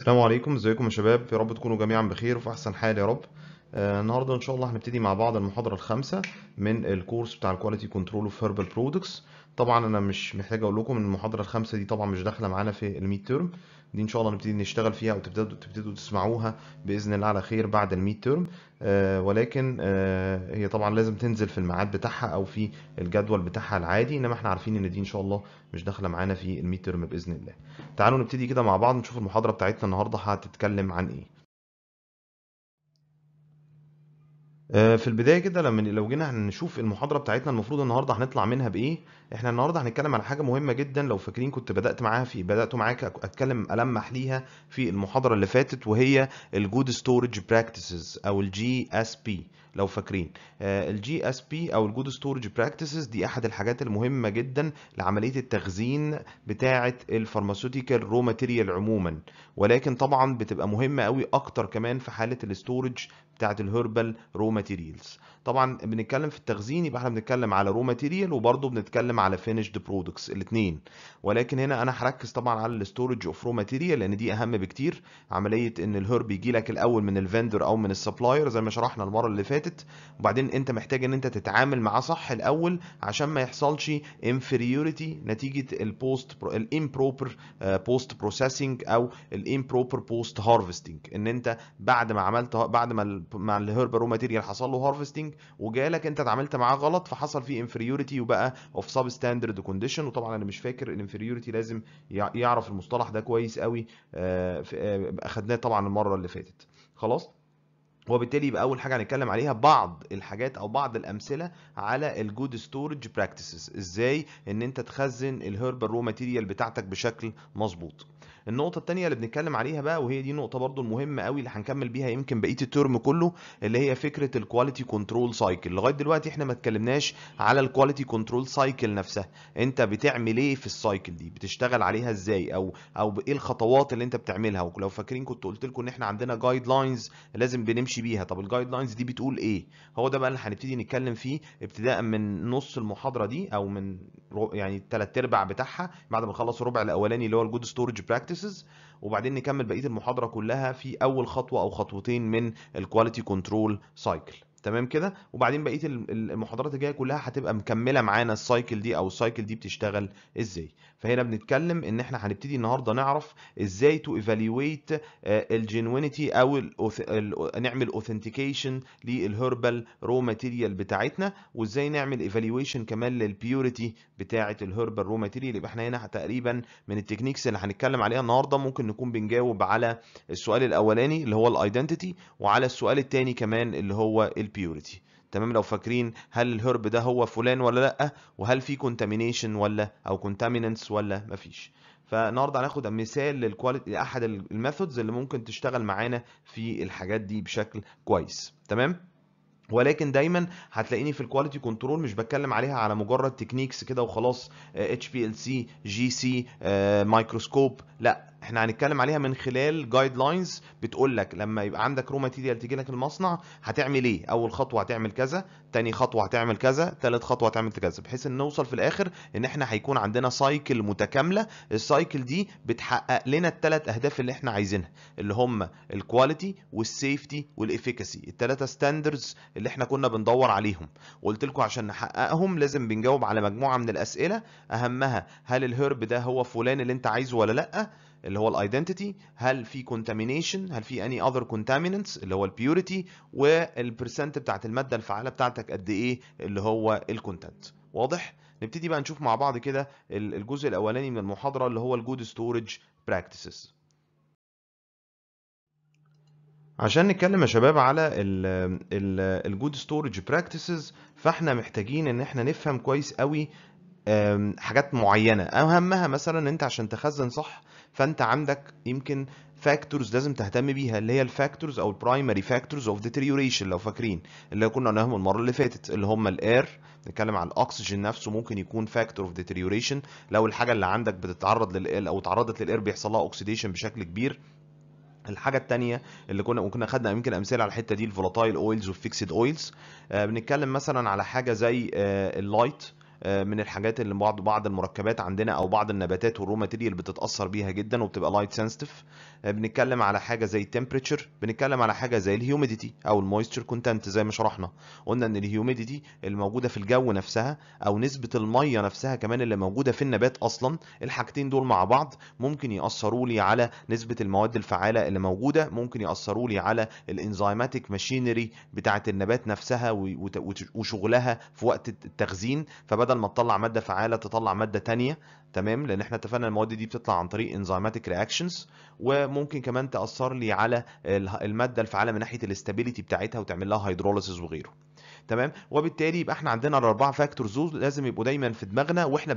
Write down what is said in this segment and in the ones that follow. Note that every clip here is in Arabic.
السلام عليكم ازيكم يا شباب يا رب تكونوا جميعا بخير وفي احسن حال يا رب آه النهارده ان شاء الله هنبتدي مع بعض المحاضره الخامسه من الكورس بتاع الكواليتي كنترول اوف هيربال برودكتس طبعا انا مش محتاج اقول لكم ان المحاضره الخامسه دي طبعا مش داخله معانا في الميد تيرم دي ان شاء الله نبتدي نشتغل فيها وتبتدوا تبتدوا تسمعوها باذن الله على خير بعد الميد تيرم آه ولكن آه هي طبعا لازم تنزل في الميعاد بتاعها او في الجدول بتاعها العادي انما احنا عارفين ان دي ان شاء الله مش داخله معانا في الميد تيرم باذن الله تعالوا نبتدي كده مع بعض نشوف المحاضره بتاعتنا النهارده هتتكلم عن ايه آه، في البدايه كده لما لو جينا نشوف المحاضره بتاعتنا المفروض النهارده هنطلع منها بايه احنا النهارده هنتكلم على حاجه مهمه جدا لو فاكرين كنت بدات معاها في بدات معاك اتكلم المح ليها في المحاضره اللي فاتت وهي الجود ستورج براكتسز او الجي اس بي لو فاكرين الجي اس بي او الجود ستورج براكتسز دي احد الحاجات المهمه جدا لعمليه التخزين بتاعه الفارماسيوتيكال رو ماتيريال عموما ولكن طبعا بتبقى مهمه قوي اكتر كمان في حاله الاستورج بتاعه الهربال رو ماتيريالز طبعا بنتكلم في التخزين يبقى احنا بنتكلم على رو ماتيريال وبرده بنتكلم على فينيشد برودكتس الاثنين ولكن هنا انا هركز طبعا على الاستورج اوف رو ماتيريال لان دي اهم بكتير عمليه ان الهرب يجي لك الاول من الفندر او من السبلاير زي ما شرحنا المره اللي فاتت فاتت وبعدين انت محتاج ان انت تتعامل معاه صح الاول عشان ما يحصلش انفيريوريتي نتيجه البوست الامبروبر بوست بروسيسنج او الامبروبر بوست هارفستنج ان انت بعد ما عملت بعد ما مع الهيرب رو ماتيريال حصل له هارفستنج وجالك انت اتعاملت معاه غلط فحصل فيه انفيريوريتي وبقى اوف سب ستاندرد كونديشن وطبعا انا مش فاكر الانفيريوريتي لازم يعرف المصطلح ده كويس قوي آه، آه، اخدناه طبعا المره اللي فاتت خلاص وبالتالي يبقى اول حاجه هنتكلم عليها بعض الحاجات او بعض الامثله على الجود ستورج براكتسز ازاي ان انت تخزن الهيربال رو ماتيريال بتاعتك بشكل مظبوط النقطه الثانيه اللي بنتكلم عليها بقى وهي دي نقطه برضو المهمه قوي اللي هنكمل بيها يمكن بقيه الترم كله اللي هي فكره الكواليتي كنترول سايكل لغايه دلوقتي احنا ما اتكلمناش على الكواليتي كنترول سايكل نفسها انت بتعمل ايه في السايكل دي بتشتغل عليها ازاي او او ايه الخطوات اللي انت بتعملها ولو فاكرين كنت قلت لكم ان احنا عندنا جايد لاينز لازم بنمشي بيها طب الجايد لاينز دي بتقول ايه هو ده بقى اللي هنبتدي نتكلم فيه ابتداء من نص المحاضره دي او من يعني ثلاث ارباع بتاعها بعد ما نخلص الربع الاولاني اللي هو الجود ستورج براكتس براكتسز وبعدين نكمل بقيه المحاضره كلها في اول خطوه او خطوتين من الكواليتي كنترول سايكل تمام كده وبعدين بقيه المحاضرات الجايه كلها هتبقى مكمله معانا السايكل دي او السايكل دي بتشتغل ازاي فهنا بنتكلم ان احنا هنبتدي النهارده نعرف ازاي تو ايفالويت آه، الجينوينيتي او نعمل اوثنتيكيشن للهربال رو ماتيريال بتاعتنا وازاي نعمل ايفالويشن كمان للبيوريتي بتاعه الهربال رو ماتيريال يبقى احنا هنا تقريبا من التكنيكس اللي هنتكلم عليها النهارده ممكن نكون بنجاوب على السؤال الاولاني اللي هو الايدنتيتي وعلى السؤال الثاني كمان اللي هو البيوريتي تمام لو فاكرين هل الهرب ده هو فلان ولا لا وهل في كونتامينيشن ولا او كونتاميننتس ولا مفيش فالنهارده هناخد مثال للكواليتي احد الميثودز اللي ممكن تشتغل معانا في الحاجات دي بشكل كويس تمام ولكن دايما هتلاقيني في الكواليتي كنترول مش بتكلم عليها على مجرد تكنيكس كده وخلاص اتش بي ال سي جي سي مايكروسكوب لا احنا هنتكلم عليها من خلال جايد لاينز بتقول لك لما يبقى عندك رو ماتيريال تيجي لك المصنع هتعمل ايه اول خطوه هتعمل كذا تاني خطوه هتعمل كذا تالت خطوه هتعمل كذا بحيث ان نوصل في الاخر ان احنا هيكون عندنا سايكل متكامله السايكل دي بتحقق لنا الثلاث اهداف اللي احنا عايزينها اللي هم الكواليتي والسيفتي والافيكاسي الثلاثه ستاندردز اللي احنا كنا بندور عليهم وقلت لكم عشان نحققهم لازم بنجاوب على مجموعه من الاسئله اهمها هل الهرب ده هو فلان اللي انت عايزه ولا لا اللي هو الايدنتيتي هل في كونتامينيشن هل في اني اذر كونتامينتس اللي هو البيوريتي والبرسنت بتاعت الماده الفعاله بتاعتك قد ايه اللي هو الكونتنت واضح نبتدي بقى نشوف مع بعض كده الجزء الاولاني من المحاضره اللي هو الجود ستورج براكتسز عشان نتكلم يا شباب على الجود ستورج براكتسز فاحنا محتاجين ان احنا نفهم كويس قوي حاجات معينه اهمها مثلا ان انت عشان تخزن صح فانت عندك يمكن فاكتورز لازم تهتم بيها اللي هي الفاكتورز او البرايمري فاكتورز اوف ديتريوريشن لو فاكرين اللي كنا قلناهم المره اللي فاتت اللي هم الاير بنتكلم على الاكسجين نفسه ممكن يكون فاكتور اوف ديتريوريشن لو الحاجه اللي عندك بتتعرض للاير او تعرضت للاير بيحصل لها اوكسيديشن بشكل كبير الحاجه الثانيه اللي كنا وكنا اخذنا يمكن امثله على الحته دي الفولاتايل اويلز والفيكسد اويلز بنتكلم مثلا على حاجه زي آه، اللايت uh, آه، من الحاجات اللي بعض بعض المركبات عندنا او بعض النباتات والرو ماتيريال بتتاثر بيها جدا وبتبقى لايت آه، سنسيتيف بنتكلم على حاجه زي التمبريتشر بنتكلم على حاجه زي الهيوميديتي او المويستشر كونتنت زي ما شرحنا قلنا ان الهيوميديتي اللي موجوده في الجو نفسها او نسبه الميه نفسها كمان اللي موجوده في النبات اصلا الحاجتين دول مع بعض ممكن ياثروا لي على نسبه المواد الفعاله اللي موجوده ممكن ياثروا لي على الانزيماتيك ماشينري بتاعه النبات نفسها وشغلها في وقت التخزين فبدل بدل ما تطلع ماده فعاله تطلع ماده ثانيه تمام لان احنا اتفقنا المواد دي بتطلع عن طريق انزيماتيك رياكشنز وممكن كمان تاثر لي على الماده الفعاله من ناحيه الاستابيليتي بتاعتها وتعمل لها هيدروليسيس وغيره تمام وبالتالي يبقى احنا عندنا الاربعه فاكتورز دول لازم يبقوا دايما في دماغنا واحنا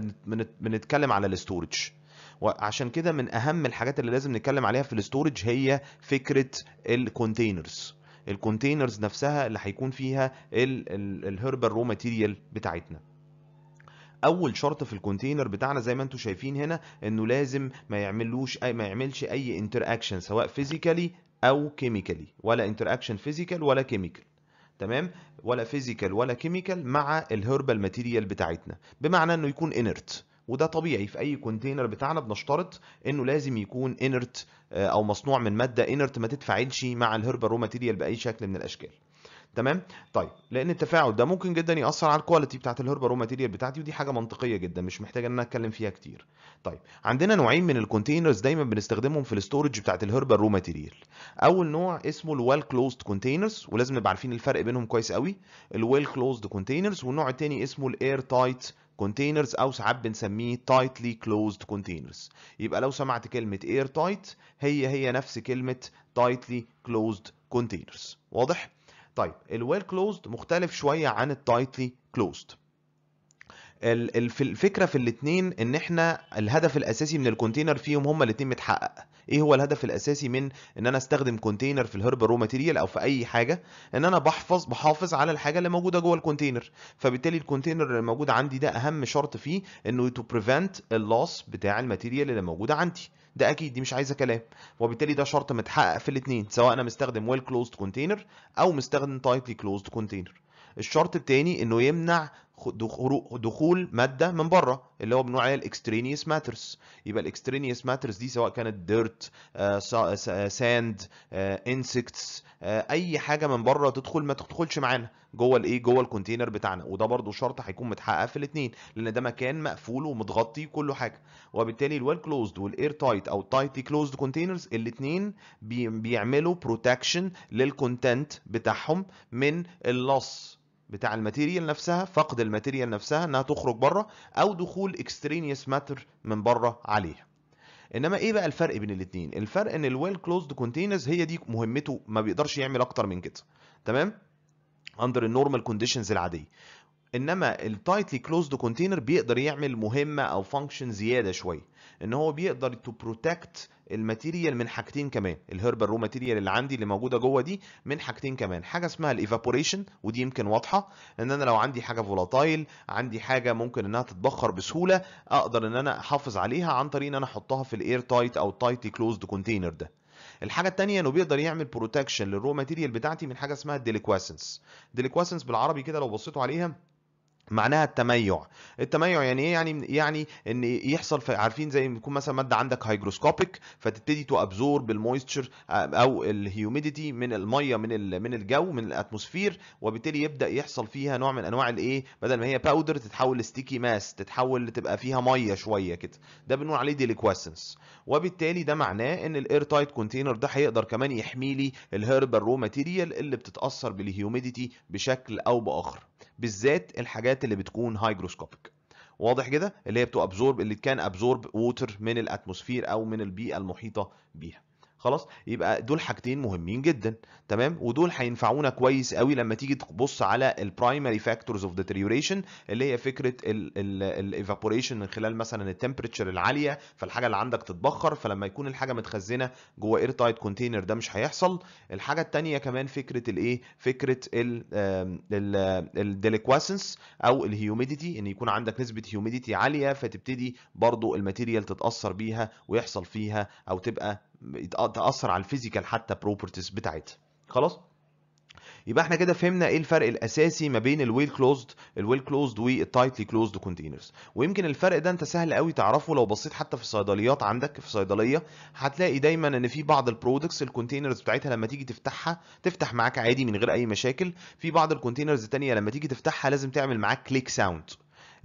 بنتكلم على الاستورج وعشان كده من اهم الحاجات اللي لازم نتكلم عليها في الاستورج هي فكره الكونتينرز الكونتينرز نفسها اللي هيكون فيها الهربال رو ماتيريال بتاعتنا اول شرط في الكونتينر بتاعنا زي ما انتم شايفين هنا انه لازم ما يعملوش أي ما يعملش اي انتر اكشن سواء فيزيكالي او كيميكالي ولا انتر اكشن فيزيكال ولا كيميكال تمام ولا فيزيكال ولا كيميكال مع الهربال ماتيريال بتاعتنا بمعنى انه يكون انرت وده طبيعي في اي كونتينر بتاعنا بنشترط انه لازم يكون انرت آه، او مصنوع من ماده انرت ما تتفاعلش مع الهربال رو ماتيريال باي شكل من الاشكال تمام طيب لان التفاعل ده ممكن جدا ياثر على الكواليتي بتاعه الهربا رو ماتيريال بتاعتي ودي حاجه منطقيه جدا مش محتاج ان انا اتكلم فيها كتير طيب عندنا نوعين من الكونتينرز دايما بنستخدمهم في الاستورج بتاعه الهربا رو ماتيريال اول نوع اسمه الويل كلوزد كونتينرز ولازم نبقى عارفين الفرق بينهم كويس قوي الويل كلوزد كونتينرز والنوع الثاني اسمه الاير تايت كونتينرز او ساعات بنسميه تايتلي كلوزد كونتينرز يبقى لو سمعت كلمه اير تايت هي هي نفس كلمه تايتلي كلوزد كونتينرز واضح طيب الويل كلوزد مختلف شويه عن التايتلي كلوزد الفكره في الاتنين ان احنا الهدف الاساسي من الكونتينر فيهم هما الاتنين متحقق ايه هو الهدف الاساسي من ان انا استخدم كونتينر في الهرب رو ماتيريال او في اي حاجه ان انا بحفظ بحافظ على الحاجه اللي موجوده جوه الكونتينر فبالتالي الكونتينر اللي موجود عندي ده اهم شرط فيه انه تو بريفنت اللوس بتاع الماتيريال اللي موجوده عندي ده اكيد دي مش عايزه كلام وبالتالي ده شرط متحقق في الاثنين سواء انا مستخدم ويل كلوزد كونتينر او مستخدم تايتلي كلوزد كونتينر الشرط الثاني انه يمنع دخول ماده من بره اللي هو بنقول عليها الاكسترينيوس ماترز يبقى الاكسترينيوس ماترز دي سواء كانت ديرت ساند انسكتس اي حاجه من بره تدخل ما تدخلش معانا جوه الايه جوه الكونتينر بتاعنا وده برضو شرط هيكون متحقق في الاثنين لان ده مكان مقفول ومتغطي كله حاجه وبالتالي الويل كلوزد والاير تايت او التايت كلوزد كونتينرز الاثنين بيعملوا بروتكشن للكونتنت بتاعهم من اللص بتاع الماتيريال نفسها فقد الماتيريال نفسها انها تخرج بره او دخول اكسترينيوس ماتر من بره عليها انما ايه بقى الفرق بين الاثنين الفرق ان الويل كلوزد كونتينرز هي دي مهمته ما بيقدرش يعمل اكتر من كده تمام اندر النورمال كونديشنز العاديه انما التايتلي كلوزد كونتينر بيقدر يعمل مهمه او فانكشن زياده شويه ان هو بيقدر تو بروتكت الماتيريال من حاجتين كمان الهربر رو ماتيريال اللي عندي اللي موجوده جوه دي من حاجتين كمان حاجه اسمها الايفابوريشن ودي يمكن واضحه ان انا لو عندي حاجه فولاتايل عندي حاجه ممكن انها تتبخر بسهوله اقدر ان انا احافظ عليها عن طريق ان انا احطها في الاير تايت او تايتلي كلوزد كونتينر ده الحاجه الثانيه انه بيقدر يعمل بروتكشن للرو ماتيريال بتاعتي من حاجه اسمها الديليكواسنس ديليكواسنس بالعربي كده لو بصيتوا عليها معناها التميع التميع يعني ايه يعني يعني ان يحصل في عارفين زي ما يكون مثلا ماده عندك هيجروسكوبيك فتبتدي تو ابزورب المويستشر او الهيوميديتي من الميه من من الجو من الاتموسفير وبالتالي يبدا يحصل فيها نوع من انواع الايه بدل ما هي باودر تتحول لستيكي ماس تتحول تبقى فيها ميه شويه كده ده بنقول عليه ديليكواسنس وبالتالي ده معناه ان الاير تايت كونتينر ده هيقدر كمان يحمي لي الهيربال رو ماتيريال اللي بتتاثر بالهيوميديتي بشكل او باخر بالذات الحاجات اللي بتكون هايجروسكوبيك واضح كده اللي هي بتبقى ابزورب اللي كان ابزورب ووتر من الاتموسفير او من البيئه المحيطه بيها خلاص يبقى دول حاجتين مهمين جدا تمام ودول هينفعونا كويس قوي لما تيجي تبص على البرايمري فاكتورز اوف ديتريوريشن اللي هي فكره الايفابوريشن من خلال مثلا التمبريتشر العاليه فالحاجه اللي عندك تتبخر فلما يكون الحاجه متخزنه جوه اير تايت كونتينر ده مش هيحصل الحاجه الثانيه كمان فكره الايه فكره الديليكواسنس او الهيوميديتي ان يكون عندك نسبه هيوميديتي عاليه فتبتدي برضو الماتيريال تتاثر بيها ويحصل فيها او تبقى تاثر على الفيزيكال حتى بروبرتيز بتاعتها خلاص يبقى احنا كده فهمنا ايه الفرق الاساسي ما بين الويل كلوزد الويل كلوزد والتايتلي كلوزد كونتينرز ويمكن الفرق ده انت سهل قوي تعرفه لو بصيت حتى في الصيدليات عندك في صيدليه هتلاقي دايما ان في بعض البرودكتس الكونتينرز بتاعتها لما تيجي تفتحها تفتح معاك عادي من غير اي مشاكل في بعض الكونتينرز الثانيه لما تيجي تفتحها لازم تعمل معاك كليك ساوند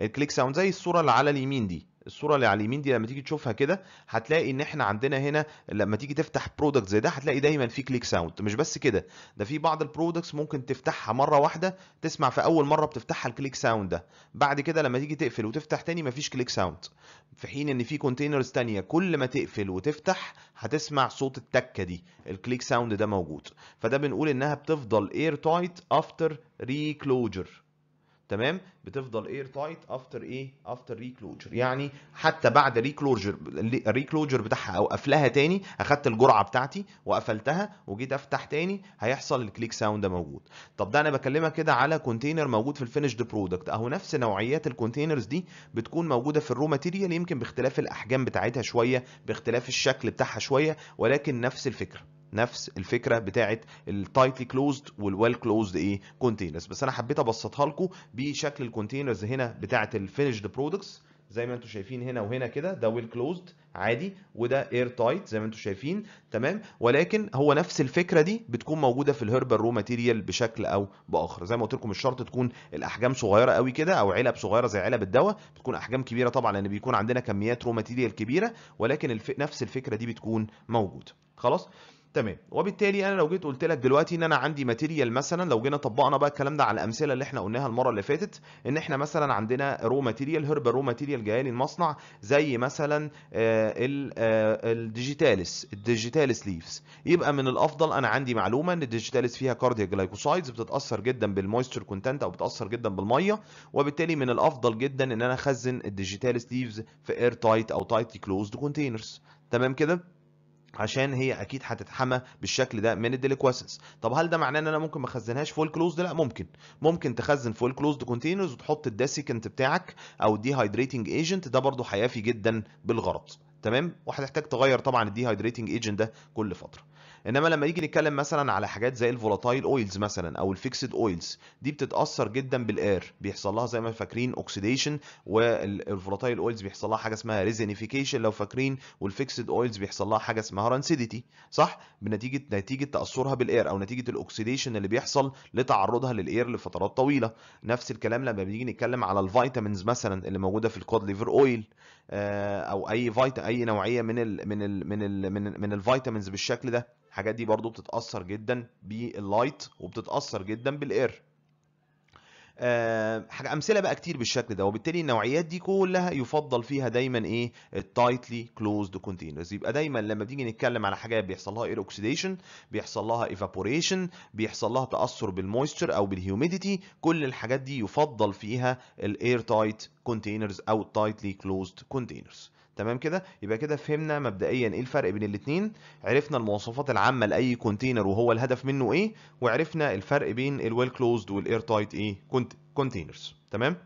الكليك ساوند زي الصوره اللي على اليمين دي الصوره اللي على اليمين دي لما تيجي تشوفها كده هتلاقي ان احنا عندنا هنا لما تيجي تفتح برودكت زي ده هتلاقي دايما في كليك ساوند مش بس كده ده في بعض البرودكتس ممكن تفتحها مره واحده تسمع في اول مره بتفتحها الكليك ساوند ده بعد كده لما تيجي تقفل وتفتح تاني مفيش كليك ساوند في حين ان في كونتينرز تانية كل ما تقفل وتفتح هتسمع صوت التكه دي الكليك ساوند ده موجود فده بنقول انها بتفضل اير تايت افتر ريكلوجر تمام بتفضل اير تايت افتر ايه افتر ريكلوجر يعني حتى بعد ريكلوجر الريكلوجر بتاعها او قفلها تاني اخدت الجرعه بتاعتي وقفلتها وجيت افتح تاني هيحصل الكليك ساوند ده موجود طب ده انا بكلمك كده على كونتينر موجود في الفينشد برودكت اهو نفس نوعيات الكونتينرز دي بتكون موجوده في الرو ماتيريال يمكن باختلاف الاحجام بتاعتها شويه باختلاف الشكل بتاعها شويه ولكن نفس الفكره نفس الفكره بتاعه التايتلي كلوزد والويل كلوزد ايه كونتينرز بس انا حبيت ابسطها لكم بشكل الكونتينرز هنا بتاعه الفينيشد برودكتس زي ما انتم شايفين هنا وهنا كده ده ويل كلوزد عادي وده اير تايت زي ما انتم شايفين تمام ولكن هو نفس الفكره دي بتكون موجوده في الهربر رو ماتيريال بشكل او باخر زي ما قلت لكم مش شرط تكون الاحجام صغيره قوي كده او علب صغيره زي علب الدواء بتكون احجام كبيره طبعا لان بيكون عندنا كميات رو ماتيريال كبيره ولكن الف... نفس الفكره دي بتكون موجوده خلاص تمام وبالتالي انا لو جيت قلت لك دلوقتي ان انا عندي ماتيريال مثلا لو جينا طبقنا بقى الكلام ده على الامثله اللي احنا قلناها المره اللي فاتت ان احنا مثلا عندنا رو ماتيريال هرب رو ماتيريال جايه لي المصنع زي مثلا الديجيتالس الديجيتالس ليفز يبقى من الافضل انا عندي معلومه ان الديجيتالس فيها كارديو جلايكوسايدز بتتاثر جدا بالمويستر كونتنت او بتاثر جدا بالميه وبالتالي من الافضل جدا ان انا اخزن الديجيتالس ليفز في اير تايت او تايتلي كلوزد كونتينرز تمام كده عشان هي اكيد هتتحمى بالشكل ده من الديليكواسنس طب هل ده معناه ان انا ممكن ما اخزنهاش فول كلوزد لا ممكن ممكن تخزن فول كلوزد كونتينرز وتحط الديسيكنت بتاعك او هايدريتنج ايجنت ده برضه هيافي جدا بالغرض تمام وهتحتاج تغير طبعا الدي هايدريتنج ايجنت ده كل فتره انما لما نيجي نتكلم مثلا على حاجات زي الفولاتايل اويلز مثلا او الفيكسد اويلز دي بتتاثر جدا بالاير بيحصل لها زي ما فاكرين اوكسيديشن والفولاتايل اويلز بيحصل لها حاجه اسمها ريزينيفيكيشن لو فاكرين والفيكسد اويلز بيحصل لها حاجه اسمها رانسيديتي صح بنتيجه نتيجه تاثرها بالاير او نتيجه الاوكسيديشن اللي بيحصل لتعرضها للاير لفترات طويله نفس الكلام لما بنيجي نتكلم على الفيتامينز مثلا اللي موجوده في الكود ليفر اويل آه، او اي فيت اي نوعيه من الـ من الـ من الـ من, من الفيتامينز بالشكل ده الحاجات دي برضو بتتاثر جدا باللايت وبتتاثر جدا بالاير آه، امثله بقى كتير بالشكل ده وبالتالي النوعيات دي كلها يفضل فيها دايما ايه التايتلي كلوزد كونتينرز يبقى دايما لما بنيجي نتكلم على حاجات بيحصل لها اير اوكسيديشن بيحصل لها ايفابوريشن بيحصل لها تاثر بالمويستشر او بالهيوميديتي كل الحاجات دي يفضل فيها الاير تايت كونتينرز او التايتلي كلوزد كونتينرز تمام كده يبقى كده فهمنا مبدئيا ايه الفرق بين الاثنين عرفنا المواصفات العامه لاي كونتينر وهو الهدف منه ايه وعرفنا الفرق بين الويل كلوزد والاير تايت ايه كونتينرز تمام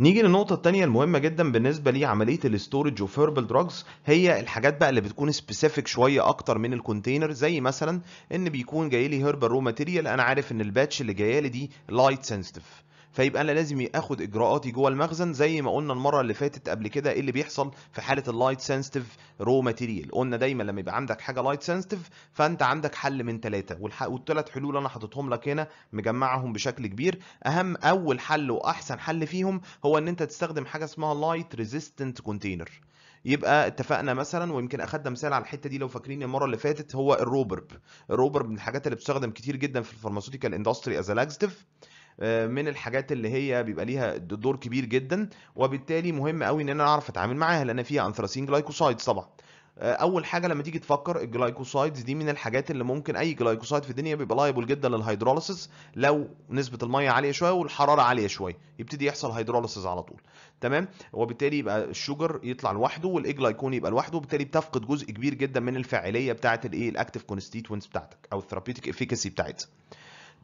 نيجي للنقطة التانية المهمة جدا بالنسبة لعملية الاستورج اوف هيربل دراجز هي الحاجات بقى اللي بتكون سبيسيفيك شوية أكتر من الكونتينر زي مثلا إن بيكون جاي لي هيربل رو ماتيريال أنا عارف إن الباتش اللي جاية لي دي لايت سنسيتيف فيبقى انا لازم اخد اجراءاتي جوه المخزن زي ما قلنا المره اللي فاتت قبل كده ايه اللي بيحصل في حاله اللايت سنسيتيف رو ماتيريال قلنا دايما لما يبقى عندك حاجه لايت سنسيتيف فانت عندك حل من ثلاثه والثلاث حلول انا حاططهم لك هنا مجمعهم بشكل كبير اهم اول حل واحسن حل فيهم هو ان انت تستخدم حاجه اسمها لايت ريزيستنت كونتينر يبقى اتفقنا مثلا ويمكن اخدنا مثال على الحته دي لو فاكرين المره اللي فاتت هو الروبرب الروبرب من الحاجات اللي بتستخدم كتير جدا في الفارماسيوتيكال اندستري از لاكستيف آه، من الحاجات اللي هي بيبقى ليها دور كبير جدا وبالتالي مهم قوي ان انا اعرف اتعامل معاها لان فيها انثراسين جلايكوسايدز طبعا آه، اول حاجه لما تيجي تفكر الجلايكوسايدز دي من الحاجات اللي ممكن اي جلايكوسايد في الدنيا بيبقى لايبل جدا للهيدروليسيس لو نسبه الميه عاليه شويه والحراره عاليه شويه يبتدي يحصل هيدروليسيس على طول تمام وبالتالي يبقى الشوجر يطلع لوحده والاجلايكون يبقى لوحده وبالتالي بتفقد جزء كبير جدا من الفاعليه بتاعه الايه الاكتيف كونستيتوينتس بتاعتك او الثيرابيوتيك افيكاسي بتاعتها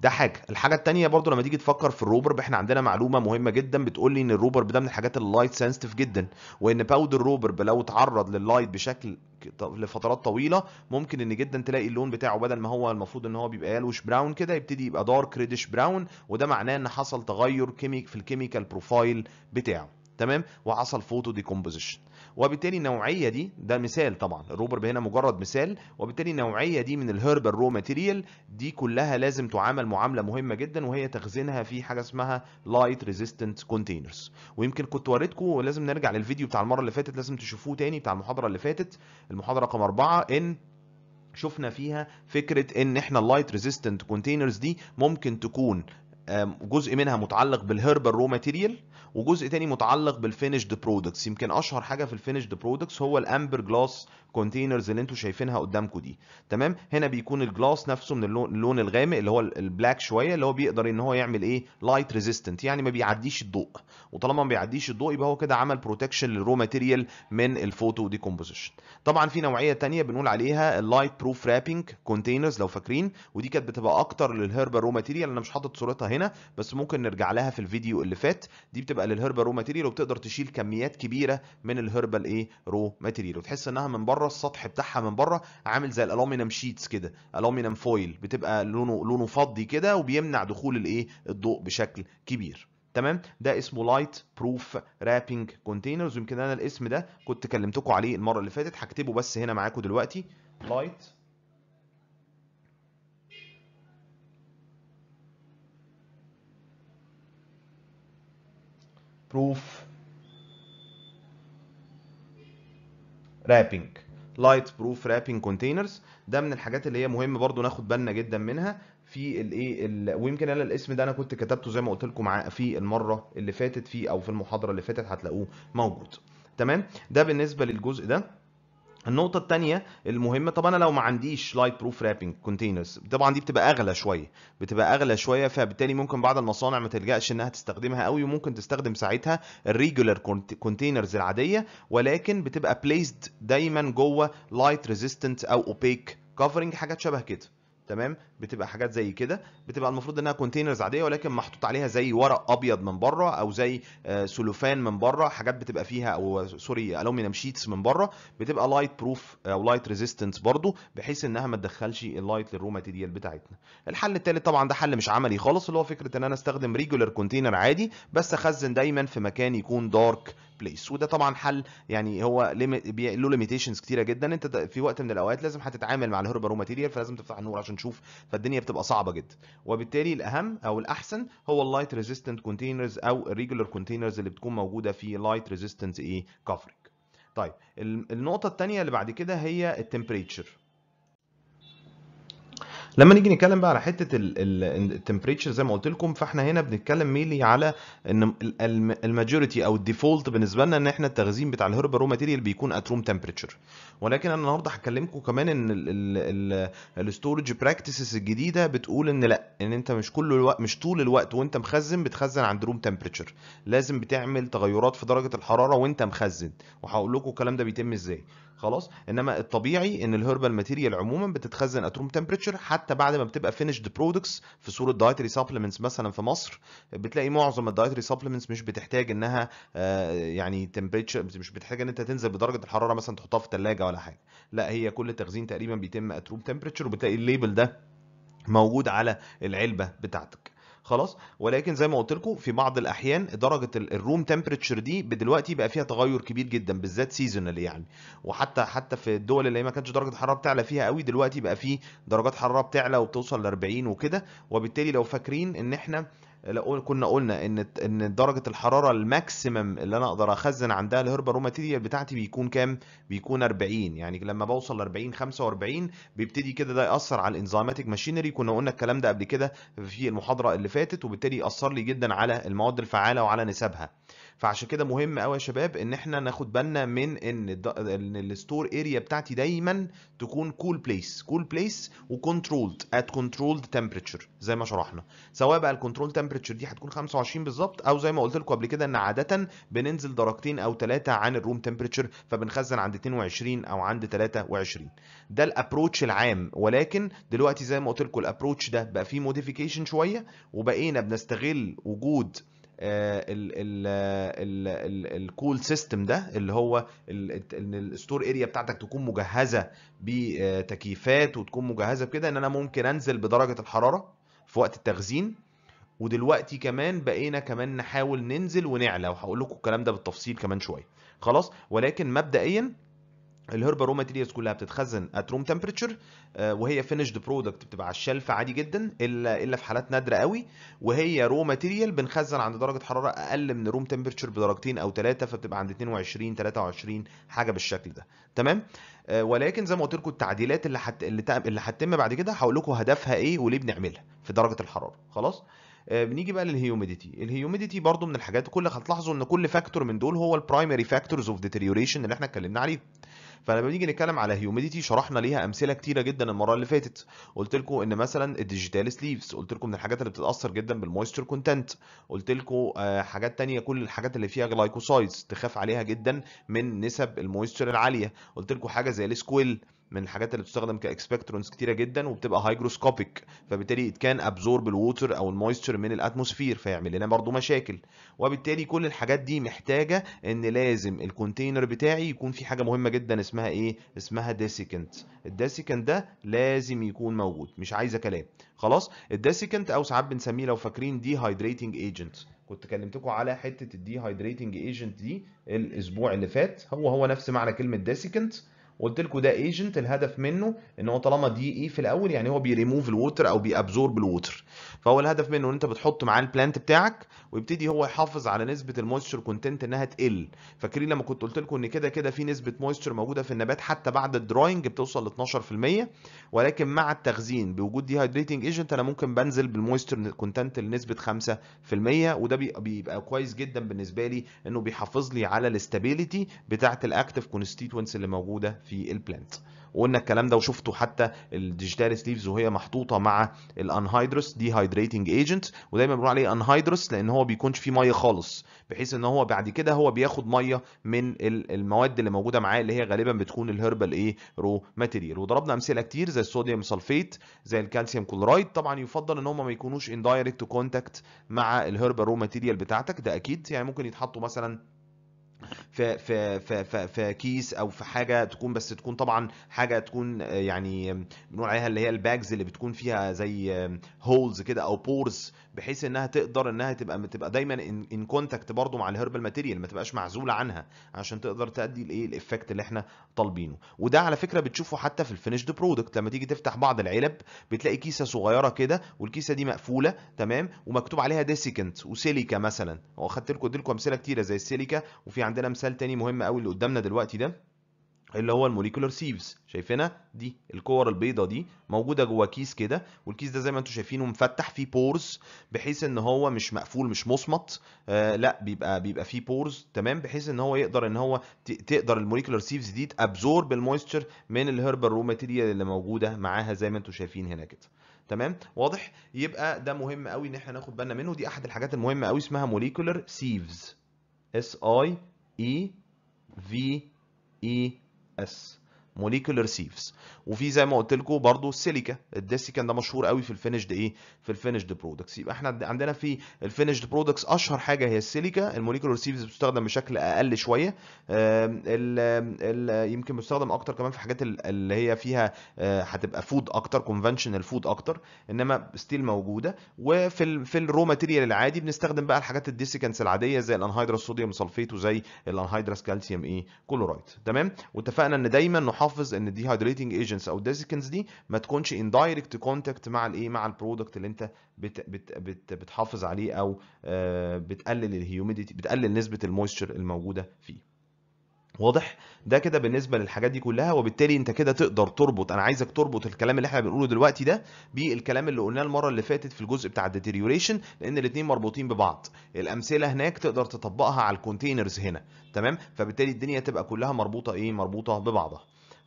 ده حاجه الحاجه الثانيه برضو لما تيجي تفكر في الروبر احنا عندنا معلومه مهمه جدا بتقول لي ان الروبر ده من الحاجات اللايت سنسيتيف جدا وان باودر روبر لو اتعرض لللايت بشكل لفترات طويله ممكن ان جدا تلاقي اللون بتاعه بدل ما هو المفروض ان هو بيبقى يلوش براون كده يبتدي يبقى دارك ريدش براون وده معناه ان حصل تغير كيميك في الكيميكال بروفايل بتاعه تمام وحصل فوتو ديكومبوزيشن وبالتالي النوعيه دي ده مثال طبعا الروبر هنا مجرد مثال وبالتالي النوعيه دي من الهربر رو ماتيريال دي كلها لازم تعامل معامله مهمه جدا وهي تخزينها في حاجه اسمها لايت ريزيستنت كونتينرز ويمكن كنت وريتكم ولازم نرجع للفيديو بتاع المره اللي فاتت لازم تشوفوه تاني بتاع المحاضره اللي فاتت المحاضره رقم أربعة ان شفنا فيها فكره ان احنا اللايت ريزيستنت كونتينرز دي ممكن تكون جزء منها متعلق بالهيربال رو ماتيريال وجزء تاني متعلق بالفينشد برودكتس يمكن اشهر حاجه في الفينشد برودكتس هو الامبر جلاس كونتينرز اللي انتم شايفينها قدامكم دي تمام هنا بيكون الجلاس نفسه من اللون, اللون الغامق اللي هو البلاك شويه اللي هو بيقدر ان هو يعمل ايه لايت ريزيستنت يعني ما بيعديش الضوء وطالما ما بيعديش الضوء يبقى هو كده عمل بروتكشن للرو ماتيريال من الفوتو ديكومبوزيشن طبعا في نوعيه ثانيه بنقول عليها اللايت بروف رابينج كونتينرز لو فاكرين ودي كانت بتبقى اكتر للهيربال رو ماتيريال انا مش حاطط صورتها هنا بس ممكن نرجع لها في الفيديو اللي فات دي بتبقى للهربال رو ماتيريال وبتقدر تشيل كميات كبيره من الهربال ايه رو ماتيريال وتحس انها من بره السطح بتاعها من بره عامل زي الالومنيوم شيتس كده الومنيوم فويل بتبقى لونه لونه فضي كده وبيمنع دخول الايه الضوء بشكل كبير تمام ده اسمه لايت بروف رابنج كونتينرز يمكن انا الاسم ده كنت كلمتكم عليه المره اللي فاتت هكتبه بس هنا معاكم دلوقتي لايت بروف wrapping لايت بروف رابينج كونتينرز ده من الحاجات اللي هي مهم برضو ناخد بالنا جدا منها في الايه ويمكن انا الاسم ده انا كنت كتبته زي ما قلت لكم في المره اللي فاتت فيه او في المحاضره اللي فاتت هتلاقوه موجود تمام ده بالنسبه للجزء ده النقطة التانية المهمة طب انا لو ما عنديش لايت بروف رابنج كونتينرز طبعا دي بتبقى اغلى شوية بتبقى اغلى شوية فبالتالي ممكن بعض المصانع ما تلجأش انها تستخدمها قوي وممكن تستخدم ساعتها الريجولار كونتينرز العادية ولكن بتبقى بليسد دايما جوه لايت ريزيستنت او اوبيك كفرنج حاجات شبه كده تمام بتبقى حاجات زي كده بتبقى المفروض انها كونتينرز عاديه ولكن محطوط عليها زي ورق ابيض من بره او زي سلوفان آه، من بره حاجات بتبقى فيها او سوري الومنيوم شيتس من بره بتبقى لايت آه، بروف او لايت ريزيستنس برضو بحيث انها ما تدخلش اللايت للرو ماتيريال بتاعتنا الحل الثالث طبعا ده حل مش عملي خالص اللي هو فكره ان انا استخدم ريجولار كونتينر عادي بس اخزن دايما في مكان يكون دارك بليس وده طبعا حل يعني هو له ليميتيشنز كتيره جدا انت في وقت من الاوقات لازم هتتعامل مع الهربرو رو ماتيريال فلازم تفتح النور عشان تشوف فالدنيا بتبقى صعبه جدا وبالتالي الاهم او الاحسن هو اللايت ريزيستنت كونتينرز او الريجولار كونتينرز اللي بتكون موجوده في لايت ريزيستنت ايه كفرنج طيب النقطه الثانيه اللي بعد كده هي التمبريتشر لما نيجي نتكلم بقى على حته التمبريتشر زي ما قلت لكم فاحنا هنا بنتكلم ميلي على ان الماجوريتي او الديفولت بالنسبه لنا ان احنا التخزين بتاع الهرب رو ماتيريال بيكون ات روم تمبريتشر ولكن انا النهارده هكلمكم كمان ان الستورج براكتسز الجديده بتقول ان لا ان انت مش كل الوقت مش طول الوقت وانت مخزن بتخزن عند روم تمبريتشر لازم بتعمل تغيرات في درجه الحراره وانت مخزن وهقول لكم الكلام ده بيتم ازاي خلاص انما الطبيعي ان الهربال ماتيريال عموما بتتخزن ات روم تمبريتشر حتى بعد ما بتبقى فينيشد برودكتس في صوره دايتري سبلمنتس مثلا في مصر بتلاقي معظم الدايتري سبلمنتس مش بتحتاج انها آه، يعني تمبريتشر مش بتحتاج ان انت تنزل بدرجه الحراره مثلا تحطها في الثلاجه ولا حاجه لا هي كل التخزين تقريبا بيتم ات روم تمبريتشر وبتلاقي الليبل ده موجود على العلبه بتاعتك خلاص ولكن زي ما قلت لكم في بعض الاحيان درجه الروم تمبريتشر دي دلوقتي بقى فيها تغير كبير جدا بالذات سيزونال يعني وحتى حتى في الدول اللي ما كانتش درجه الحراره بتعلى فيها قوي دلوقتي بقى في درجات حراره بتعلى وبتوصل ل 40 وكده وبالتالي لو فاكرين ان احنا لو كنا قلنا ان ان درجه الحراره الماكسيمم اللي انا اقدر اخزن عندها الهربا روماتيريال بتاعتي بيكون كام بيكون 40 يعني لما بوصل ل 40 45 بيبتدي كده ده ياثر على الانزيماتيك ماشينري كنا قلنا الكلام ده قبل كده في المحاضره اللي فاتت وبالتالي ياثر لي جدا على المواد الفعاله وعلى نسبها فعشان كده مهم قوي يا شباب ان احنا ناخد بالنا من ان ان الستور اريا بتاعتي دايما تكون كول بليس كول بليس وكنترولد ات كنترولد تمبريتشر زي ما شرحنا سواء بقى الكنترول تمبريتشر دي هتكون 25 بالظبط او زي ما قلت لكم قبل كده ان عاده بننزل درجتين او ثلاثه عن الروم تمبريتشر فبنخزن عند 22 او عند 23 ده الابروتش العام ولكن دلوقتي زي ما قلت لكم الابروتش ده بقى فيه موديفيكيشن شويه وبقينا بنستغل وجود آه، الكول سيستم ده اللي هو ان الستور اريا بتاعتك تكون مجهزه بتكييفات وتكون مجهزه بكده ان انا ممكن انزل بدرجه الحراره في وقت التخزين ودلوقتي كمان بقينا كمان نحاول ننزل ونعلى وهقول لكم الكلام ده بالتفصيل كمان شويه خلاص ولكن مبدئيا الهربا رو ماتيريالز كلها بتتخزن ات روم تمبريتشر وهي فينيشد برودكت بتبقى على الشلف عادي جدا الا الا في حالات نادره قوي وهي رو ماتيريال بنخزن عند درجه حراره اقل من روم تمبريتشر بدرجتين او ثلاثه فبتبقى عند 22 23 حاجه بالشكل ده تمام آه، ولكن زي ما قلت لكم التعديلات اللي حت... اللي هتتم بعد كده هقول لكم هدفها ايه وليه بنعملها في درجه الحراره خلاص آه، بنيجي بقى للهيوميديتي الهيوميديتي برضو من الحاجات كل هتلاحظوا ان كل فاكتور من دول هو البرايمري فاكتورز اوف ديتيريوريشن اللي احنا اتكلمنا عليه فلما بنيجي نتكلم على هيوميديتي شرحنا ليها امثله كتيره جدا المره اللي فاتت قلت لكم ان مثلا الديجيتال سليفز قلت لكم من الحاجات اللي بتتاثر جدا بالمويستر كونتنت قلت لكم آه، حاجات تانية كل الحاجات اللي فيها جلايكوسايدز تخاف عليها جدا من نسب المويستر العاليه قلت لكم حاجه زي السكويل من الحاجات اللي بتستخدم كاكسبكترونز كتيره جدا وبتبقى هايجروسكوبيك فبالتالي كان ابزورب الووتر او المويستشر من الاتموسفير فيعمل لنا برضو مشاكل وبالتالي كل الحاجات دي محتاجه ان لازم الكونتينر بتاعي يكون في حاجه مهمه جدا اسمها ايه اسمها ديسيكنت الديسيكنت ده لازم يكون موجود مش عايزه كلام خلاص الديسيكنت او ساعات بنسميه لو فاكرين دي هايدريتنج ايجنت كنت كلمتكم على حته الدي هايدريتنج ايجنت دي الاسبوع اللي فات هو هو نفس معنى كلمه ديسيكنت قلت لكم ده ايجنت الهدف منه ان هو طالما دي اي e في الاول يعني هو بيريموف الووتر او بيابزورب الووتر فهو الهدف منه ان انت بتحط معاه البلانت بتاعك ويبتدي هو يحافظ على نسبه المويستشر كونتنت انها تقل فاكرين لما كنت قلت لكم ان كده كده في نسبه مويستشر موجوده في النبات حتى بعد الدراينج بتوصل ل 12% ولكن مع التخزين بوجود ديهايدريتنج ايجنت انا ممكن بنزل بالمويستشر كونتنت لنسبه 5% وده بيبقى كويس جدا بالنسبه لي انه بيحافظ لي على الاستابيليتي بتاعه الاكتف كونستيتوينتس اللي موجوده في البلانت وقلنا الكلام ده وشفته حتى الديجيتال سليفز وهي محطوطه مع الانهيدروس دي هايدريتنج ايجنت ودايما بنقول عليه انهيدروس لان هو بيكونش فيه ميه خالص بحيث ان هو بعد كده هو بياخد ميه من المواد اللي موجوده معاه اللي هي غالبا بتكون الهربال ايه رو ماتيريال وضربنا امثله كتير زي الصوديوم سلفيت زي الكالسيوم كلورايد طبعا يفضل ان هم ما يكونوش ان دايركت كونتاكت مع الهربال رو ماتيريال بتاعتك ده اكيد يعني ممكن يتحطوا مثلا في في في في, في كيس او في حاجه تكون بس تكون طبعا حاجه تكون آه، يعني بنقول عليها اللي هي الباجز اللي بتكون فيها زي هولز كده او بورز بحيث انها تقدر انها تبقى تبقى دايما ان كونتاكت برضو مع الهربال ماتيريال ما تبقاش معزوله عنها عشان تقدر تادي الايه الايفكت اللي احنا طالبينه وده على فكره بتشوفه حتى في الفينيشد برودكت لما تيجي تفتح بعض العلب بتلاقي كيسه صغيره كده والكيسه دي مقفوله تمام ومكتوب عليها ديسيكنت وسيليكا مثلا واخدت لكم اديلكم امثله كتيره زي السيليكا وفي عندنا مثال تاني مهم قوي اللي قدامنا دلوقتي ده اللي هو الموليكولر سيفز شايفينها دي الكور البيضة دي موجوده جوه كيس كده والكيس ده زي ما انتم شايفينه مفتح فيه بورز بحيث ان هو مش مقفول مش مصمت آه لا بيبقى بيبقى فيه بورز تمام بحيث ان هو يقدر ان هو تقدر الموليكولر سيفز دي تابزورب المويستشر من الهربال رو ماتيريال اللي موجوده معاها زي ما انتم شايفين هنا كده تمام واضح يبقى ده مهم قوي ان احنا ناخد بالنا منه دي احد الحاجات المهمه قوي اسمها موليكولر سيفز اس اي اي في اي us موليكولر سيفز وفي زي ما قلت لكم برضو السيليكا الديسيكان ده مشهور قوي في الفينشد ايه في الفينشد برودكتس يبقى احنا عندنا في الفينشد برودكتس اشهر حاجه هي السيليكا الموليكولر سيفز بتستخدم بشكل اقل شويه الـ يمكن بتستخدم اكتر كمان في حاجات اللي هي فيها آه، هتبقى فود اكتر كونفنشنال فود اكتر انما ستيل موجوده وفي في الرو ماتيريال العادي بنستخدم بقى الحاجات الديسيكانس العاديه زي الانهيدرس صوديوم سلفيت وزي الانهيدرس كالسيوم ايه كلورايد تمام واتفقنا ان دايما نحط حافظ ان دي هايدريتنج ايجنتس او الديسيكنز دي ما تكونش ان دايركت كونتاكت مع الايه مع البرودكت اللي انت بت بت بت بتحافظ عليه او آه، بتقلل الهيوميديتي بتقلل نسبه المويستشر الموجوده فيه واضح ده كده بالنسبه للحاجات دي كلها وبالتالي انت كده تقدر تربط انا عايزك تربط الكلام اللي احنا بنقوله دلوقتي ده بالكلام اللي قلناه المره اللي فاتت في الجزء بتاع الديتيريوريشن لان الاثنين مربوطين ببعض الامثله هناك تقدر تطبقها على الكونتينرز هنا تمام فبالتالي الدنيا تبقى كلها مربوطه ايه مربوطه ببعضها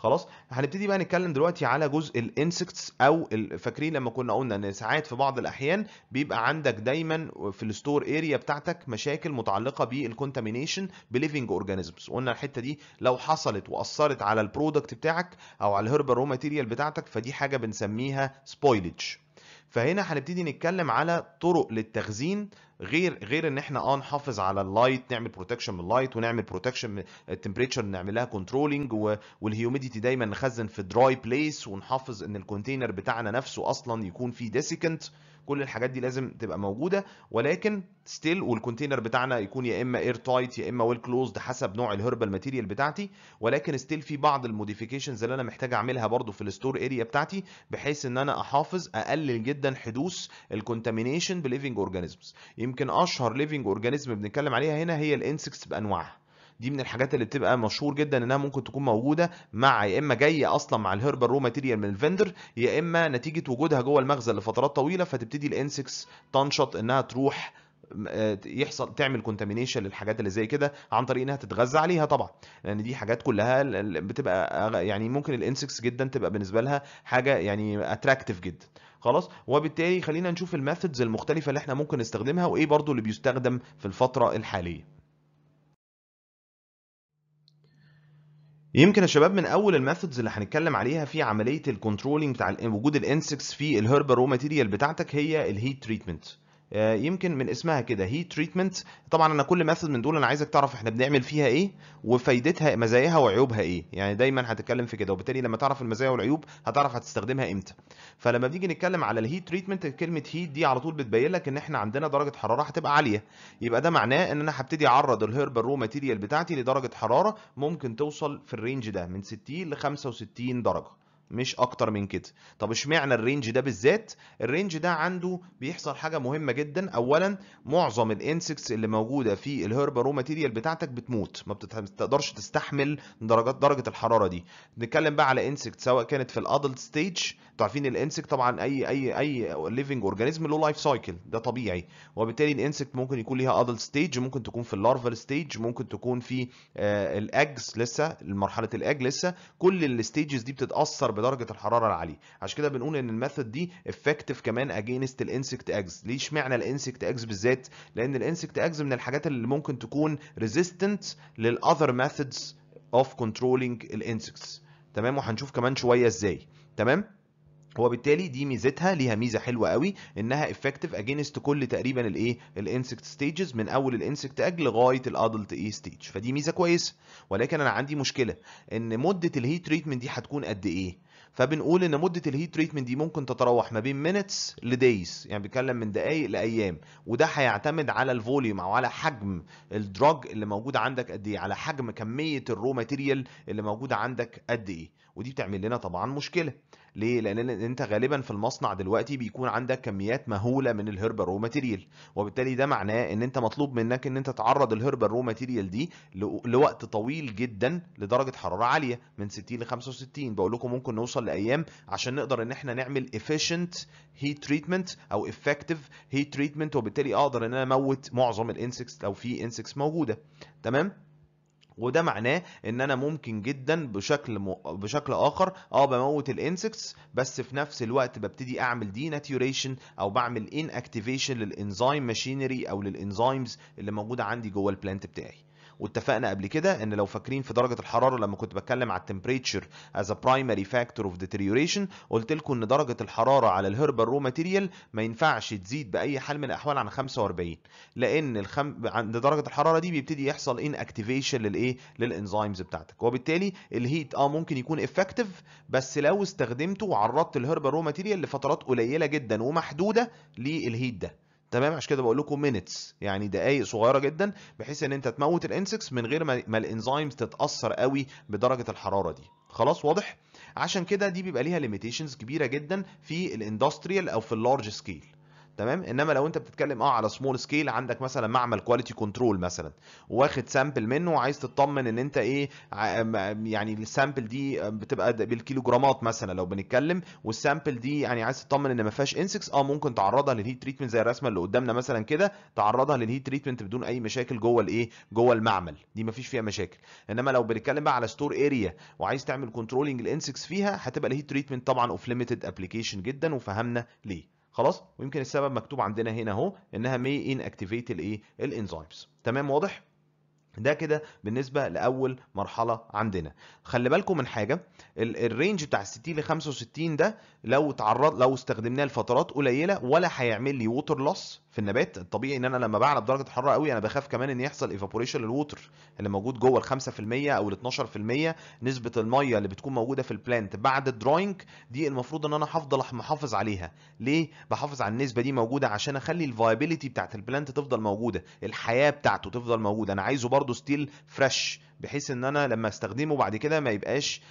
خلاص هنبتدي بقى نتكلم دلوقتي على جزء الانسكتس او فاكرين لما كنا قلنا ان ساعات في بعض الاحيان بيبقى عندك دايما في الستور اريا بتاعتك مشاكل متعلقه بالكونتامينيشن بليفنج اورجانيزمز قلنا الحته دي لو حصلت واثرت على البرودكت بتاعك او على الهربال رو ماتيريال بتاعتك فدي حاجه بنسميها سبويلج فهنا هنبتدي نتكلم على طرق للتخزين غير غير ان احنا اه نحافظ على اللايت نعمل بروتكشن من اللايت ونعمل بروتكشن من التمبريتشر نعملها كنترولنج والهيوميديتي دايما نخزن في دراي بليس ونحافظ ان الكونتينر بتاعنا نفسه اصلا يكون فيه ديسيكنت كل الحاجات دي لازم تبقى موجوده ولكن ستيل والكونتينر بتاعنا يكون يا اما اير تايت يا اما ويل كلوزد حسب نوع الهربال ماتيريال بتاعتي ولكن ستيل في بعض الموديفيكيشنز اللي انا محتاج اعملها برده في الستور اريا بتاعتي بحيث ان انا احافظ اقلل جدا حدوث الكونتامينيشن بليفنج اورجانيزمز يمكن اشهر ليفنج اورجانيزم بنتكلم عليها هنا هي الانسكتس بانواعها دي من الحاجات اللي بتبقى مشهور جدا انها ممكن تكون موجوده مع يا اما جايه اصلا مع الهيربال رو ماتيريال من الفندر يا اما نتيجه وجودها جوه المخزن لفترات طويله فتبتدي الانسكس تنشط انها تروح آه، يحصل تعمل كونتامينيشن للحاجات اللي زي كده عن طريق انها تتغذى عليها طبعا لان دي حاجات كلها بتبقى يعني ممكن الانسكس جدا تبقى بالنسبه لها حاجه يعني اتراكتيف جدا خلاص وبالتالي خلينا نشوف الميثودز المختلفه اللي احنا ممكن نستخدمها وايه برضو اللي بيستخدم في الفتره الحاليه يمكن يا شباب من اول الميثودز اللي هنتكلم عليها في عمليه الكنترولنج بتاع وجود الانسكس في الهرب رو ماتيريال بتاعتك هي الهيت تريتمنت آه، يمكن من اسمها كده هي تريتمنت طبعا انا كل ميثود من دول انا عايزك تعرف احنا بنعمل فيها ايه وفايدتها مزاياها وعيوبها ايه يعني دايما هتتكلم في كده وبالتالي لما تعرف المزايا والعيوب هتعرف هتستخدمها امتى فلما بنيجي نتكلم على الهيت تريتمنت كلمه هيت دي على طول بتبين لك ان احنا عندنا درجه حراره هتبقى عاليه يبقى ده معناه ان انا هبتدي اعرض الهيرب الرو ماتيريال بتاعتي لدرجه حراره ممكن توصل في الرينج ده من 60 ل 65 درجه مش اكتر من كده طب اشمعنى الرينج ده بالذات الرينج ده عنده بيحصل حاجه مهمه جدا اولا معظم الانسكتس اللي موجوده في الهربا رو ماتيريال بتاعتك بتموت ما بتقدرش تستحمل درجات درجه الحراره دي نتكلم بقى على انسكت سواء كانت في الادلت ستيج انتوا عارفين الانسكت طبعا اي اي اي ليفنج اورجانيزم له لايف سايكل ده طبيعي وبالتالي الانسكت ممكن يكون ليها ادلت ستيج ممكن تكون في اللارفال ستيج ممكن تكون في آه، الاجز لسه مرحله الاج لسه كل الستيجز دي بتتاثر بدرجه الحراره العاليه عشان كده بنقول ان الميثود دي افكتيف كمان اجينست الانسكت اجز ليه اشمعنى الانسكت اجز بالذات لان الانسكت اجز من الحاجات اللي ممكن تكون ريزيستنت للاذر ميثودز اوف كنترولينج الانسكتس تمام وهنشوف كمان شويه ازاي تمام هو بالتالي دي ميزتها ليها ميزه حلوه قوي انها افكتيف اجينست كل تقريبا الايه الانسكت ستيجز من اول الانسكت اج لغايه الادلت اي ستيج فدي ميزه كويسه ولكن انا عندي مشكله ان مده الهيت تريتمنت دي هتكون قد ايه فبنقول ان مده الهيت تريتمنت دي ممكن تتراوح ما بين مينتس لدايز يعني بيتكلم من دقائق لايام وده هيعتمد على الفوليوم او على حجم الدراج اللي موجود عندك قد ايه على حجم كميه الرو ماتيريال اللي موجوده عندك قد ايه ودي بتعمل لنا طبعا مشكله ليه لان انت غالبا في المصنع دلوقتي بيكون عندك كميات مهوله من الهرب رو ماتيريال وبالتالي ده معناه ان انت مطلوب منك ان انت تعرض الهرب رو ماتيريال دي لوقت طويل جدا لدرجه حراره عاليه من 60 ل 65 بقول لكم ممكن نوصل لايام عشان نقدر ان احنا نعمل efficient heat treatment او effective heat treatment وبالتالي اقدر ان انا اموت معظم الانسكس لو في انسكس موجوده تمام وده معناه ان انا ممكن جدا بشكل م... بشكل اخر اه بموت الانسكتس بس في نفس الوقت ببتدي اعمل دي ناتيوريشن او بعمل ان اكتيفيشن للانزيم ماشينري او للانزيمز اللي موجوده عندي جوه البلانت بتاعي واتفقنا قبل كده ان لو فاكرين في درجه الحراره لما كنت بتكلم على التمبريتشر از ا برايمري فاكتور اوف ديتيريوريشن قلت لكم ان درجه الحراره على الهربال رو ماتيريال ما ينفعش تزيد باي حال من الاحوال عن 45 لان الخم... عند درجه الحراره دي بيبتدي يحصل ان اكتيفيشن للايه للانزيمز بتاعتك وبالتالي الهيت اه ممكن يكون افكتيف بس لو استخدمته وعرضت الهربال رو ماتيريال لفترات قليله جدا ومحدوده للهيت ده تمام عشان كده بقول لكم مينتس يعني دقائق صغيره جدا بحيث ان انت تموت الانسكس من غير ما الانزيمز تتاثر قوي بدرجه الحراره دي خلاص واضح عشان كده دي بيبقى ليها ليميتيشنز كبيره جدا في الاندستريال او في اللارج سكيل تمام انما لو انت بتتكلم اه على سمول سكيل عندك مثلا معمل كواليتي كنترول مثلا واخد سامبل منه وعايز تطمن ان انت ايه يعني السامبل دي بتبقى بالكيلوغرامات مثلا لو بنتكلم والسامبل دي يعني عايز تطمن ان ما فيهاش انسكس اه ممكن تعرضها للهيت تريتمنت زي الرسمه اللي قدامنا مثلا كده تعرضها للهيت تريتمنت بدون اي مشاكل جوه الايه جوه المعمل دي ما فيش فيها مشاكل انما لو بنتكلم بقى على ستور اريا وعايز تعمل كنترولنج الانسكس فيها هتبقى الهيت تريتمنت طبعا اوف ليميتد ابلكيشن جدا وفهمنا ليه خلاص ويمكن السبب مكتوب عندنا هنا اهو انها may inactivate الايه الانزيمز تمام واضح ده كده بالنسبه لاول مرحله عندنا خلي بالكم من حاجه الرينج بتاع 60 ل 65 ده لو اتعرض لو استخدمناه لفترات قليله ولا هيعمل لي ووتر لوس في النبات الطبيعي ان انا لما بعلى درجه الحراره قوي انا بخاف كمان ان يحصل ايفابوريشن للووتر اللي موجود جوه ال 5% او ال 12% نسبه الميه اللي بتكون موجوده في البلانت بعد الدراينج دي المفروض ان انا هفضل محافظ عليها ليه بحافظ على النسبه دي موجوده عشان اخلي الفايبيليتي بتاعت البلانت تفضل موجوده الحياه بتاعته تفضل موجوده انا عايزه برده ستيل فريش بحيث ان انا لما استخدمه بعد كده ما يبقاش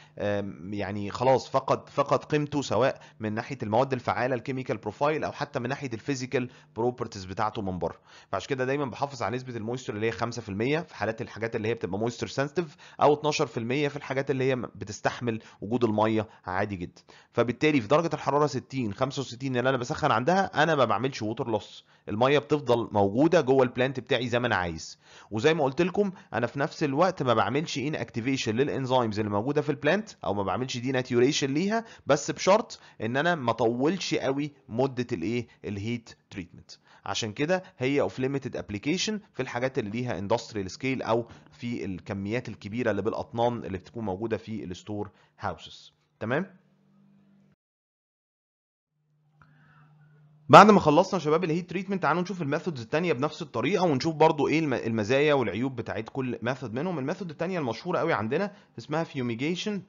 يعني خلاص فقد فقد قيمته سواء من ناحيه المواد الفعاله الكيميكال بروفايل او حتى من ناحيه الفيزيكال بروبرتي الكواليتيز بتاعته من بره فعشان كده دايما بحافظ على نسبه المويستر اللي هي 5% في حالات الحاجات اللي هي بتبقى مويستر سنسيتيف او 12% في الحاجات اللي هي بتستحمل وجود الميه عادي جدا فبالتالي في درجه الحراره 60 65 اللي انا بسخن عندها انا ما بعملش ووتر لوس الميه بتفضل موجوده جوه البلانت بتاعي زي ما انا عايز وزي ما قلت لكم انا في نفس الوقت ما بعملش ان اكتيفيشن للانزيمز اللي موجوده في البلانت او ما بعملش دي ناتيوريشن ليها بس بشرط ان انا ما اطولش قوي مده الايه الهيت تريتمنت عشان كده هي اوف ليميتد ابلكيشن في الحاجات اللي ليها اندستريال سكيل او في الكميات الكبيره اللي بالاطنان اللي بتكون موجوده في الستور هاوسز تمام بعد ما خلصنا شباب الهيت تريتمنت تعالوا نشوف الميثودز الثانيه بنفس الطريقه ونشوف برضو ايه المزايا والعيوب بتاعت كل ميثود منهم الميثود الثانيه المشهوره قوي عندنا اسمها فيوميجيشن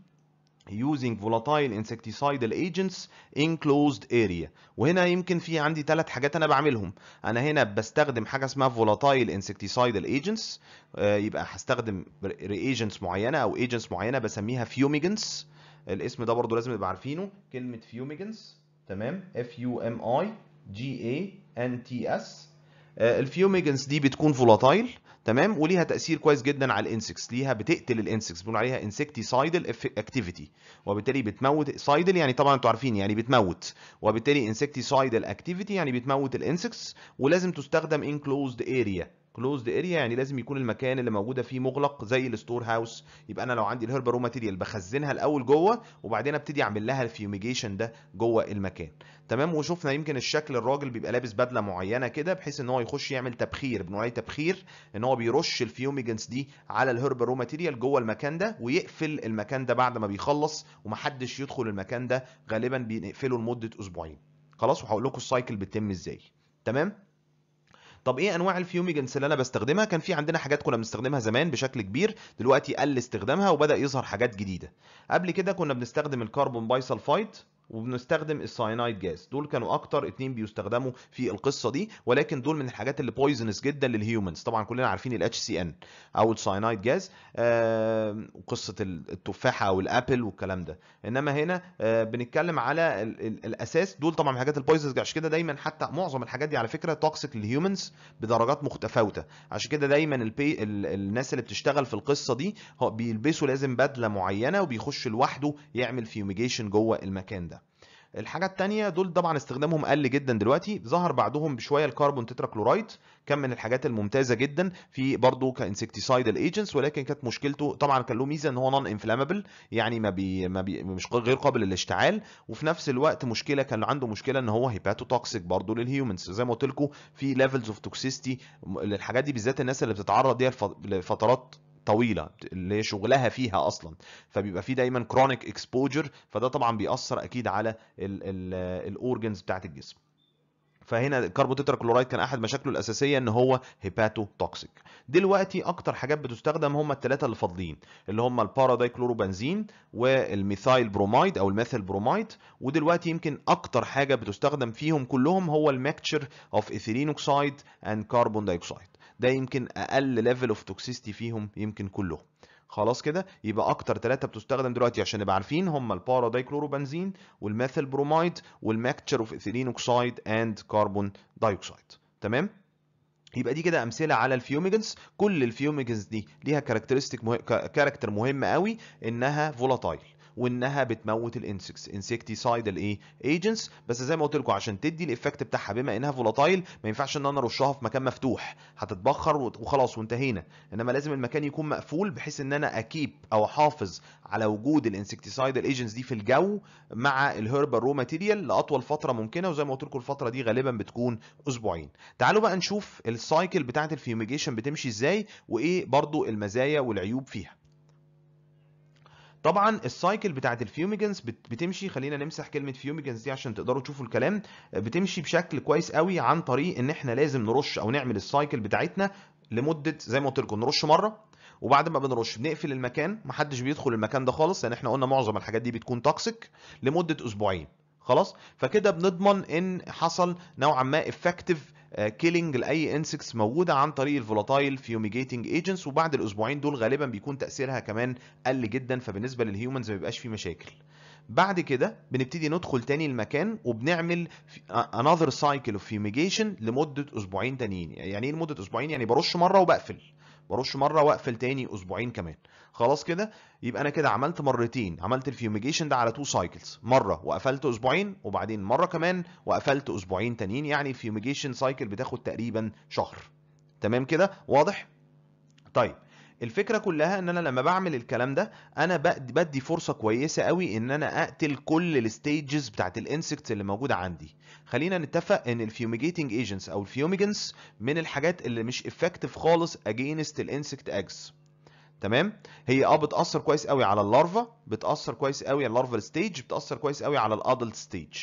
using volatile insecticidal agents in closed area وهنا يمكن في عندي ثلاث حاجات انا بعملهم انا هنا بستخدم حاجه اسمها volatile insecticidal agents آه، يبقى هستخدم reagents معينه او agents معينه بسميها fumigants الاسم ده برضو لازم نبقى عارفينه كلمه fumigants تمام F U M I G A N T S آه، الفيوميجنس دي بتكون فولاتايل تمام وليها تاثير كويس جدا على الانسكس ليها بتقتل الانسكس بنقول عليها انسكتيسايدل اكتيفيتي وبالتالي بتموت سايدل يعني طبعا انتوا عارفين يعني بتموت وبالتالي انسكتيسايدل اكتيفيتي يعني بتموت الانسكس ولازم تستخدم ان كلوزد اريا كلوزد اريا يعني لازم يكون المكان اللي موجوده فيه مغلق زي الستور هاوس يبقى انا لو عندي الهيربا رو ماتيريال بخزنها الاول جوه وبعدين ابتدي اعمل لها الفيوميجيشن ده جوه المكان تمام وشفنا يمكن الشكل الراجل بيبقى لابس بدله معينه كده بحيث ان هو يخش يعمل تبخير بنوعيه تبخير ان هو بيرش الفيوميجنس دي على الهيربا رو ماتيريال جوه المكان ده ويقفل المكان ده بعد ما بيخلص ومحدش يدخل المكان ده غالبا بنقفله لمده اسبوعين خلاص وهقول لكم السايكل بتتم ازاي تمام طب ايه انواع الفيوميجنس اللي انا بستخدمها كان في عندنا حاجات كنا بنستخدمها زمان بشكل كبير دلوقتي قل استخدامها وبدا يظهر حاجات جديده قبل كده كنا بنستخدم الكربون بايسلفايد وبنستخدم الساينايد جاز دول كانوا اكتر اتنين بيستخدموا في القصه دي ولكن دول من الحاجات اللي بويزنس جدا للهيومنز طبعا كلنا عارفين الاتش سي ان او الساينايد جاز وقصه التفاحه والابل والكلام ده انما هنا آه، بنتكلم على الاساس دول طبعا من الحاجات البويزنس عشان كده دايما حتى معظم الحاجات دي على فكره توكسيك للهيومنز بدرجات متفاوته عشان كده دايما البي الناس اللي بتشتغل في القصه دي بيلبسوا لازم بدله معينه وبيخش لوحده يعمل فيوميجيشن جوه المكان ده الحاجه الثانيه دول طبعا استخدامهم قل جدا دلوقتي ظهر بعدهم بشويه الكربون تترا كلورايد كان من الحاجات الممتازه جدا في برضه كانسكتيسايدال ايجنتس ولكن كانت مشكلته طبعا كان له ميزه ان هو نون انفلامبل يعني ما بي ما بي مش غير قابل للاشتعال وفي نفس الوقت مشكله كان عنده مشكله ان هو هيباتو توكسيك برضه للهيومنز زي ما قلت لكم في ليفلز اوف توكسيستي للحاجات دي بالذات الناس اللي بتتعرض ليها لفترات طويله اللي هي شغلها فيها اصلا فبيبقى في دايما كرونيك اكسبوجر فده طبعا بيأثر اكيد على الاورجنز بتاعت الجسم فهنا الكربو كلورايد كان احد مشاكله الاساسيه ان هو هيباتو توكسيك دلوقتي اكتر حاجات بتستخدم هم الثلاثه اللي فاضلين اللي هم البارادايكلوروبنزين كلوروبنزين والميثايل برومايد او الميثيل برومايد ودلوقتي يمكن اكتر حاجه بتستخدم فيهم كلهم هو الميكتشر اوف ايثيلين اوكسايد اند كربون دايوكسايد ده يمكن اقل ليفل اوف توكسيستي فيهم يمكن كلهم خلاص كده يبقى اكتر ثلاثه بتستخدم دلوقتي عشان نبقى عارفين هم البارا دايكلوروبنزين والميثيل برومايد والماكتشر اوف ايثيلين اوكسايد اند كربون دايوكسيد تمام يبقى دي كده امثله على الفيوميجنز كل الفيوميجنز دي ليها كاركترستيك مه... كاركتر مهم قوي انها فولاتايل وانها بتموت الانسكتس انسكتيسايد الايه ايجنتس بس زي ما قلت لكم عشان تدي الايفكت بتاعها بما انها فولاتايل ما ينفعش ان انا ارشها في مكان مفتوح هتتبخر وخلاص وانتهينا انما لازم المكان يكون مقفول بحيث ان انا اكيب او احافظ على وجود الانسكتيسايد ايجنتس دي في الجو مع الهيربال رو ماتيريال لاطول فتره ممكنه وزي ما قلت لكم الفتره دي غالبا بتكون اسبوعين تعالوا بقى نشوف السايكل بتاعه الفيوميجيشن بتمشي ازاي وايه برضو المزايا والعيوب فيها طبعا السايكل بتاعت الفيوميجنز بتمشي خلينا نمسح كلمه فيوميجنز دي عشان تقدروا تشوفوا الكلام بتمشي بشكل كويس قوي عن طريق ان احنا لازم نرش او نعمل السايكل بتاعتنا لمده زي ما قلت لكم نرش مره وبعد ما بنرش بنقفل المكان محدش بيدخل المكان ده خالص لان يعني احنا قلنا معظم الحاجات دي بتكون توكسيك لمده اسبوعين خلاص فكده بنضمن ان حصل نوعا ما افكتيف آه، كيلينج لاي انسكتس موجوده عن طريق الفولاتايل فيوميجيتنج ايجنتس وبعد الاسبوعين دول غالبا بيكون تاثيرها كمان قل جدا فبالنسبه للهيومنز ما بيبقاش فيه مشاكل بعد كده بنبتدي ندخل تاني المكان وبنعمل another cycle of fumigation لمده اسبوعين تانيين يعني ايه لمده اسبوعين يعني برش مره وبقفل برش مره واقفل تاني اسبوعين كمان خلاص كده يبقى انا كده عملت مرتين عملت الفيوميجيشن ده على تو سايكلز مره وقفلت اسبوعين وبعدين مره كمان وقفلت اسبوعين تانيين يعني الفيوميجيشن سايكل بتاخد تقريبا شهر تمام كده واضح طيب الفكره كلها ان انا لما بعمل الكلام ده انا بدي فرصه كويسه قوي ان انا اقتل كل الستيجز بتاعت الانسكتس اللي موجوده عندي خلينا نتفق ان الفيوميجيتنج ايجنتس او الفيوميجنس من الحاجات اللي مش افكتيف خالص اجينست الانسكت اجز تمام هي اه بتاثر كويس قوي على اللارفا بتاثر كويس قوي على اللارفا ستيج بتاثر كويس قوي على الادلت ستيج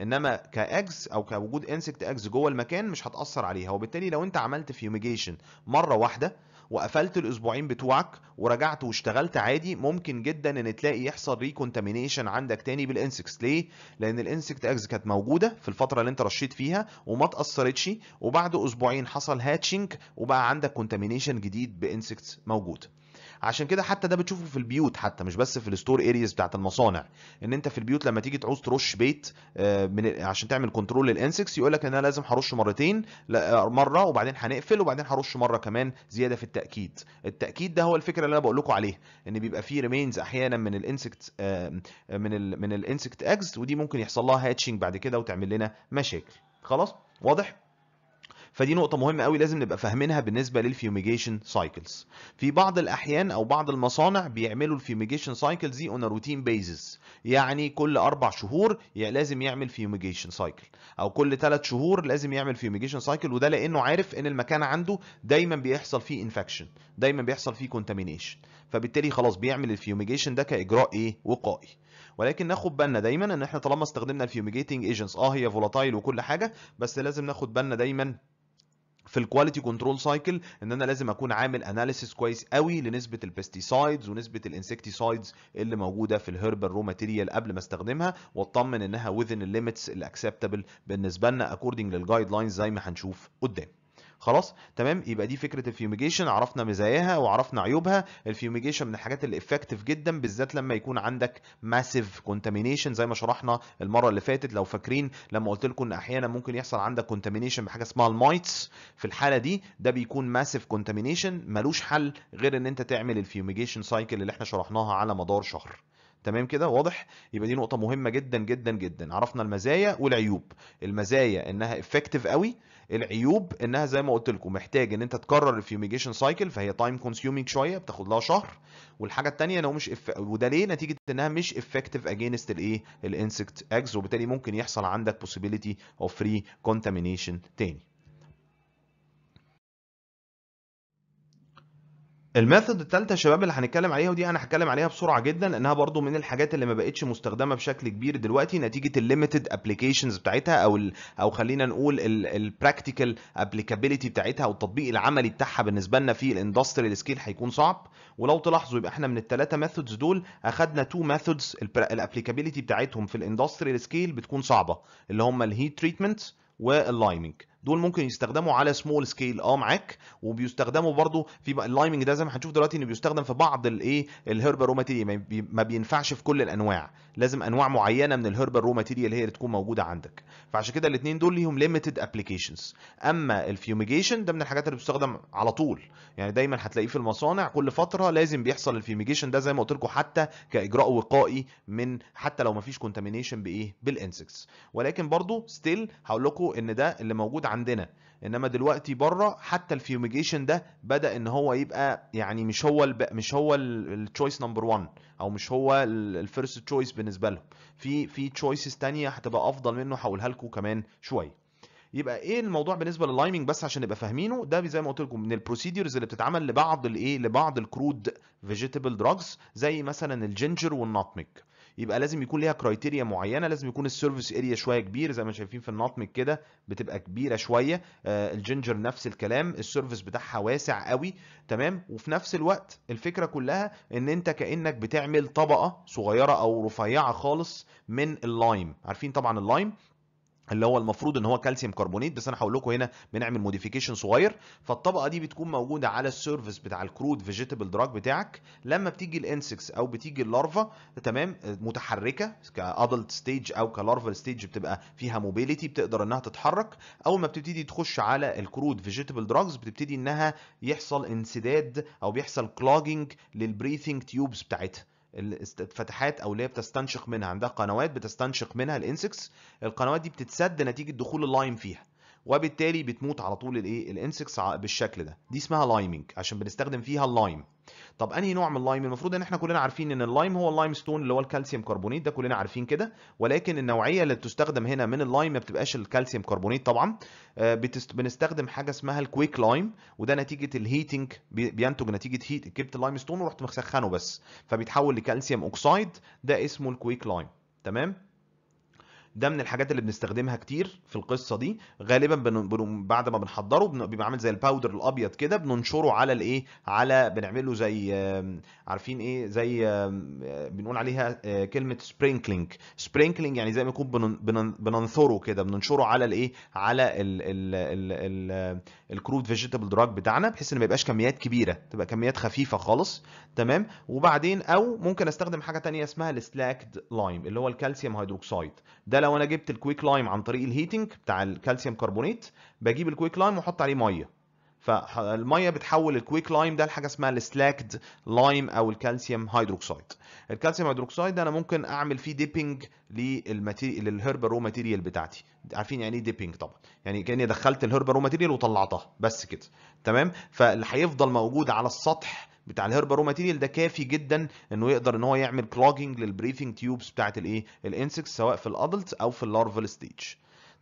انما كاجز او كوجود انسكت اجز جوه المكان مش هتاثر عليها وبالتالي لو انت عملت فيوميجيشن مره واحده وقفلت الاسبوعين بتوعك ورجعت واشتغلت عادي ممكن جدا ان تلاقي يحصل ريكونتامينيشن عندك تاني بالانسكتس ليه لان الانسكت اكس كانت موجوده في الفتره اللي انت رشيت فيها وما تاثرتش وبعد اسبوعين حصل هاتشنج وبقى عندك كونتامينيشن جديد بانسكتس موجود عشان كده حتى ده بتشوفه في البيوت حتى مش بس في الستور ارياز بتاعت المصانع ان انت في البيوت لما تيجي تعوز ترش بيت آه، من عشان تعمل كنترول للانسكس يقول لك ان انا لازم هرش مرتين آه، مره وبعدين هنقفل وبعدين هرش مره كمان زياده في التاكيد التاكيد ده هو الفكره اللي انا بقول لكم عليها ان بيبقى فيه ريمينز احيانا من الانسكت آه، من الـ من الانسكت اكز ودي ممكن يحصل لها هاتشنج بعد كده وتعمل لنا مشاكل خلاص واضح فدي نقطة مهمة قوي لازم نبقى فاهمينها بالنسبة للفيوميجيشن سايكلز. في بعض الأحيان أو بعض المصانع بيعملوا الفيوميجيشن سايكلز دي اون روتين بيزس، يعني كل أربع شهور لازم يعمل فيوميجيشن سايكل، أو كل ثلاث شهور لازم يعمل فيوميجيشن سايكل وده لأنه عارف إن المكان عنده دايما بيحصل فيه انفكشن، دايما بيحصل فيه كونتامينيشن، فبالتالي خلاص بيعمل الفيوميجيشن ده كإجراء إيه؟ وقائي. ولكن ناخد بالنا دايما ان احنا طالما استخدمنا الفيوميجيتنج ايجنتس اه هي فولاتايل وكل حاجه بس لازم ناخد بالنا دايما في الكواليتي كنترول سايكل ان انا لازم اكون عامل اناليسيس كويس قوي لنسبه البيستيسايدز ونسبه الانسكتيسايدز اللي موجوده في الهربال رو ماتيريال قبل ما استخدمها واطمن انها within الليميتس الاكسبتبل بالنسبه لنا اكوردنج للجايد لاينز زي ما هنشوف قدام خلاص تمام يبقى دي فكره الفيوميجيشن عرفنا مزاياها وعرفنا عيوبها الفيوميجيشن من الحاجات الافكتيف جدا بالذات لما يكون عندك ماسيف كونتامينيشن زي ما شرحنا المره اللي فاتت لو فاكرين لما قلت لكم ان احيانا ممكن يحصل عندك كونتامينيشن بحاجه اسمها المايتس في الحاله دي ده بيكون ماسيف كونتامينيشن ملوش حل غير ان انت تعمل الفيوميجيشن سايكل اللي احنا شرحناها على مدار شهر تمام كده واضح يبقى دي نقطه مهمه جدا جدا جدا عرفنا المزايا والعيوب المزايا انها افكتيف قوي العيوب انها زي ما قلت لكم محتاج ان انت تكرر الفيوميجيشن سايكل فهي تايم كونسيومينج شويه بتاخد لها شهر والحاجه الثانيه انه مش إف... وده ليه نتيجه انها مش افكتيف اجينست الايه الانسكت اجز وبالتالي ممكن يحصل عندك بوسيبيليتي اوف فري كونتامينيشن تاني الميثود الثالثه يا شباب اللي هنتكلم عليها ودي انا هتكلم عليها بسرعه جدا لانها برضو من الحاجات اللي ما بقتش مستخدمه بشكل كبير دلوقتي نتيجه الليمتد ابلكيشنز بتاعتها او او خلينا نقول البراكتيكال ابلكابيلتي بتاعتها او التطبيق العملي بتاعها بالنسبه لنا في الاندستريال سكيل هيكون صعب ولو تلاحظوا يبقى احنا من الثلاثه ميثودز دول اخدنا تو ميثودز الابلكابيلتي بتاعتهم في الاندستريال سكيل بتكون صعبه اللي هم الهيت تريتمنت واللايمنج دول ممكن يستخدموا على سمول سكيل اه معاك وبيستخدموا برضو في اللايمنج ده زي ما هنشوف دلوقتي انه بيستخدم في بعض الايه الهرب رو ماتيريال ما بينفعش في كل الانواع لازم انواع معينه من الهرب رو ماتيريال هي اللي تكون موجوده عندك فعشان كده الاثنين دول ليهم ليميتد ابلكيشنز اما الفيوميجيشن ده من الحاجات اللي بتستخدم على طول يعني دايما هتلاقيه في المصانع كل فتره لازم بيحصل الفيوميجيشن ده زي ما قلت لكم حتى كاجراء وقائي من حتى لو ما فيش كونتامينيشن بايه بالانسكتس ولكن برضو ستيل هقول لكم ان ده اللي موجود عندنا انما دلوقتي بره حتى الفيوميجيشن ده بدا ان هو يبقى يعني مش هو الب... مش هو التشويس نمبر 1 او مش هو الفيرست تشويس بالنسبه لهم في في تشويسز ثانيه هتبقى افضل منه هقولها لكم كمان شويه يبقى ايه الموضوع بالنسبه لللايمنج بس عشان نبقى فاهمينه ده زي ما قلت لكم من البروسيدرز اللي بتتعمل لبعض الايه لبعض الكرود فيجيتابل دراجز زي مثلا الجينجر والناتميك يبقى لازم يكون ليها كرايتيريا معينه لازم يكون السيرفيس اريا شويه كبير زي ما شايفين في النطم كده بتبقى كبيره شويه آه، الجينجر نفس الكلام السيرفيس بتاعها واسع قوي تمام وفي نفس الوقت الفكره كلها ان انت كانك بتعمل طبقه صغيره او رفيعه خالص من اللايم عارفين طبعا اللايم اللي هو المفروض ان هو كالسيوم كربونيت بس انا هقول لكم هنا بنعمل موديفيكيشن صغير فالطبقه دي بتكون موجوده على السيرفيس بتاع الكرود فيجيتابل دراج بتاعك لما بتيجي الانسكس او بتيجي اللارفا تمام متحركه كادلت ستيج او كلارفال ستيج بتبقى فيها موبيليتي بتقدر انها تتحرك اول ما بتبتدي تخش على الكرود فيجيتابل دراجز بتبتدي انها يحصل انسداد او بيحصل كلوجنج للبريثنج تيوبز بتاعتها الفتحات او اللي هي بتستنشق منها عندها قنوات بتستنشق منها الانسكس القنوات دي بتتسد نتيجه دخول اللايم فيها وبالتالي بتموت على طول الايه الانسكس بالشكل ده دي اسمها لايمنج عشان بنستخدم فيها اللايم طب انهي نوع من اللايم المفروض ان احنا كلنا عارفين ان اللايم هو اللايم ستون اللي هو الكالسيوم كربونيت ده كلنا عارفين كده ولكن النوعيه اللي بتستخدم هنا من اللايم ما بتبقاش الكالسيوم كربونيت طبعا آه، بتست... بنستخدم حاجه اسمها الكويك لايم وده نتيجه الهيتنج بينتج نتيجه هيت جبت اللايم ستون ورحت مسخنه بس فبيتحول لكالسيوم اوكسايد ده اسمه الكويك لايم تمام ده من الحاجات اللي بنستخدمها كتير في القصه دي غالبا بعد ما بنحضره بن... بيبقى عامل زي الباودر الابيض كده بننشره على الايه على بنعمل له زي عارفين ايه زي بنقول عليها آه، كلمه سبرينكلينج سبرينكلينج يعني زي ما يكون بننثره كده بننشره على الايه على ال... ال... ال... ال... الكروت فيجيتابل دراج بتاعنا بحيث ان ما يبقاش كميات كبيره تبقى كميات خفيفه خالص تمام وبعدين او ممكن استخدم حاجه ثانيه اسمها السلاكد لايم اللي هو الكالسيوم هيدروكسيد ده لو انا جبت الكويك لايم عن طريق الهيتنج بتاع الكالسيوم كربونيت بجيب الكويك لايم واحط عليه ميه فالميه بتحول الكويك لايم ده لحاجه اسمها السلاكد لايم او الكالسيوم هيدروكسيد الكالسيوم هيدروكسيد ده انا ممكن اعمل فيه ديبنج للهرب رو ماتيريال بتاعتي عارفين يعني ايه ديبنج طبعا يعني كاني دخلت الهرب رو ماتيريال وطلعتها بس كده تمام فاللي هيفضل موجود على السطح بتاع الهربرو ماتيريال ده كافي جدا انه يقدر ان هو يعمل كلوجنج للبريثنج تيوبس بتاعت الايه الانسكس سواء في الادلت او في اللارفال ستيج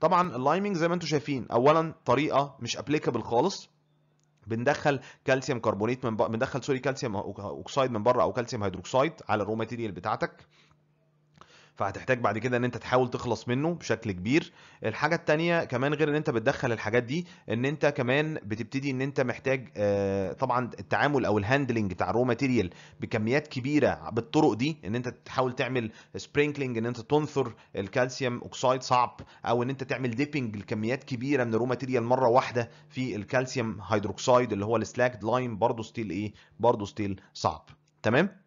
طبعا اللايمنج زي ما انتم شايفين اولا طريقه مش ابليكابل خالص بندخل كالسيوم كربونيت من بندخل سوري كالسيوم اوكسايد من بره او كالسيوم هيدروكسايد على الرو ماتيريال بتاعتك فهتحتاج بعد كده ان انت تحاول تخلص منه بشكل كبير الحاجه التانية كمان غير ان انت بتدخل الحاجات دي ان انت كمان بتبتدي ان انت محتاج آه، طبعا التعامل او الهاندلنج بتاع الرو ماتيريال بكميات كبيره بالطرق دي ان انت تحاول تعمل سبرينكلينج ان انت تنثر الكالسيوم اوكسايد صعب او ان انت تعمل ديبنج لكميات كبيره من الرو ماتيريال مره واحده في الكالسيوم هيدروكسايد اللي هو السلاكد لاين برضه ستيل ايه برضه ستيل صعب تمام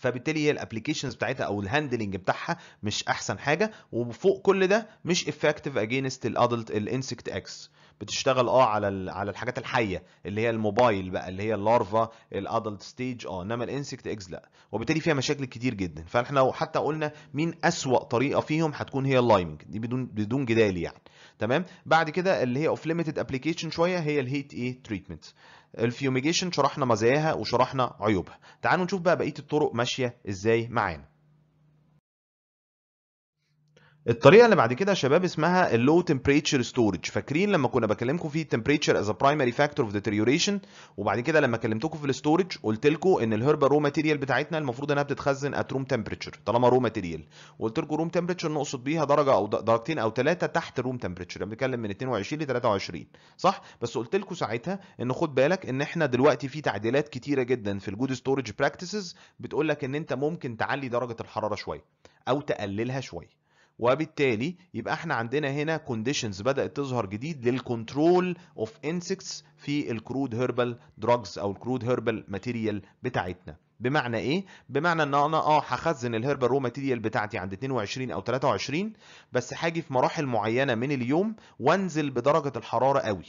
فبالتالي هي الابلكيشنز بتاعتها او الهاندلنج بتاعها مش احسن حاجه وفوق كل ده مش افكتيف اجينست الادلت الانسكت اكس بتشتغل اه على على الحاجات الحيه اللي هي الموبايل بقى اللي هي اللارفا الادلت ستيج اه انما الانسكت اكس لا وبالتالي فيها مشاكل كتير جدا فاحنا حتى قلنا مين اسوا طريقه فيهم هتكون هي اللايمنج دي بدون بدون جدال يعني تمام بعد كده اللي هي اوف ليميتد ابلكيشن شويه هي الهيت ايه تريتمنت الفيوميجيشن شرحنا مزاياها وشرحنا عيوبها تعالوا نشوف بقى بقيه الطرق ماشيه ازاي معانا الطريقه اللي بعد كده يا شباب اسمها اللو تمبريتشر ستورج فاكرين لما كنا بكلمكم في التمبريتشر از برايمري فاكتور اوف ديتيريوريشن وبعد كده لما كلمتكم في الاستورج قلت لكم ان الهربا رو ماتيريال بتاعتنا المفروض انها بتتخزن ات روم تمبريتشر طالما رو ماتيريال وقلت لكم روم تمبريتشر نقصد بيها درجه او درجتين او ثلاثه تحت الروم تمبريتشر يعني بنتكلم من 22 ل 23 صح بس قلت لكم ساعتها ان خد بالك ان احنا دلوقتي في تعديلات كتيره جدا في الجود ستورج براكتسز بتقول لك ان انت ممكن تعلي درجه الحراره شويه او تقللها شويه وبالتالي يبقى احنا عندنا هنا كونديشنز بدات تظهر جديد للكنترول اوف انسكتس في الكرود هيربال دراجز او الكرود هيربال ماتيريال بتاعتنا بمعنى ايه بمعنى ان انا اه هخزن الهيربال رو ماتيريال بتاعتي عند 22 او 23 بس هاجي في مراحل معينه من اليوم وانزل بدرجه الحراره قوي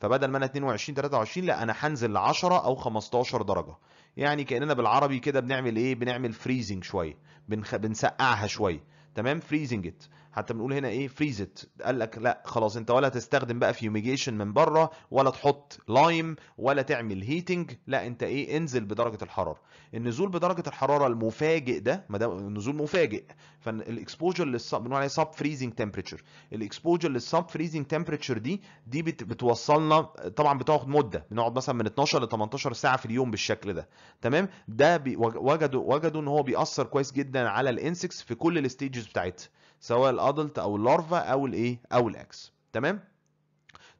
فبدل ما انا 22 23 لا انا هنزل ل 10 او 15 درجه يعني كاننا بالعربي كده بنعمل ايه بنعمل فريزنج شويه بنخ... بنسقعها شويه تمام فريزنج ات حتى بنقول هنا ايه فريز ات قال لك لا خلاص انت ولا تستخدم بقى فيوميجيشن من بره ولا تحط لايم ولا تعمل هيتنج لا انت ايه انزل بدرجه الحراره النزول بدرجه الحراره المفاجئ ده ما دام النزول مفاجئ فالاكسبوجر للصب بنقول عليه سب فريزنج تمبريتشر الاكسبوجر للسب فريزنج تمبريتشر دي دي بت... بتوصلنا طبعا بتاخد مده بنقعد مثلا من 12 ل 18 ساعه في اليوم بالشكل ده تمام ده بي... وجدوا وجدوا ان هو بيأثر كويس جدا على الانسكس في كل الستيجز بتاعتها سواء الادلت او اللارفا او الايه او الاكس تمام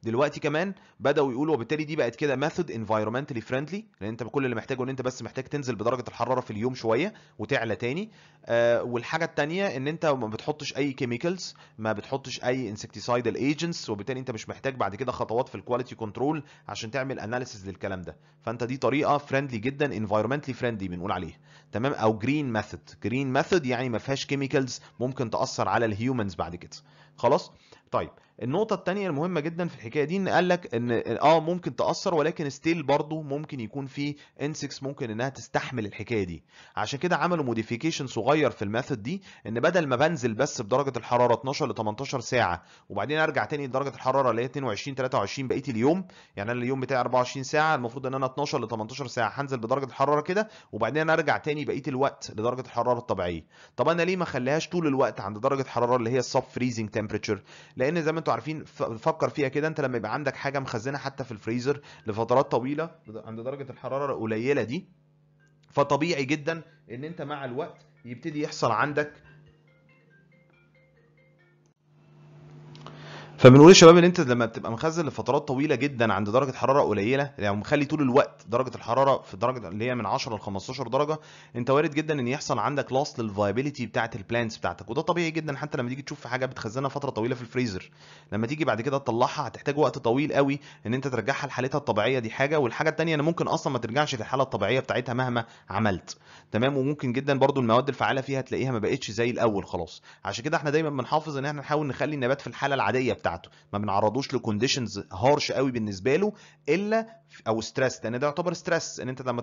دلوقتي كمان بداوا يقولوا وبالتالي دي بقت كده ميثود انفايرمنتلي فريندلي لان انت كل اللي محتاجه ان انت بس محتاج تنزل بدرجه الحراره في اليوم شويه وتعلى تاني آه والحاجه الثانيه ان انت ما بتحطش اي كيميكلز ما بتحطش اي انسكتيسايدال ايجنتس وبالتالي انت مش محتاج بعد كده خطوات في الكواليتي كنترول عشان تعمل اناليسيز للكلام ده فانت دي طريقه فريندلي جدا انفايرمنتلي فريندلي بنقول عليها تمام او جرين ميثود جرين ميثود يعني ما فيهاش كيميكلز ممكن تاثر على الهيومنز بعد كده خلاص طيب النقطه الثانيه المهمه جدا في الحكايه دي ان قال لك ان اه ممكن تاثر ولكن ستيل برضه ممكن يكون في انسكس ممكن انها تستحمل الحكايه دي عشان كده عملوا موديفيكيشن صغير في الميثود دي ان بدل ما بنزل بس بدرجه الحراره 12 ل 18 ساعه وبعدين ارجع تاني لدرجه الحراره اللي هي 22 23 بقيه اليوم يعني انا اليوم بتاعي 24 ساعه المفروض ان انا 12 ل 18 ساعه هنزل بدرجه الحراره كده وبعدين ارجع تاني بقيه الوقت لدرجه الحراره الطبيعيه طب انا ليه ما اخليهاش طول الوقت عند درجه حراره اللي هي السب فريزنج تمبريتشر لان زي ما انتم انتوا عارفين فكر فيها كده انت لما يبقى عندك حاجه مخزنه حتى في الفريزر لفترات طويله عند درجه الحراره القليله دي فطبيعي جدا ان انت مع الوقت يبتدي يحصل عندك فبنقول للشباب ان انت لما بتبقى مخزن لفترات طويله جدا عند درجه حراره قليله يعني مخلي طول الوقت درجه الحراره في الدرجه اللي هي من 10 ل 15 درجه انت وارد جدا ان يحصل عندك لاس للفايبيليتي بتاعه البلانتس بتاعتك وده طبيعي جدا حتى لما تيجي تشوف في حاجه بتخزنها فتره طويله في الفريزر لما تيجي بعد كده تطلعها هتحتاج وقت طويل قوي ان انت ترجعها لحالتها الطبيعيه دي حاجه والحاجه الثانيه ان ممكن اصلا ما ترجعش للحاله الطبيعيه بتاعتها مهما عملت تمام وممكن جدا برده المواد الفعاله فيها تلاقيها ما بقتش زي الاول خلاص عشان كده احنا دايما بنحافظ ان احنا نحاول نخلي النبات في الحاله العاديه بتاعته بتاعته ما بنعرضوش لكونديشنز هارش قوي بالنسبه له الا او ستريس لان ده يعتبر ستريس ان انت لما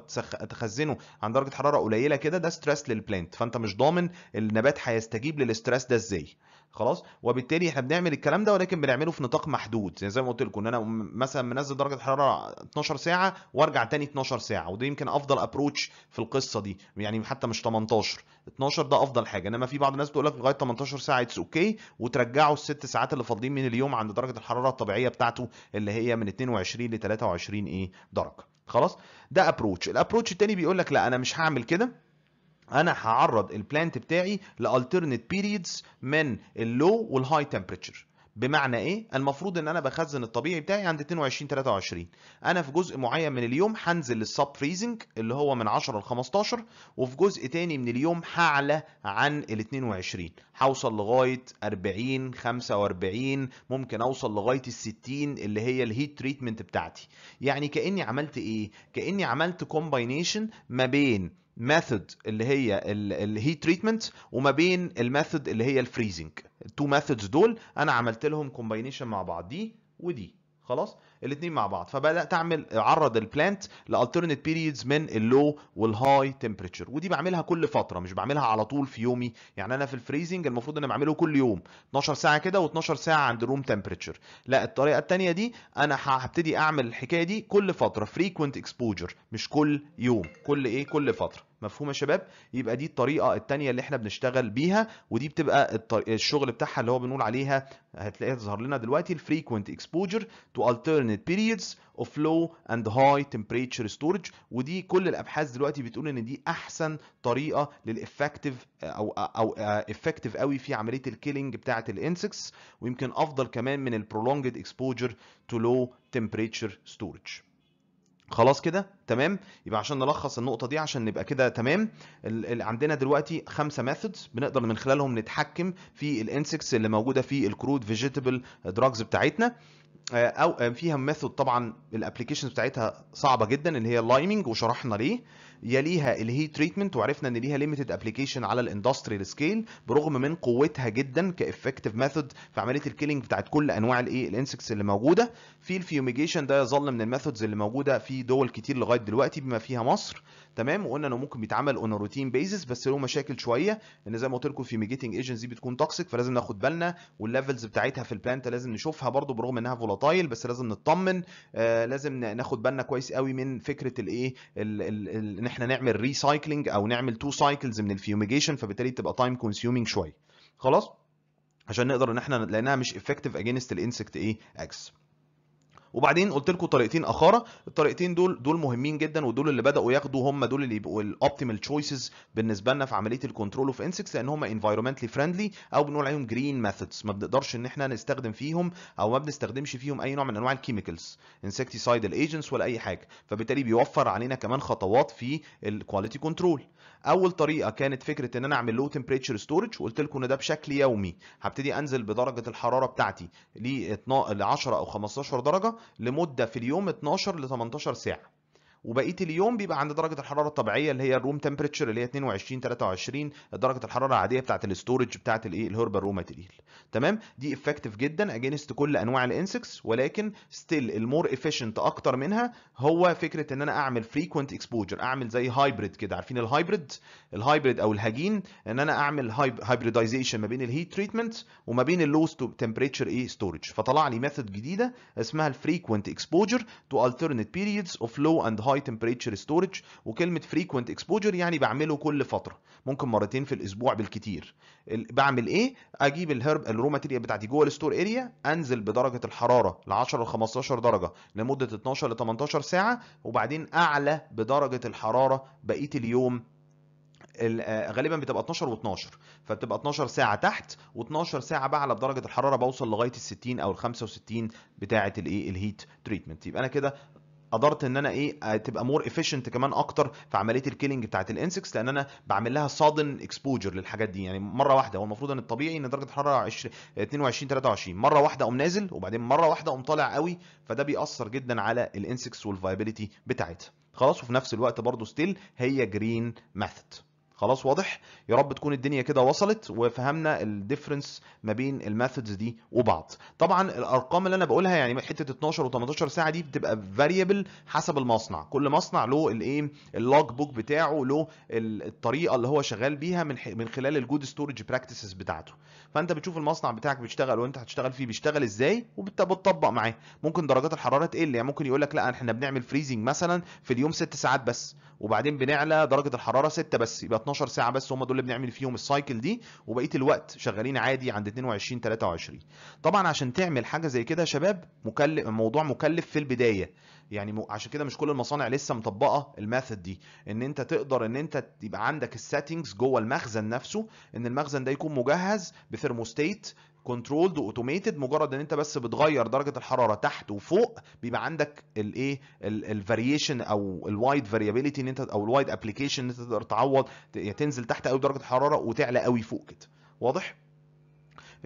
تخزنه عند درجه حراره قليله كده ده ستريس للبلانت فانت مش ضامن النبات هيستجيب للستريس ده ازاي خلاص وبالتالي احنا بنعمل الكلام ده ولكن بنعمله في نطاق محدود يعني زي ما قلت لكم ان انا مثلا منزل درجه الحراره 12 ساعه وارجع تاني 12 ساعه وده يمكن افضل ابروتش في القصه دي يعني حتى مش 18 12 ده افضل حاجه انما في بعض الناس بتقول لك لغايه 18 ساعه اتس اوكي وترجعه الست ساعات اللي فاضلين من اليوم عند درجه الحراره الطبيعيه بتاعته اللي هي من 22 ل 23 ايه درجه خلاص ده ابروتش الابروتش التاني بيقول لك لا انا مش هعمل كده انا هعرض البلانت بتاعي لالترنت بيريدز من اللو والهاي تمبريتشر بمعنى ايه المفروض ان انا بخزن الطبيعي بتاعي عند 22 23 انا في جزء معين من اليوم هنزل للسب فريزنج اللي هو من 10 ل 15 وفي جزء تاني من اليوم هعلى عن ال 22 هوصل لغايه 40 45 ممكن اوصل لغايه ال 60 اللي هي الهيت تريتمنت بتاعتي يعني كاني عملت ايه كاني عملت كومباينيشن ما بين ميثود اللي هي الهيت تريتمنت وما بين الميثود اللي هي الفريزنج التو ميثودز دول انا عملت لهم كومباينيشن مع بعض دي ودي خلاص الاثنين مع بعض فبدات اعمل عرض البلانت لالترنت بيريدز من اللو والهاي تمبريتشر ودي بعملها كل فتره مش بعملها على طول في يومي يعني انا في الفريزنج المفروض ان انا بعمله كل يوم 12 ساعه كده و12 ساعه عند روم تمبريتشر لا الطريقه الثانيه دي انا هبتدي اعمل الحكايه دي كل فتره فريكوينت اكسبوجر مش كل يوم كل ايه كل فتره مفهوم يا شباب يبقى دي الطريقه الثانيه اللي احنا بنشتغل بيها ودي بتبقى الطر... الشغل بتاعها اللي هو بنقول عليها هتلاقيها تظهر لنا دلوقتي الفريكوينت اكسبوجر تو alternate periods of low and high temperature storage ودي كل الابحاث دلوقتي بتقول ان دي احسن طريقه للافكتيف او او افكتيف قوي في عمليه الكيلينج بتاعه الانسكتس ويمكن افضل كمان من البرولونجد اكسبوجر تو لو temperature storage خلاص كده تمام يبقى عشان نلخص النقطه دي عشان نبقى كده تمام عندنا دلوقتي خمسه ميثودز بنقدر من خلالهم نتحكم في الانسكتس اللي موجوده في الكرود فيجيتابل دراجز بتاعتنا او آه، فيها ميثود طبعا الابلكيشن بتاعتها صعبه جدا اللي هي اللايمنج وشرحنا ليه يليها الهيت تريتمنت وعرفنا ان ليها ليميتد ابلكيشن على الاندستريال سكيل برغم من قوتها جدا كافكتيف ميثود في عمليه الكيلينج بتاعت كل انواع الايه الانسكتس اللي موجوده في الفيوميجيشن ده يظل من الميثودز اللي موجوده في دول كتير لغايه دلوقتي بما فيها مصر تمام وقلنا انه ممكن بيتعمل اون روتين بيزس بس له مشاكل شويه ان زي ما قلت لكم الفيوميجيتنج ايجنتس دي بتكون توكسيك فلازم ناخد بالنا والليفلز بتاعتها في البلانت لازم نشوفها برده برغم انها فولاتايل بس لازم نطمن آه لازم ناخد بالنا كويس قوي من فكره الايه احنا نعمل ريسايكلينج او نعمل تو سايكلز من الفيوميجيشن فبالتالي تبقى تايم كونسيومينج شويه خلاص عشان نقدر ان احنا لانها مش افكتيف اجينست الانسكت ايه اكس وبعدين قلت لكم طريقتين اخاره الطريقتين دول دول مهمين جدا ودول اللي بداوا ياخدوا هم دول اللي يبقوا الاوبتيمال تشويسز بالنسبه لنا في عمليه الكنترول اوف انسكس لان هم انفايرمنتلي فريندلي او بنقول عليهم جرين ميثودز ما بنقدرش ان احنا نستخدم فيهم او ما بنستخدمش فيهم اي نوع من انواع الكيميكالز انسكتيسايدال ايجنتس ولا اي حاجه فبالتالي بيوفر علينا كمان خطوات في الكواليتي كنترول اول طريقه كانت فكره ان انا اعمل لو تمبريتشر ستورج وقلت لكم ان ده بشكل يومي هبتدي انزل بدرجه الحراره بتاعتي ل 10 او 15 درجه لمدة في اليوم 12 ل 18 ساعة وبقيه اليوم بيبقى عند درجه الحراره الطبيعيه اللي هي الروم تمبريتشر اللي هي 22 23 درجه الحراره العاديه بتاعه الاستورج بتاعه الايه الهربال رو ماتيريال تمام دي افكتيف جدا اجينست كل انواع الانسكس ولكن ستيل المور افيشنت اكتر منها هو فكره ان انا اعمل فريكوينت اكسبوجر اعمل زي هايبريد كده عارفين الهايبريد الهايبريد او الهجين ان انا اعمل هايبريدايزيشن ما بين الهيت تريتمنت وما بين اللو تمبريتشر ايه ستورج فطلع لي ميثود جديده اسمها الفريكوينت اكسبوجر تو alternate بيريدز اوف لو اند هاي هاي تمبريتشر ستورج وكلمه فريكوينت اكسبوجر يعني بعمله كل فتره ممكن مرتين في الاسبوع بالكتير بعمل ايه اجيب الهرب الرو ماتيريال بتاعتي جوه الستور اريا انزل بدرجه الحراره ل 10 ل 15 درجه لمده 12 ل 18 ساعه وبعدين اعلى بدرجه الحراره بقيه اليوم آه، غالبا بتبقى 12 و12 فبتبقى 12 ساعه تحت و12 ساعه بقى على بدرجه الحراره بوصل لغايه ال 60 إيه؟ او ال 65 بتاعه الايه الهيت تريتمنت يبقى انا كده قدرت ان انا ايه آه، تبقى مور افيشنت كمان اكتر في عمليه الكيلينج بتاعه الانسكس لان انا بعمل لها صادن اكسبوجر للحاجات دي يعني مره واحده هو المفروض ان الطبيعي ان درجه الحراره 22 23 مره واحده اقوم نازل وبعدين مره واحده اقوم طالع قوي فده بيأثر جدا على الانسكس والفايبيليتي بتاعتها خلاص وفي نفس الوقت برضه ستيل هي جرين ميثود خلاص واضح يا رب تكون الدنيا كده وصلت وفهمنا الديفرنس ما بين الميثودز دي وبعض طبعا الارقام اللي انا بقولها يعني حته 12 و18 ساعه دي بتبقى فاريبل حسب المصنع كل مصنع له الايه اللوج بوك بتاعه له الطريقه اللي هو شغال بيها من من خلال الجود ستورج براكتسز بتاعته فانت بتشوف المصنع بتاعك بيشتغل وانت هتشتغل فيه بيشتغل ازاي وبتطبق معاه ممكن درجات الحراره تقل يعني ممكن يقول لك لا احنا بنعمل فريزنج مثلا في اليوم 6 ساعات بس وبعدين بنعلى درجه الحراره 6 بس يبقى 12 ساعه بس هم دول اللي بنعمل فيهم السايكل دي وبقيه الوقت شغالين عادي عند 22 23 طبعا عشان تعمل حاجه زي كده يا شباب مكلف الموضوع مكلف في البدايه يعني عشان كده مش كل المصانع لسه مطبقه الميثود دي ان انت تقدر ان انت يبقى عندك السيتنجز جوه المخزن نفسه ان المخزن ده يكون مجهز بثيرموستات كنترولد اوتوميتد مجرد ان انت بس بتغير درجه الحراره تحت وفوق بيبقى عندك الايه الفاريشن او الوايد فاريابيليتي ان انت او الوايد ابلكيشن ان انت تقدر تعوض يعني تنزل تحت قوي درجه الحراره وتعلى قوي فوق كده واضح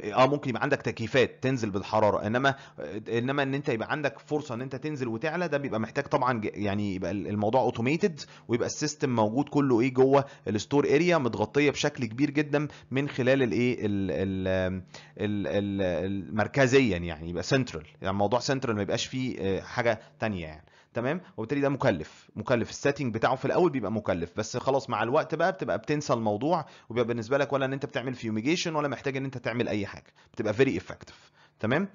اه ممكن يبقى عندك تكييفات تنزل بالحراره انما انما ان انت يبقى عندك فرصه ان انت تنزل وتعلى ده بيبقى محتاج طبعا يعني يبقى الموضوع اوتوميتد ويبقى السيستم موجود كله ايه جوه الستور اريا متغطيه بشكل كبير جدا من خلال الايه المركزيا يعني يبقى سنترال يعني الموضوع سنترال ما يبقاش فيه آه، حاجه ثانيه يعني تمام وبالتالي ده مكلف مكلف السيتنج بتاعه في الاول بيبقى مكلف بس خلاص مع الوقت بقى بتبقى بتنسى الموضوع وبيبقى بالنسبه لك ولا ان انت بتعمل فيوميجيشن ولا محتاج ان انت تعمل اي حاجه بتبقى فيري افكتيف تمام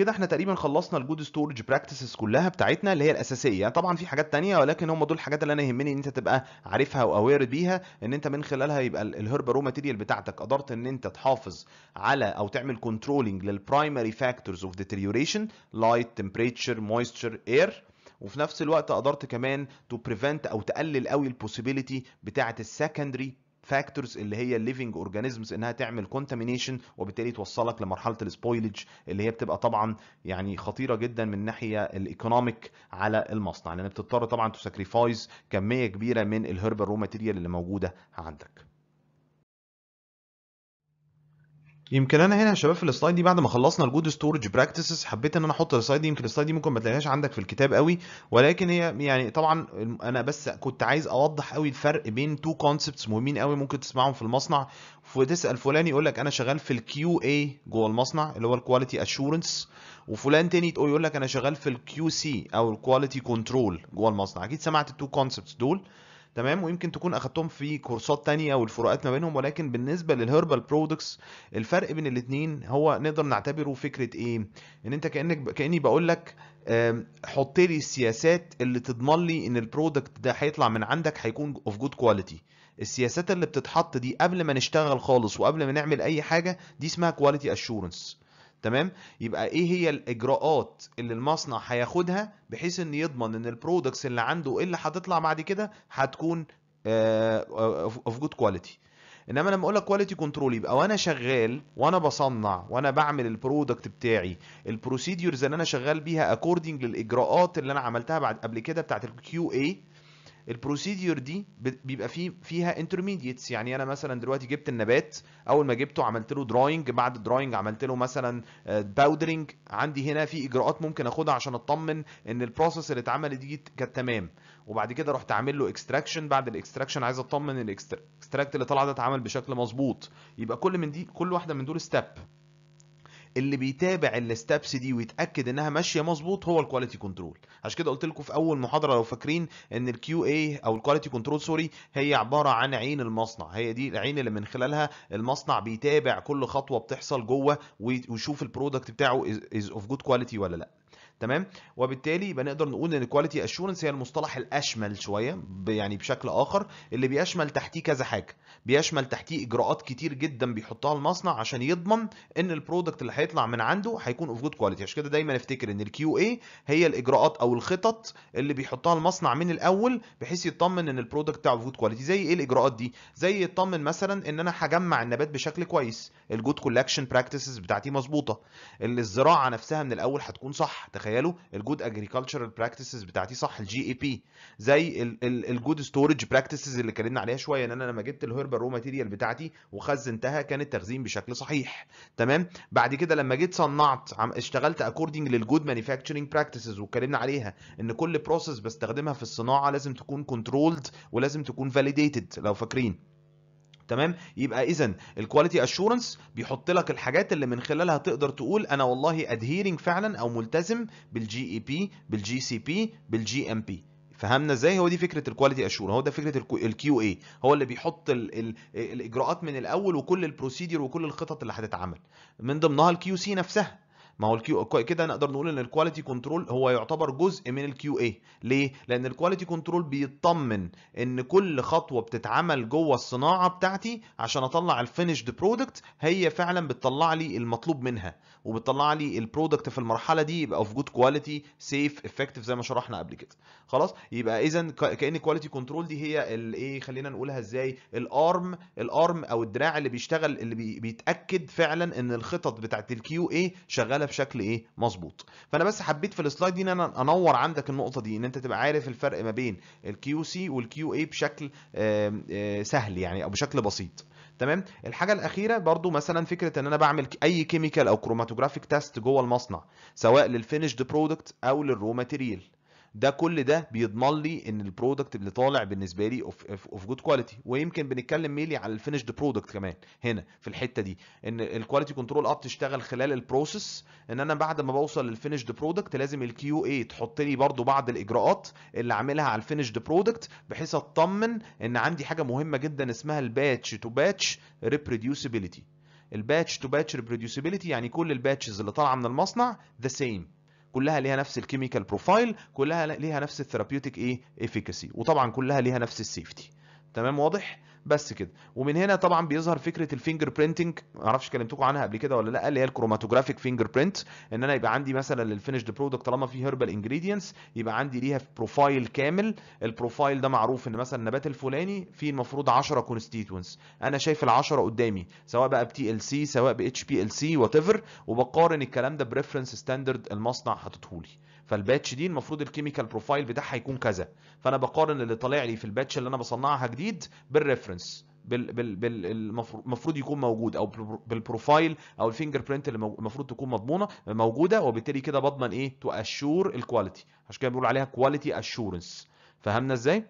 كده احنا تقريبا خلصنا الجود ستورج براكتسز كلها بتاعتنا اللي هي الاساسيه طبعا في حاجات تانية ولكن هم دول الحاجات اللي انا يهمني ان انت تبقى عارفها واوير بيها ان انت من خلالها يبقى الهرب رو ماتيريال بتاعتك قدرت ان انت تحافظ على او تعمل كنترولنج للبرايمري فاكتورز اوف ديتريوريشن لايت تمبريتشر مويستشر اير وفي نفس الوقت قدرت كمان تو بريفنت او تقلل قوي البوسيبيليتي بتاعه السكندري فاكتورز اللي هي الليفنج اورجانيزمز انها تعمل كونتامينيشن وبالتالي توصلك لمرحله السبويلج اللي هي بتبقى طبعا يعني خطيره جدا من الناحيه الايكونوميك على المصنع لان بتضطر طبعا تسكريفايز كميه كبيره من الهربال رو ماتيريال اللي موجوده عندك يمكن انا هنا يا شباب في السلايد دي بعد ما خلصنا الجود ستورج براكتسز حبيت ان انا احط السلايد دي يمكن السلايد دي ممكن ما تلاقيهاش عندك في الكتاب قوي ولكن هي يعني طبعا انا بس كنت عايز اوضح قوي الفرق بين تو كونسبتس مهمين قوي ممكن تسمعهم في المصنع وتسال فلان يقول لك انا شغال في الكيو اي جوه المصنع اللي هو الكواليتي اشورنس وفلان تاني يقول لك انا شغال في الكيو سي او الكواليتي كنترول جوه المصنع اكيد سمعت التو كونسبتس دول تمام ويمكن تكون اخدتهم في كورسات تانية والفروقات ما بينهم ولكن بالنسبه للهربال برودكتس الفرق بين الاثنين هو نقدر نعتبره فكره ايه ان انت كانك كاني بقول لك حط لي السياسات اللي تضمن لي ان البرودكت ده هيطلع من عندك هيكون اوف جود كواليتي السياسات اللي بتتحط دي قبل ما نشتغل خالص وقبل ما نعمل اي حاجه دي اسمها كواليتي اشورنس تمام يبقى ايه هي الاجراءات اللي المصنع هياخدها بحيث ان يضمن ان البرودكتس اللي عنده إيه اللي هتطلع بعد كده هتكون اوف جود كواليتي انما لما اقول لك كواليتي كنترول يبقى وانا شغال وانا بصنع وانا بعمل البرودكت بتاعي البروسيديورز اللي انا شغال بيها اكوردنج للاجراءات اللي انا عملتها بعد قبل كده بتاعت الكيو اي البروسيدور دي بيبقى فيه فيها انترميديتس يعني انا مثلا دلوقتي جبت النبات اول ما جبته عملت له دراينج بعد الدراينج عملت له مثلا باودرنج آه، عندي هنا في اجراءات ممكن اخدها عشان اطمن ان البروسيس اللي اتعملت دي كانت تمام وبعد كده رحت عامل له اكستراكشن بعد الاكستراكشن عايز اطمن الاكستراكت اللي طلع ده اتعمل بشكل مظبوط يبقى كل من دي كل واحده من دول ستيب اللي بيتابع الستبس دي ويتاكد انها ماشيه مظبوط هو الكواليتي كنترول عشان كده قلت لكم في اول محاضره لو فاكرين ان الكيو اي او الكواليتي كنترول سوري هي عباره عن عين المصنع هي دي العين اللي من خلالها المصنع بيتابع كل خطوه بتحصل جوه ويشوف البرودكت بتاعه از اوف جود كواليتي ولا لا تمام وبالتالي يبقى نقدر نقول ان الكواليتي اشورنس هي المصطلح الاشمل شويه يعني بشكل اخر اللي بيشمل تحتيه كذا حاجه بيشمل تحتيه اجراءات كتير جدا بيحطها المصنع عشان يضمن ان البرودكت اللي هيطلع من عنده هيكون اوف جود كواليتي عشان كده دايما افتكر ان الكيو اي هي الاجراءات او الخطط اللي بيحطها المصنع من الاول بحيث يطمن ان البرودكت بتاعه اوف جود كواليتي زي ايه الاجراءات دي زي يطمن مثلا ان انا هجمع النبات بشكل كويس الجود كولكشن براكتسز بتاعتي مظبوطه الزراعه نفسها من الاول هتكون صح تخيل تتخيلوا الجود اجريكالتشرال براكتسز بتاعتي صح الجي اي بي زي الجود ستورج براكتسز اللي اتكلمنا عليها شويه ان انا لما جبت الهيربال رو ماتيريال بتاعتي وخزنتها كان التخزين بشكل صحيح تمام بعد كده لما جيت صنعت عم اشتغلت اكوردنج للجود مانيفاكتشرنج براكتسز واتكلمنا عليها ان كل بروسيس بستخدمها في الصناعه لازم تكون كنترولد ولازم تكون فاليديتد لو فاكرين تمام يبقى اذا الكواليتي اشورنس بيحط لك الحاجات اللي من خلالها تقدر تقول انا والله ادهيرنج فعلا او ملتزم بالجي اي بي e بالجي سي بي بالجي ام بي فهمنا ازاي هو دي فكره الكواليتي اشور هو ده فكره الكيو اي هو اللي بيحط الـ الـ الاجراءات من الاول وكل البروسيدير وكل الخطط اللي هتتعمل من ضمنها الكيو سي نفسها ما هو الكيو كده نقدر نقول ان الكواليتي كنترول هو يعتبر جزء من الكيو اي ليه لان الكواليتي كنترول بيطمن ان كل خطوه بتتعمل جوه الصناعه بتاعتي عشان اطلع الفينيشد برودكت هي فعلا بتطلع لي المطلوب منها وبتطلع لي البرودكت في المرحله دي يبقى اوف جود كواليتي سيف افكتيف زي ما شرحنا قبل كده خلاص يبقى اذا كان الكواليتي كنترول دي هي الايه خلينا نقولها ازاي الارم الارم او الدراع اللي بيشتغل اللي بيتاكد فعلا ان الخطط بتاعت الكيو اي شغاله بشكل ايه مظبوط فانا بس حبيت في السلايد دي ان انا انور عندك النقطه دي ان انت تبقى عارف الفرق ما بين الكيو سي والكيو اي بشكل آه، سهل يعني او بشكل بسيط تمام الحاجه الاخيره برضو مثلا فكره ان انا بعمل اي كيميكال او كروماتوجرافيك تيست جوه المصنع سواء للفينيشد برودكت او للرو ماتيريال ده كل ده بيضمن لي ان البرودكت اللي طالع بالنسبه لي اوف جود كواليتي ويمكن بنتكلم ميلي على الفينشد برودكت كمان هنا في الحته دي ان الكواليتي كنترول اب تشتغل خلال البروسيس ان انا بعد ما بوصل للفينشد برودكت لازم الكيو اي تحط لي برده بعض الاجراءات اللي عاملها على الفينشد برودكت بحيث اطمن ان عندي حاجه مهمه جدا اسمها الباتش تو باتش ريبروديوسيبيليتي الباتش تو باتش ريبروديوسيبيليتي يعني كل الباتشز اللي طالعه من المصنع ذا سيم كلها ليها نفس الكيميكال بروفايل كلها ليها نفس الثيرابيوتيك ايه افيكاسي وطبعا كلها ليها نفس السيفتي تمام واضح بس كده ومن هنا طبعا بيظهر فكره الفينجر برينتنج ما اعرفش كلمتكم عنها قبل كده ولا لا اللي هي الكروماتوجرافيك فينجر برينت ان انا يبقى عندي مثلا للفينشد برودكت طالما فيه هيربال انجريدينتس يبقى عندي ليها بروفايل كامل البروفايل ده معروف ان مثلا النبات الفلاني فيه المفروض 10 كونستيتوينتس انا شايف ال10 قدامي سواء بقى بتي ال سي سواء باتش بي ال سي وات ايفر وبقارن الكلام ده بريفرنس ستاندرد المصنع حاططهولي فالباتش دي المفروض الكيميكال بروفايل بتاعها يكون كذا فانا بقارن اللي طالع لي في الباتش اللي انا بصنعها جديد بالريفرنس بالمفروض يكون موجود او بالبروفايل او الفينجر برنت اللي المفروض تكون مضمونه موجوده وبالتالي كده بضمن ايه تو اشور الكواليتي عشان كده بنقول عليها كواليتي اشورنس فهمنا ازاي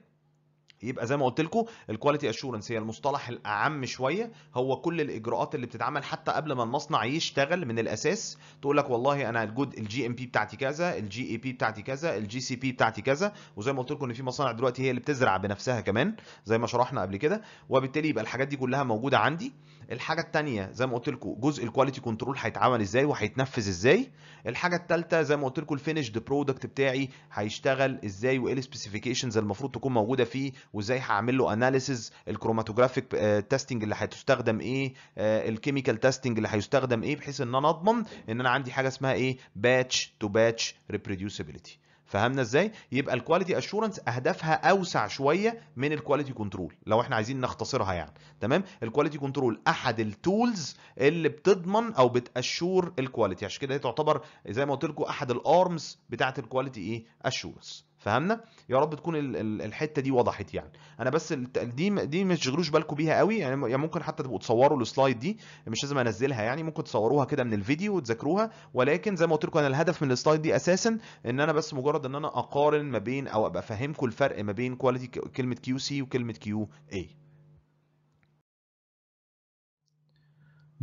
يبقى زي ما قلت لكم الكواليتي اشورنس هي المصطلح الاعم شويه هو كل الاجراءات اللي بتتعمل حتى قبل ما المصنع يشتغل من الاساس تقول لك والله انا الجود الجي ام بي بتاعتي كذا الجي اي بي بتاعتي كذا الجي سي بي بتاعتي كذا وزي ما قلت لكم ان في مصانع دلوقتي هي اللي بتزرع بنفسها كمان زي ما شرحنا قبل كده وبالتالي يبقى الحاجات دي كلها موجوده عندي الحاجه الثانيه زي ما قلت لكم جزء الكواليتي كنترول هيتعمل ازاي وهيتنفذ ازاي الحاجه الثالثه زي ما قلت لكم الفينشد برودكت بتاعي هيشتغل ازاي وايه السبيسيفيكيشنز المفروض تكون موجوده فيه وازاي هعمل له اناليسز الكروماتوجرافيك تيستنج اللي هتستخدم ايه آه، الكيميكال تيستنج اللي هيستخدم ايه بحيث ان انا اضمن ان انا عندي حاجه اسمها ايه باتش تو باتش ريبروديوسيبيليتي فهمنا ازاي يبقى الكواليتي اشورنس اهدافها اوسع شويه من الكواليتي كنترول لو احنا عايزين نختصرها يعني تمام الكواليتي كنترول احد التولز اللي بتضمن او بتاشور الكواليتي عشان كده هي تعتبر زي ما قلت لكم احد الارمز بتاعه الكواليتي ايه اشورنس فهمنا يا رب تكون الحته دي وضحت يعني انا بس دي دي ما تشغلوش بالكم بيها قوي يعني, يعني ممكن حتى تبقوا تصوروا السلايد دي مش لازم انزلها يعني ممكن تصوروها كده من الفيديو وتذاكروها ولكن زي ما قلت لكم انا الهدف من السلايد دي اساسا ان انا بس مجرد ان انا اقارن ما بين او ابقى افهمكم الفرق ما بين كواليتي كلمه كيو سي وكلمه كيو اي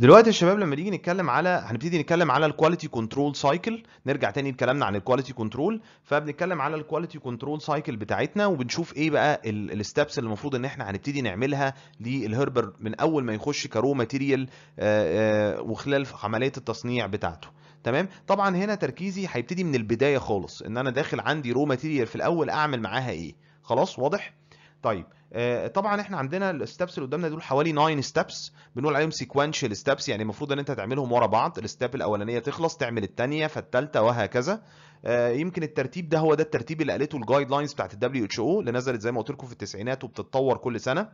دلوقتي يا شباب لما نيجي نتكلم على هنبتدي نتكلم على الكواليتي كنترول سايكل نرجع تاني لكلامنا عن الكواليتي كنترول فبنتكلم على الكواليتي كنترول سايكل بتاعتنا وبنشوف ايه بقى الستبس اللي المفروض ان احنا هنبتدي نعملها للهربر من اول ما يخش كرو ماتيريال آه، آه، وخلال عمليه التصنيع بتاعته تمام طبعا هنا تركيزي هيبتدي من البدايه خالص ان انا داخل عندي رو ماتيريال في الاول اعمل معاها ايه خلاص واضح طيب آه، طبعا احنا عندنا الستبس اللي قدامنا دول حوالي 9 ستبس بنقول عليهم سيكوينشال ستبس يعني المفروض ان انت تعملهم ورا بعض الستاب الاولانيه تخلص تعمل الثانيه فالثالثه وهكذا آه، يمكن الترتيب ده هو ده الترتيب اللي قالته الجايد لاينز بتاعت الدبليو اتش او اللي نزلت زي ما قلت لكم في التسعينات وبتتطور كل سنه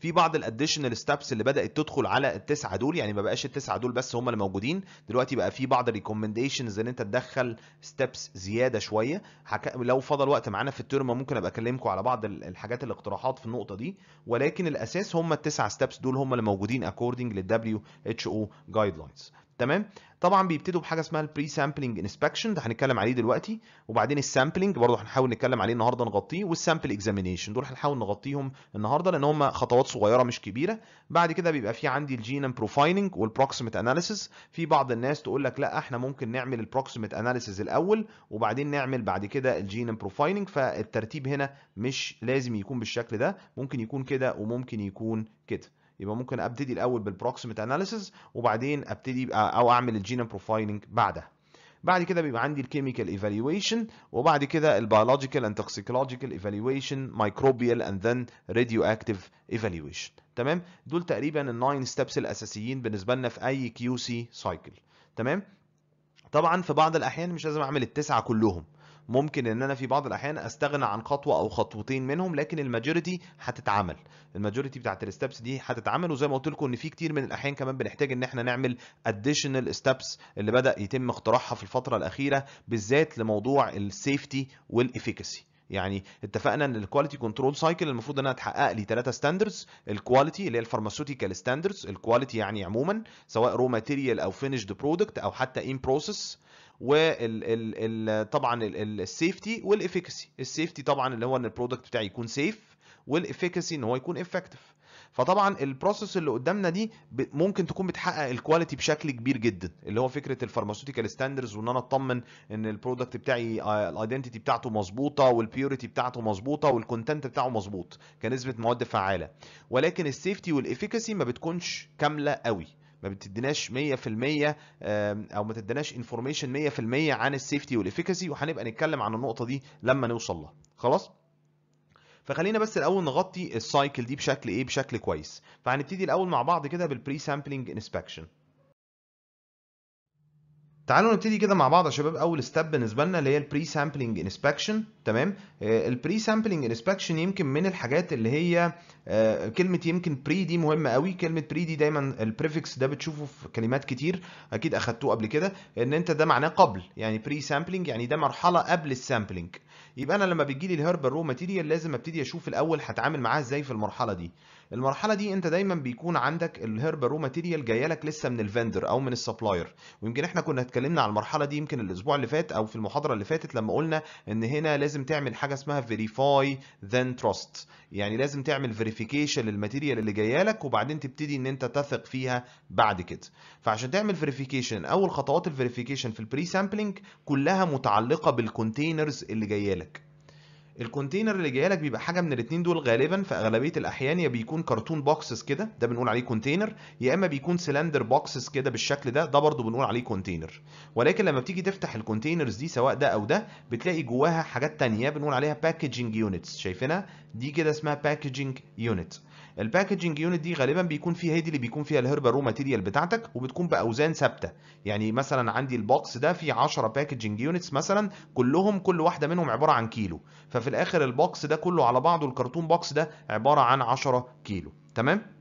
في بعض الاديشنال ستابس اللي بدات تدخل على التسعه دول يعني ما بقاش التسعه دول بس هم اللي موجودين دلوقتي بقى في بعض الريكومنديشنز ان انت تدخل ستابس زياده شويه حك... لو فضل وقت معانا في الترم ممكن ابقى اكلمكم على بعض الحاجات الاقتراحات في النقطه دي ولكن الاساس هم التسعه ستابس دول هم اللي موجودين اكوردنج للدبليو اتش او جايد لاينز تمام طبعا بيبتدوا بحاجه اسمها البري سامبلنج انسبكشن ده هنتكلم عليه دلوقتي وبعدين السامبلنج برضه هنحاول نتكلم عليه النهارده نغطيه والسامبل اكزامينشن دول هنحاول نغطيهم النهارده لان هم خطوات صغيره مش كبيره بعد كده بيبقى في عندي الجينم بروفايلنج والبروكسيمت اناليسيس في بعض الناس تقول لك لا احنا ممكن نعمل البروكسيمت اناليسيس الاول وبعدين نعمل بعد كده الجينم بروفايلنج فالترتيب هنا مش لازم يكون بالشكل ده ممكن يكون كده وممكن يكون كده يبقى ممكن ابتدي الاول بالبروكسيمت اناليسيز وبعدين ابتدي او اعمل الجينوم بروفايلنج بعدها بعد كده بيبقى عندي الكيميكال ايفالويشن وبعد كده البيولوجيكال اند توكسيكولوجيكال ايفالويشن مايكروبيال اند ذن راديو اكتيف ايفالويشن تمام دول تقريبا الناين ستيبس الاساسيين بالنسبه لنا في اي كيو سي سايكل تمام طبعا في بعض الاحيان مش لازم اعمل التسعه كلهم ممكن ان انا في بعض الاحيان استغنى عن خطوه او خطوتين منهم لكن الماجوريتي هتتعمل الماجوريتي بتاعت الستبس دي هتتعمل وزي ما قلت لكم ان في كتير من الاحيان كمان بنحتاج ان احنا نعمل اديشنال ستبس اللي بدا يتم اقتراحها في الفتره الاخيره بالذات لموضوع السيفتي والافيكاسي يعني اتفقنا ان الكواليتي كنترول سايكل المفروض انها تحقق لي ثلاثه ستاندردز الكواليتي اللي هي الفارماسيوتيكال ستاندردز الكواليتي يعني عموما سواء رو ماتيريال او فينيشد برودكت او حتى ان بروسيس وطبعا السيفتي والافيكسي السيفتي طبعا اللي هو ان البرودكت بتاعي يكون سيف والافيكسي ان هو يكون افكتيف فطبعا البروسيس اللي قدامنا دي ممكن تكون بتحقق الكواليتي بشكل كبير جدا اللي هو فكره الفارماسيوتيكال ستاندرز وان انا اطمن ان البرودكت بتاعي الايدنتيتي آه، بتاعته مظبوطه والبيوريتي بتاعته مظبوطه والكونتنت بتاعه مظبوط كنسبه مواد فعاله ولكن السيفتي والافيكسي ما بتكونش كامله قوي ما بتديناش 100% او ما تديناش انفورميشن 100% عن السيفتي والافيكاسي وهنبقى نتكلم عن النقطه دي لما نوصل لها خلاص فخلينا بس الاول نغطي السايكل دي بشكل ايه بشكل كويس فهنبتدي الاول مع بعض كده بالبري سامبلنج انسبكشن تعالوا نبتدي كده مع بعض يا شباب اول ستيب بالنسبه لنا اللي هي البري سامبلنج انسبكشن تمام البري سامبلنج انسبكشن يمكن من الحاجات اللي هي آه، كلمه يمكن بري دي مهمه قوي كلمه بري دي دايما البريفكس ده بتشوفه في كلمات كتير اكيد اخدتوه قبل كده ان انت ده معناه قبل يعني بري سامبلنج يعني ده مرحله قبل السامبلنج يبقى انا لما بيجي لي الهربل رو ماتيريال لازم ابتدي اشوف الاول هتعامل معاها ازاي في المرحله دي المرحله دي انت دايما بيكون عندك الهرب رو ماتيريال جايه لك لسه من الفندر او من السبلاير ويمكن احنا كنا اتكلمنا على المرحله دي يمكن الاسبوع اللي فات او في المحاضره اللي فاتت لما قلنا ان هنا لازم تعمل حاجه اسمها فيريفاي ذن تراست يعني لازم تعمل فيريفيكيشن للماتيريال اللي جايه لك وبعدين تبتدي ان انت تثق فيها بعد كده فعشان تعمل فيريفيكيشن اول خطوات الفيريفيكيشن في البري سامبلينج كلها متعلقه بالكونتينرز اللي جايه لك الكونتينر اللي جاي لك بيبقى حاجه من الاثنين دول غالبا في اغلبيه الاحيان يا بيكون كرتون بوكسز كده ده بنقول عليه كونتينر يا اما بيكون سلندر بوكسز كده بالشكل ده ده برضه بنقول عليه كونتينر ولكن لما بتيجي تفتح الكونتينرز دي سواء ده او ده بتلاقي جواها حاجات ثانيه بنقول عليها باكجنج يونتس شايفينها دي كده اسمها باكجنج يونت الباكجنج يونت دي غالبا بيكون فيها هي دي اللي بيكون فيها الهربا رو ماتيريال بتاعتك وبتكون باوزان ثابته يعني مثلا عندي البوكس ده فيه 10 باكجنج يونتس مثلا كلهم كل واحده منهم عباره عن كيلو ففي الاخر البوكس ده كله على بعضه الكرتون بوكس ده عباره عن 10 كيلو تمام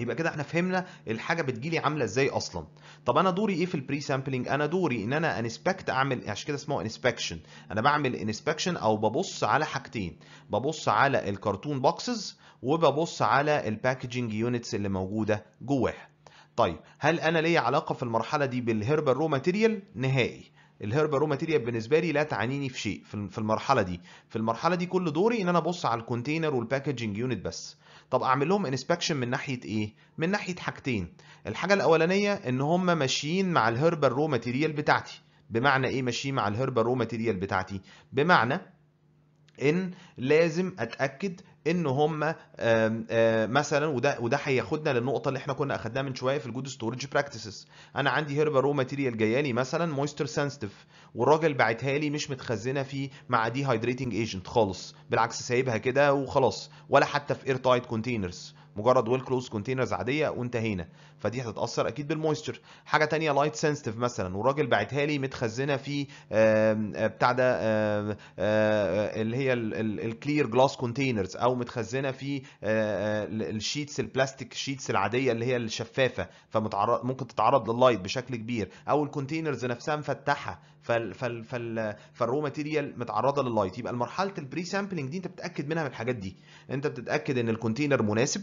يبقى كده احنا فهمنا الحاجه بتجيلي عامله ازاي اصلا طب انا دوري ايه في البري سامبلينج انا دوري ان انا انسبكت اعمل عشان كده اسمه انسبكشن انا بعمل انسبكشن او ببص على حاجتين ببص على الكرتون بوكسز وببص على الباكجينج يونتس اللي موجوده جواها طيب هل انا ليا علاقه في المرحله دي بالهربال رو ماتيريال نهائي الهيرب رو ماتيريال بالنسبه لي لا تعنيني في شيء في المرحله دي في المرحله دي كل دوري ان انا ابص على الكونتينر والباكجنج يونت بس طب اعمل لهم انسبكشن من ناحيه ايه من ناحيه حاجتين الحاجه الاولانيه ان هم ماشيين مع الهربال رو ماتيريال بتاعتي بمعنى ايه ماشيين مع الهربال رو ماتيريال بتاعتي بمعنى ان لازم اتاكد ان هم مثلا وده وده هياخدنا للنقطه اللي احنا كنا اخدناها من شويه في الجود ستورج براكتسز انا عندي هيربا رو ماتيريال جايه لي مثلا مويستر سنسيتيف والراجل بعتها لي مش متخزنه في مع دي هايدريتنج ايجنت خالص بالعكس سايبها كده وخلاص ولا حتى في اير تايت كونتينرز مجرد ويل كلوز كونتينرز عاديه وانتهينا فدي هتتاثر اكيد بالمويستشر حاجه ثانيه لايت سنسيتيف مثلا والراجل باعتها لي متخزنه في آه، بتاع ده آه، اللي هي الكلير جلاس كونتينرز او متخزنه في الشيتس البلاستيك شيتس العاديه اللي هي الشفافه فمتعرض ممكن تتعرض لللايت بشكل كبير او الكونتينرز نفسها مفتحه فال فال فال فالرو ماتيريال متعرضه لللايت يبقى مرحله البري سامبلنج دي انت بتتاكد منها من الحاجات دي انت بتتاكد ان الكونتينر مناسب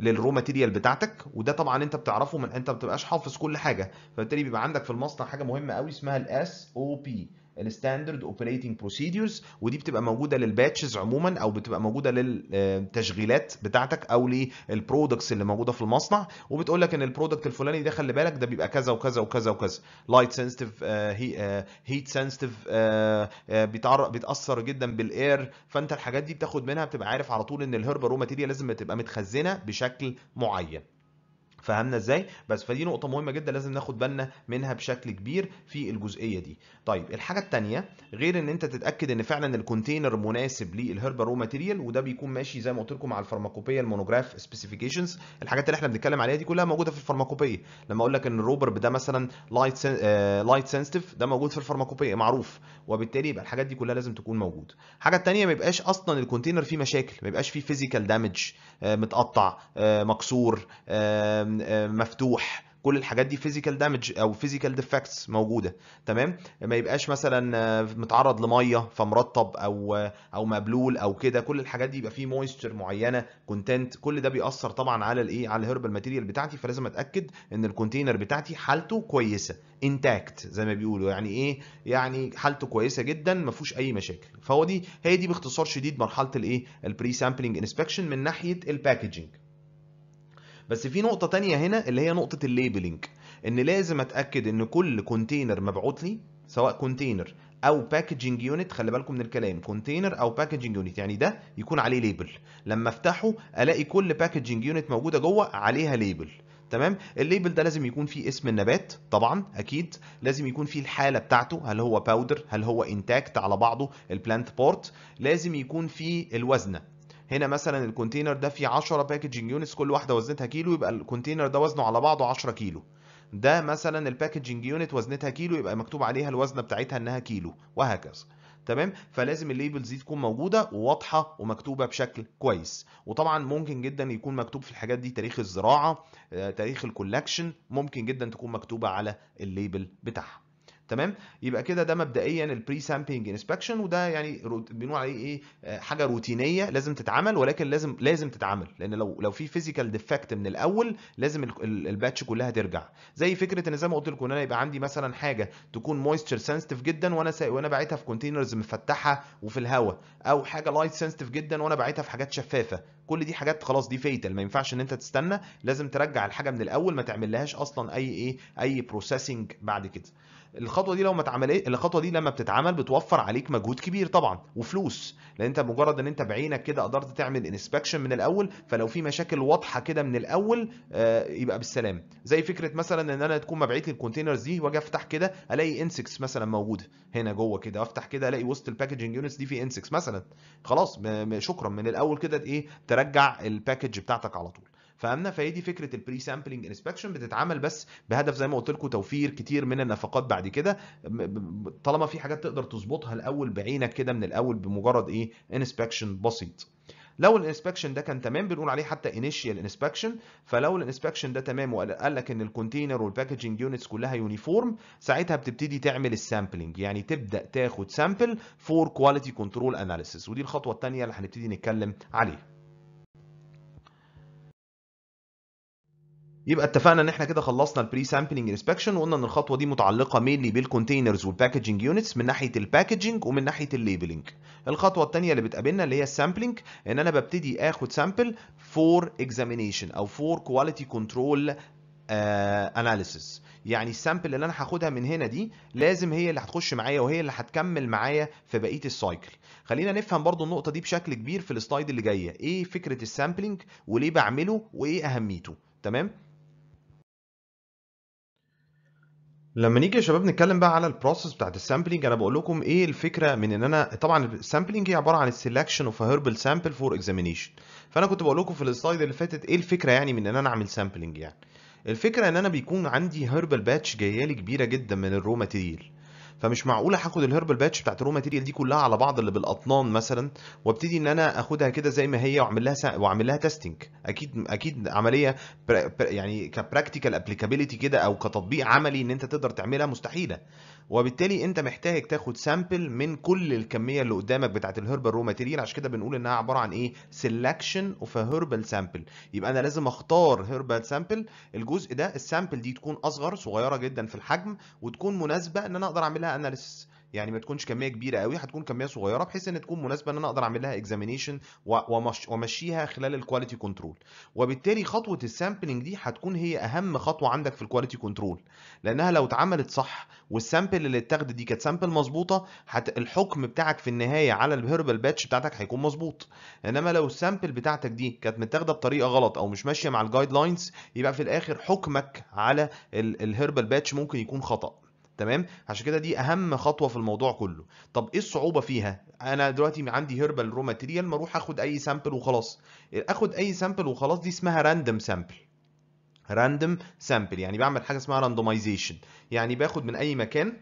للرو ماتيريال بتاعتك وده طبعا انت بتعرفه من انت ما بتبقاش حافظ كل حاجه فبالتالي بيبقى عندك في المصنع حاجه مهمه قوي اسمها الاس او بي الستاندرد اوبريتنج بروسيدجرز ودي بتبقى موجوده للباتشز عموما او بتبقى موجوده للتشغيلات آه، بتاعتك او للبرودكتس اللي موجوده في المصنع وبتقول لك ان البرودكت الفلاني ده خلي بالك ده بيبقى كذا وكذا وكذا وكذا لايت سنسيتيف هيت سنسيتيف بيتعرق بيتاثر جدا بالاير فانت الحاجات دي بتاخد منها بتبقى عارف على طول ان الهرب رو ماتيريال لازم تبقى متخزنه بشكل معين فهمنا ازاي بس فدي نقطه مهمه جدا لازم ناخد بالنا منها بشكل كبير في الجزئيه دي طيب الحاجه الثانيه غير ان انت تتاكد ان فعلا الكونتينر مناسب للهربا رو ماتيريال وده بيكون ماشي زي ما قلت لكم على الفارماكوبيه المونوجراف سبيسيفيكيشنز الحاجات اللي احنا بنتكلم عليها دي كلها موجوده في الفارماكوبيه لما اقول لك ان الروبر ده مثلا لايت لايت سنسيتيف ده موجود في الفارماكوبيه معروف وبالتالي يبقى الحاجات دي كلها لازم تكون موجوده حاجه ثانيه ما يبقاش اصلا الكونتينر فيه مشاكل ما يبقاش فيه فيزيكال آه، دامج متقطع آه، مكسور آه، مفتوح كل الحاجات دي فيزيكال دامج او فيزيكال ديفكتس موجوده تمام ما يبقاش مثلا آه، متعرض لميه فمرطب او آه، او مبلول او كده كل الحاجات دي يبقى فيه مويستشر معينه كونتنت كل ده بيأثر طبعا على الايه على الهربال ماتيريال بتاعتي فلازم اتاكد ان الكونتينر بتاعتي حالته كويسه انتاكت زي ما بيقولوا يعني ايه يعني حالته كويسه جدا ما فيهوش اي مشاكل فهو دي هي دي باختصار شديد مرحله الايه البري سامبلنج انسبكشن من ناحيه الباكجينج بس في نقطه تانية هنا اللي هي نقطه الليبلنج ان لازم اتاكد ان كل كونتينر مبعوت لي سواء كونتينر او باكجينج يونت خلي بالكم من الكلام كونتينر او باكجينج يونت يعني ده يكون عليه ليبل لما افتحه الاقي كل باكجينج يونت موجوده جوه عليها ليبل تمام الليبل ده لازم يكون فيه اسم النبات طبعا اكيد لازم يكون فيه الحاله بتاعته هل هو باودر هل هو انتاكت على بعضه البلانت بورت لازم يكون فيه الوزنه هنا مثلا الكونتينر ده فيه 10 باكجنج يونتس كل واحده وزنتها كيلو يبقى الكونتينر ده وزنه على بعضه 10 كيلو ده مثلا الباكجنج يونت وزنتها كيلو يبقى مكتوب عليها الوزنه بتاعتها انها كيلو وهكذا تمام فلازم الليبلز دي تكون موجوده وواضحه ومكتوبه بشكل كويس وطبعا ممكن جدا يكون مكتوب في الحاجات دي تاريخ الزراعه آه، تاريخ الكولكشن ممكن جدا تكون مكتوبه على الليبل بتاعها تمام يبقى كده ده مبدئيا البري سامبلنج انسبكشن وده يعني بنقول عليه ايه آه، حاجه روتينيه لازم تتعمل ولكن لازم لازم تتعمل لان لو لو في فيزيكال ديفكت من الاول لازم الباتش كلها ترجع زي فكره ان زي ما قلت لكم ان انا يبقى عندي مثلا حاجه تكون مويستشر سنسيتيف جدا وانا وانا باعتها في كونتينرز مفتحه وفي الهواء او حاجه لايت سنسيتيف جدا وانا باعتها في حاجات شفافه كل دي حاجات خلاص دي فيتال ما ينفعش ان انت تستنى لازم ترجع الحاجه من الاول ما تعملهاش اصلا اي ايه اي بروسيسنج بعد كده الخطوه دي لو ما اتعملت إيه، الخطوه دي لما بتتعمل بتوفر عليك مجهود كبير طبعا وفلوس لان انت مجرد ان انت بعينك كده قدرت تعمل انسبكشن من الاول فلو في مشاكل واضحه كده من الاول آه يبقى بالسلام زي فكره مثلا ان انا تكون مبعيت الكونتينرز دي واجي افتح كده الاقي انسكس مثلا موجوده هنا جوه كده افتح كده الاقي وسط الباكجنج يونتس دي في انسكس مثلا خلاص شكرا من الاول كده ايه ترجع الباكج بتاعتك على طول فاهمنا فهي دي فكره البري سامبلنج انسبكشن بتتعمل بس بهدف زي ما قلت لكم توفير كتير من النفقات بعد كده طالما في حاجات تقدر تظبطها الاول بعينك كده من الاول بمجرد ايه انسبكشن بسيط لو الانسبكشن ده كان تمام بنقول عليه حتى انيشيال انسبكشن فلو الانسبكشن ده تمام وقال لك ان الكونتينر والباكجنج يونتس كلها يونيفورم ساعتها بتبتدي تعمل السامبلنج يعني تبدا تاخد سامبل فور كواليتي كنترول اناليسيس ودي الخطوه الثانيه اللي هنبتدي نتكلم عليها يبقى اتفقنا ان احنا كده خلصنا البري سامبلنج انسبكشن وقلنا ان الخطوه دي متعلقه مينلي بالكونتينرز والباكجنج يونتس من ناحيه الباكجنج ومن ناحيه الليبلنج الخطوه الثانيه اللي بتقابلنا اللي هي السامبلنج ان انا ببتدي اخد سامبل فور اكزامينيشن او فور كواليتي كنترول اناليسيس يعني السامبل اللي انا هاخدها من هنا دي لازم هي اللي هتخش معايا وهي اللي هتكمل معايا في بقيه السايكل خلينا نفهم برضو النقطه دي بشكل كبير في السلايد اللي جايه ايه فكره السامبلنج وليه بعمله وايه اهميته تمام لما نيجي يا شباب نتكلم بقى على البروسيس بتاعت السامبلنج انا بقول لكم ايه الفكره من ان انا طبعا السامبلنج هي عباره عن السلكشن اوف هيربل سامبل فور اكزامينشن فانا كنت بقول لكم في السلايد اللي فاتت ايه الفكره يعني من ان انا اعمل سامبلنج يعني الفكره ان انا بيكون عندي هيربل باتش جايه لي كبيره جدا من الرو ماتيريال فمش معقوله هاخد الهربل باتش بتاعت الرو ماتيريال دي كلها على بعض اللي بالاطنان مثلا وابتدي ان انا اخدها كده زي ما هي واعمل لها سا... واعمل لها تيستنج اكيد اكيد عمليه برا... برا... يعني كبراكتيكال ابليكابيلتي كده او كتطبيق عملي ان انت تقدر تعملها مستحيله وبالتالي انت محتاج تاخد سامبل من كل الكميه اللي قدامك بتاعه الهربال رو ماتيريال عشان كده بنقول انها عباره عن ايه سelection اوف هربال سامبل يبقى انا لازم اختار هربال سامبل الجزء ده السامبل دي تكون اصغر صغيره جدا في الحجم وتكون مناسبه ان انا اقدر اعملها اناليسيس يعني ما تكونش كميه كبيره قوي هتكون كميه صغيره بحيث ان تكون مناسبه ان انا اقدر اعمل لها اكزامينيشن وامشيها خلال الكواليتي كنترول وبالتالي خطوه السامبلنج دي هتكون هي اهم خطوه عندك في الكواليتي كنترول لانها لو اتعملت صح والسامبل اللي اتاخدت دي كانت سامبل مظبوطه هت... الحكم بتاعك في النهايه على الهيربال باتش بتاعتك هيكون مظبوط انما لو السامبل بتاعتك دي كانت متاخده بطريقه غلط او مش ماشيه مع الجايد لاينز يبقى في الاخر حكمك على الهيربال باتش ممكن يكون خطا تمام عشان كده دي اهم خطوه في الموضوع كله طب ايه الصعوبه فيها انا دلوقتي عندي هيربال رو ماتيريال ما اروح اخد اي سامبل وخلاص اخد اي سامبل وخلاص دي اسمها راندوم سامبل راندوم سامبل يعني بعمل حاجه اسمها راندومايزيشن يعني باخد من اي مكان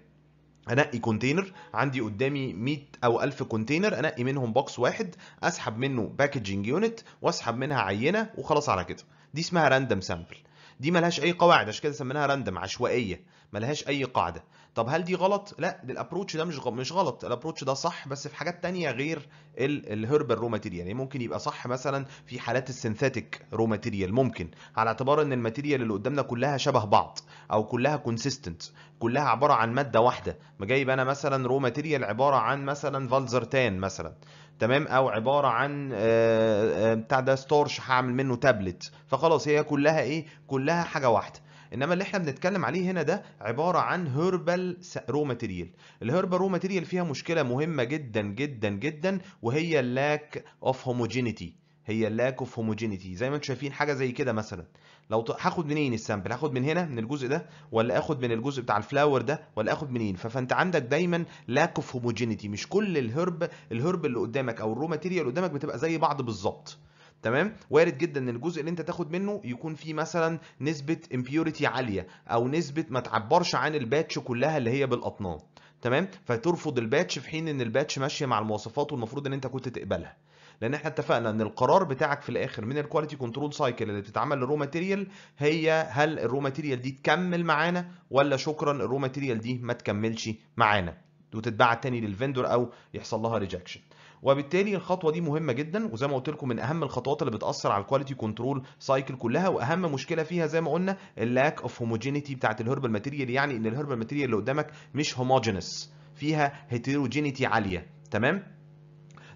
انقي كونتينر عندي قدامي 100 او 1000 كونتينر انقي منهم بوكس واحد اسحب منه باكجنج يونت واسحب منها عينه وخلاص على كده دي اسمها راندوم سامبل دي ملهاش اي قواعد عشان كده سميناها راندم عشوائيه ملهاش اي قاعده طب هل دي غلط لا الابروتش ده مش غلط مش غلط الابروتش ده صح بس في حاجات تانية غير الهربال رو ماتيريال يعني ممكن يبقى صح مثلا في حالات السينثيتك رو ماتيريال ممكن على اعتبار ان الماتيريال اللي قدامنا كلها شبه بعض او كلها كونسيستنت كلها عباره عن ماده واحده ما جايب انا مثلا رو ماتيريال عباره عن مثلا فالزرتان مثلا تمام او عباره عن آه، آه، بتاع ده ستورش هعمل منه تابلت فخلاص هي كلها ايه كلها حاجه واحده انما اللي احنا بنتكلم عليه هنا ده عباره عن هربال رو ماتيريال الهربال رو ماتيريال فيها مشكله مهمه جدا جدا جدا وهي اللاك اوف هوموجينيتي هي lack of homogeneity زي ما انتم شايفين حاجه زي كده مثلا لو هاخد منين السامبل هاخد من هنا من الجزء ده ولا اخد من الجزء بتاع الفلاور ده ولا اخد منين فانت عندك دايما lack of homogeneity مش كل الهرب الهرب اللي قدامك او الرو ماتيريال اللي قدامك بتبقى زي بعض بالظبط تمام وارد جدا ان الجزء اللي انت تاخد منه يكون فيه مثلا نسبه امبيوريتي عاليه او نسبه ما تعبرش عن الباتش كلها اللي هي بالاطنان تمام فترفض الباتش في حين ان الباتش ماشيه مع المواصفات والمفروض ان انت كنت تقبلها لان احنا اتفقنا ان القرار بتاعك في الاخر من الكواليتي كنترول سايكل اللي بتتعمل للرو ماتيريال هي هل الرو ماتيريال دي تكمل معانا ولا شكرا الرو ماتيريال دي ما تكملش معانا وتتباع تاني للفندور او يحصل لها ريجكشن وبالتالي الخطوه دي مهمه جدا وزي ما قلت لكم من اهم الخطوات اللي بتاثر على الكواليتي كنترول سايكل كلها واهم مشكله فيها زي ما قلنا اللاك اوف هوموجينيتي بتاعت الهربال ماتيريال يعني ان الهربال ماتيريال اللي قدامك مش هوموجينس فيها هيتروجينيتي عاليه تمام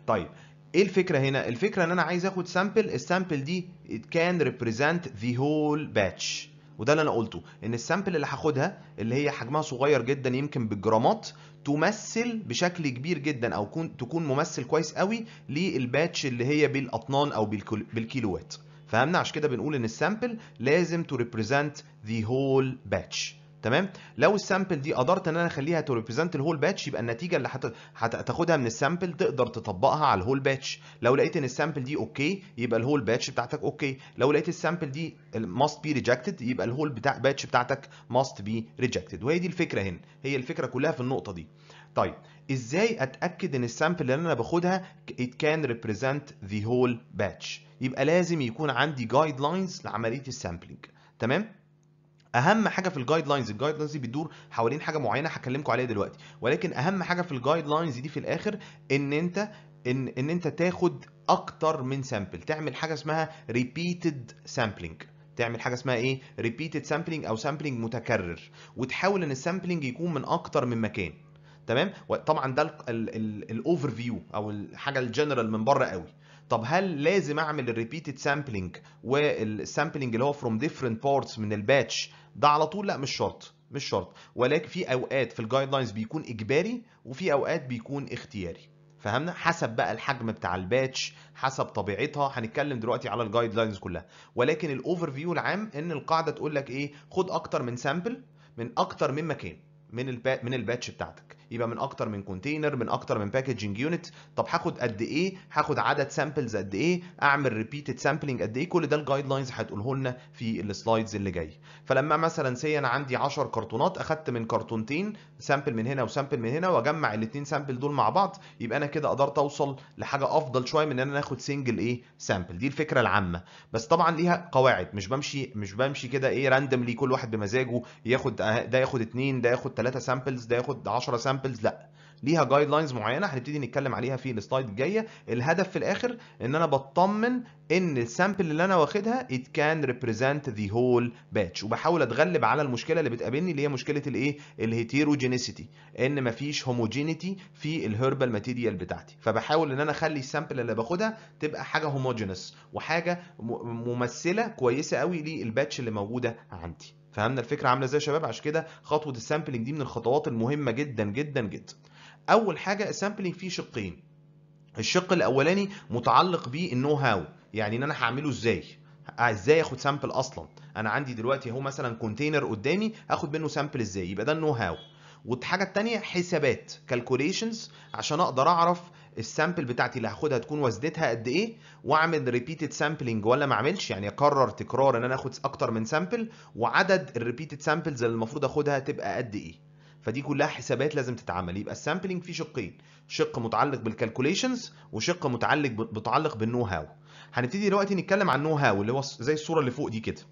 طيب ايه الفكره هنا الفكره ان انا عايز اخد سامبل السامبل دي it can represent the whole batch وده اللي انا قلته ان السامبل اللي هاخدها اللي هي حجمها صغير جدا يمكن بالجرامات تمثل بشكل كبير جدا او تكون ممثل كويس قوي للباتش اللي هي بالاطنان او بالكيلوات فهمنا عشان كده بنقول ان السامبل لازم تو ريبريزنت ذا هول باتش تمام لو السامبل دي قدرت ان انا اخليها تو ريبريزنت الهول باتش يبقى النتيجه اللي هتاخدها من السامبل تقدر تطبقها على الهول باتش لو لقيت ان السامبل دي اوكي يبقى الهول باتش بتاعتك اوكي لو لقيت السامبل دي ماست بي ريجكتد يبقى الهول بتاع باتش بتاعتك ماست بي ريجكتد وهي دي الفكره هنا هي الفكره كلها في النقطه دي طيب ازاي اتاكد ان السامبل اللي انا باخدها ات كان ريبريزنت ذا هول باتش يبقى لازم يكون عندي جايد لاينز لعمليه السامبلنج تمام اهم حاجه في الجايد لاينز الجايد لاينز دي بتدور حوالين حاجه معينه هكلمكم عليها دلوقتي ولكن اهم حاجه في الجايد لاينز دي في الاخر ان انت ان ان انت تاخد اكتر من سامبل تعمل حاجه اسمها ريبيتد سامبلينج تعمل حاجه اسمها ايه ريبيتد سامبلينج او سامبلينج متكرر وتحاول ان السامبلينج يكون من اكتر من مكان تمام طبعا ده الاوفر فيو او الحاجه الجنرال من بره قوي طب هل لازم اعمل الريبيتد سامبلنج والسامبلنج اللي هو فروم ديفرنت بارتس من الباتش ده على طول لا مش شرط مش شرط ولكن في اوقات في الجايد لاينز بيكون اجباري وفي اوقات بيكون اختياري فهمنا حسب بقى الحجم بتاع الباتش حسب طبيعتها هنتكلم دلوقتي على الجايد لاينز كلها ولكن الاوفر فيو العام ان القاعده تقول لك ايه خد اكتر من سامبل من اكتر من مكان من البا... من الباتش بتاعتك يبقى من اكتر من كونتينر من اكتر من باكجنج يونت طب هاخد قد ايه هاخد عدد سامبلز قد ايه اعمل ريبيتد سامبلينج قد ايه كل ده الجايد لاينز هتقوله لنا في السلايدز اللي جايه فلما مثلا سي انا عندي 10 كرتونات اخدت من كرتونتين سامبل من هنا وسامبل من هنا واجمع الاثنين سامبل دول مع بعض يبقى انا كده قدرت اوصل لحاجه افضل شويه من ان انا اخد سنجل ايه سامبل دي الفكره العامه بس طبعا ليها قواعد مش بمشي مش بمشي كده ايه راندملي كل واحد بمزاجه ياخد ده ياخد اثنين ده ياخد 3 سامبلز ده ياخد 10 سامبلز لا ليها جايد لاينز معينه هنبتدي نتكلم عليها في السلايد الجايه الهدف في الاخر ان انا بطمن ان السامبل اللي انا واخدها ات كان ريبريزنت ذا هول باتش وبحاول اتغلب على المشكله اللي بتقابلني اللي هي مشكله الايه الهيتيروجينيسيتي ان مفيش هوموجينيتي في الهربال ماتيريال بتاعتي فبحاول ان انا اخلي السامبل اللي باخدها تبقى حاجه هوموجينس وحاجه ممثله كويسه قوي للباتش اللي موجوده عندي فهمنا الفكره عامله ازاي يا شباب عشان كده خطوه السامبلنج دي من الخطوات المهمه جدا جدا جدا اول حاجه السامبلنج فيه شقين الشق الاولاني متعلق بالنو هاو يعني ان انا هعمله ازاي ازاي اخد سامبل اصلا انا عندي دلوقتي اهو مثلا كونتينر قدامي اخد منه سامبل ازاي يبقى ده النو هاو والحاجه الثانيه حسابات كالكوليشنز عشان اقدر اعرف السامبل بتاعتي اللي هاخدها تكون وزنتها قد ايه واعمل ريبيتد سامبلنج ولا ما اعملش يعني اقرر تكرار ان انا اخد اكتر من سامبل وعدد الريبيتد سامبلز اللي المفروض اخدها تبقى قد ايه فدي كلها حسابات لازم تتعمل يبقى السامبلنج فيه شقين شق متعلق بالكالكوليشنز وشق متعلق متعلق بالنو هاو هنبتدي دلوقتي نتكلم عن نو هاو اللي هو زي الصوره اللي فوق دي كده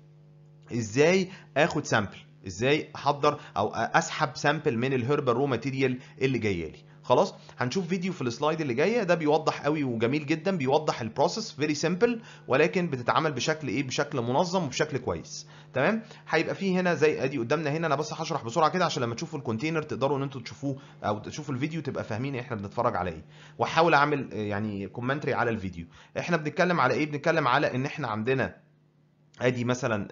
ازاي اخد سامبل ازاي احضر او اسحب سامبل من الهربال رو ماتيريال اللي جايه لي خلاص هنشوف فيديو في السلايد اللي جايه ده بيوضح قوي وجميل جدا بيوضح البروسيس فيري سيمبل ولكن بتتعامل بشكل ايه بشكل منظم وبشكل كويس تمام هيبقى فيه هنا زي ادي قدامنا هنا انا بس هشرح بسرعه كده عشان لما تشوفوا الكونتينر تقدروا ان انتوا تشوفوه او تشوفوا الفيديو تبقى فاهمين إيه احنا بنتفرج على ايه واحاول اعمل يعني كومنتري على الفيديو احنا بنتكلم على ايه بنتكلم على ان احنا عندنا ادي مثلا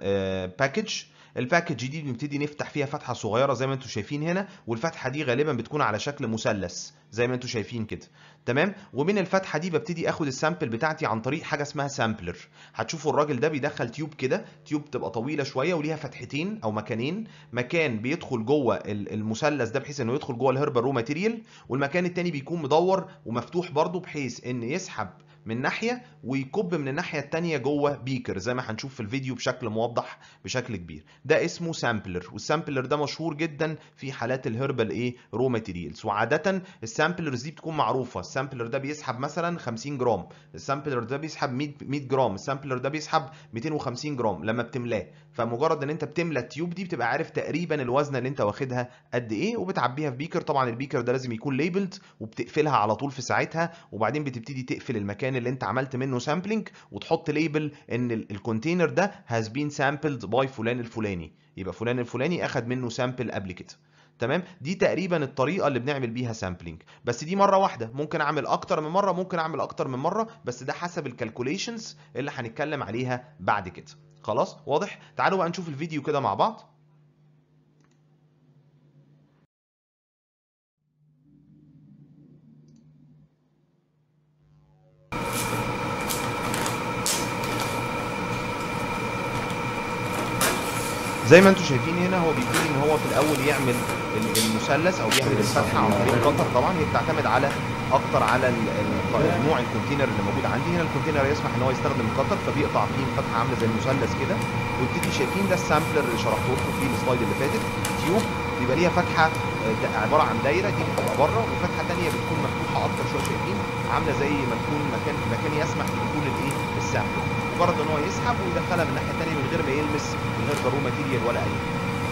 باكج آه، uh, الباكج دي بنبتدي نفتح فيها فتحه صغيره زي ما انتم شايفين هنا والفتحه دي غالبا بتكون على شكل مثلث زي ما انتم شايفين كده تمام ومن الفتحه دي ببتدي اخد السامبل بتاعتي عن طريق حاجه اسمها سامبلر هتشوفوا الراجل ده بيدخل تيوب كده تيوب تبقى طويله شويه وليها فتحتين او مكانين مكان بيدخل جوه المثلث ده بحيث انه يدخل جوه الهربر رو ماتيريال والمكان التاني بيكون مدور ومفتوح برضه بحيث ان يسحب من ناحيه ويكب من الناحيه الثانيه جوه بيكر زي ما هنشوف في الفيديو بشكل موضح بشكل كبير ده اسمه سامبلر والسامبلر ده مشهور جدا في حالات الهربال ايه رو ماتيريالز وعاده السامبلرز دي بتكون معروفه السامبلر ده بيسحب مثلا 50 جرام السامبلر ده بيسحب 100 جرام السامبلر ده بيسحب 250 جرام لما بتملاه فمجرد ان انت بتملى التيوب دي بتبقى عارف تقريبا الوزن اللي انت واخدها قد ايه وبتعبيها في بيكر طبعا البيكر ده لازم يكون ليبلد وبتقفلها على طول في ساعتها وبعدين بتبتدي تقفل المكان المكان اللي انت عملت منه سامبلنج وتحط ليبل ان الكونتينر ده هاز بين سامبلد باي فلان الفلاني يبقى فلان الفلاني اخد منه سامبل قبل كده تمام دي تقريبا الطريقه اللي بنعمل بيها سامبلنج بس دي مره واحده ممكن اعمل اكتر من مره ممكن اعمل اكتر من مره بس ده حسب الكالكوليشنز اللي هنتكلم عليها بعد كده خلاص واضح تعالوا بقى نشوف الفيديو كده مع بعض زي ما انتم شايفين هنا هو بيبتدي ان هو في الاول يعمل المثلث او يعمل الفتحه عن طريق القطر طبعا هي بتعتمد على اكتر على نوع الكونتينر اللي موجود عندي هنا الكونتينر يسمح ان هو يستخدم القطر فبيقطع فيه فتحه عامله زي المثلث كده وابتدي شايفين ده السامبلر اللي شرحته لكم في السلايد اللي فاتت تيوب بيبقى ليها فتحه آه، عباره عن دايره دي بتبقى بره وفتحه ثانيه بتكون مفتوحه اكتر شويه شايفين عامله زي ما تكون مكان مكان يسمح بدخول الايه السامبلر مجرد ان هو يسحب ويدخلها من الناحيه الثانيه من غير ما يلمس من غير ضروره ماتيريال ولا اي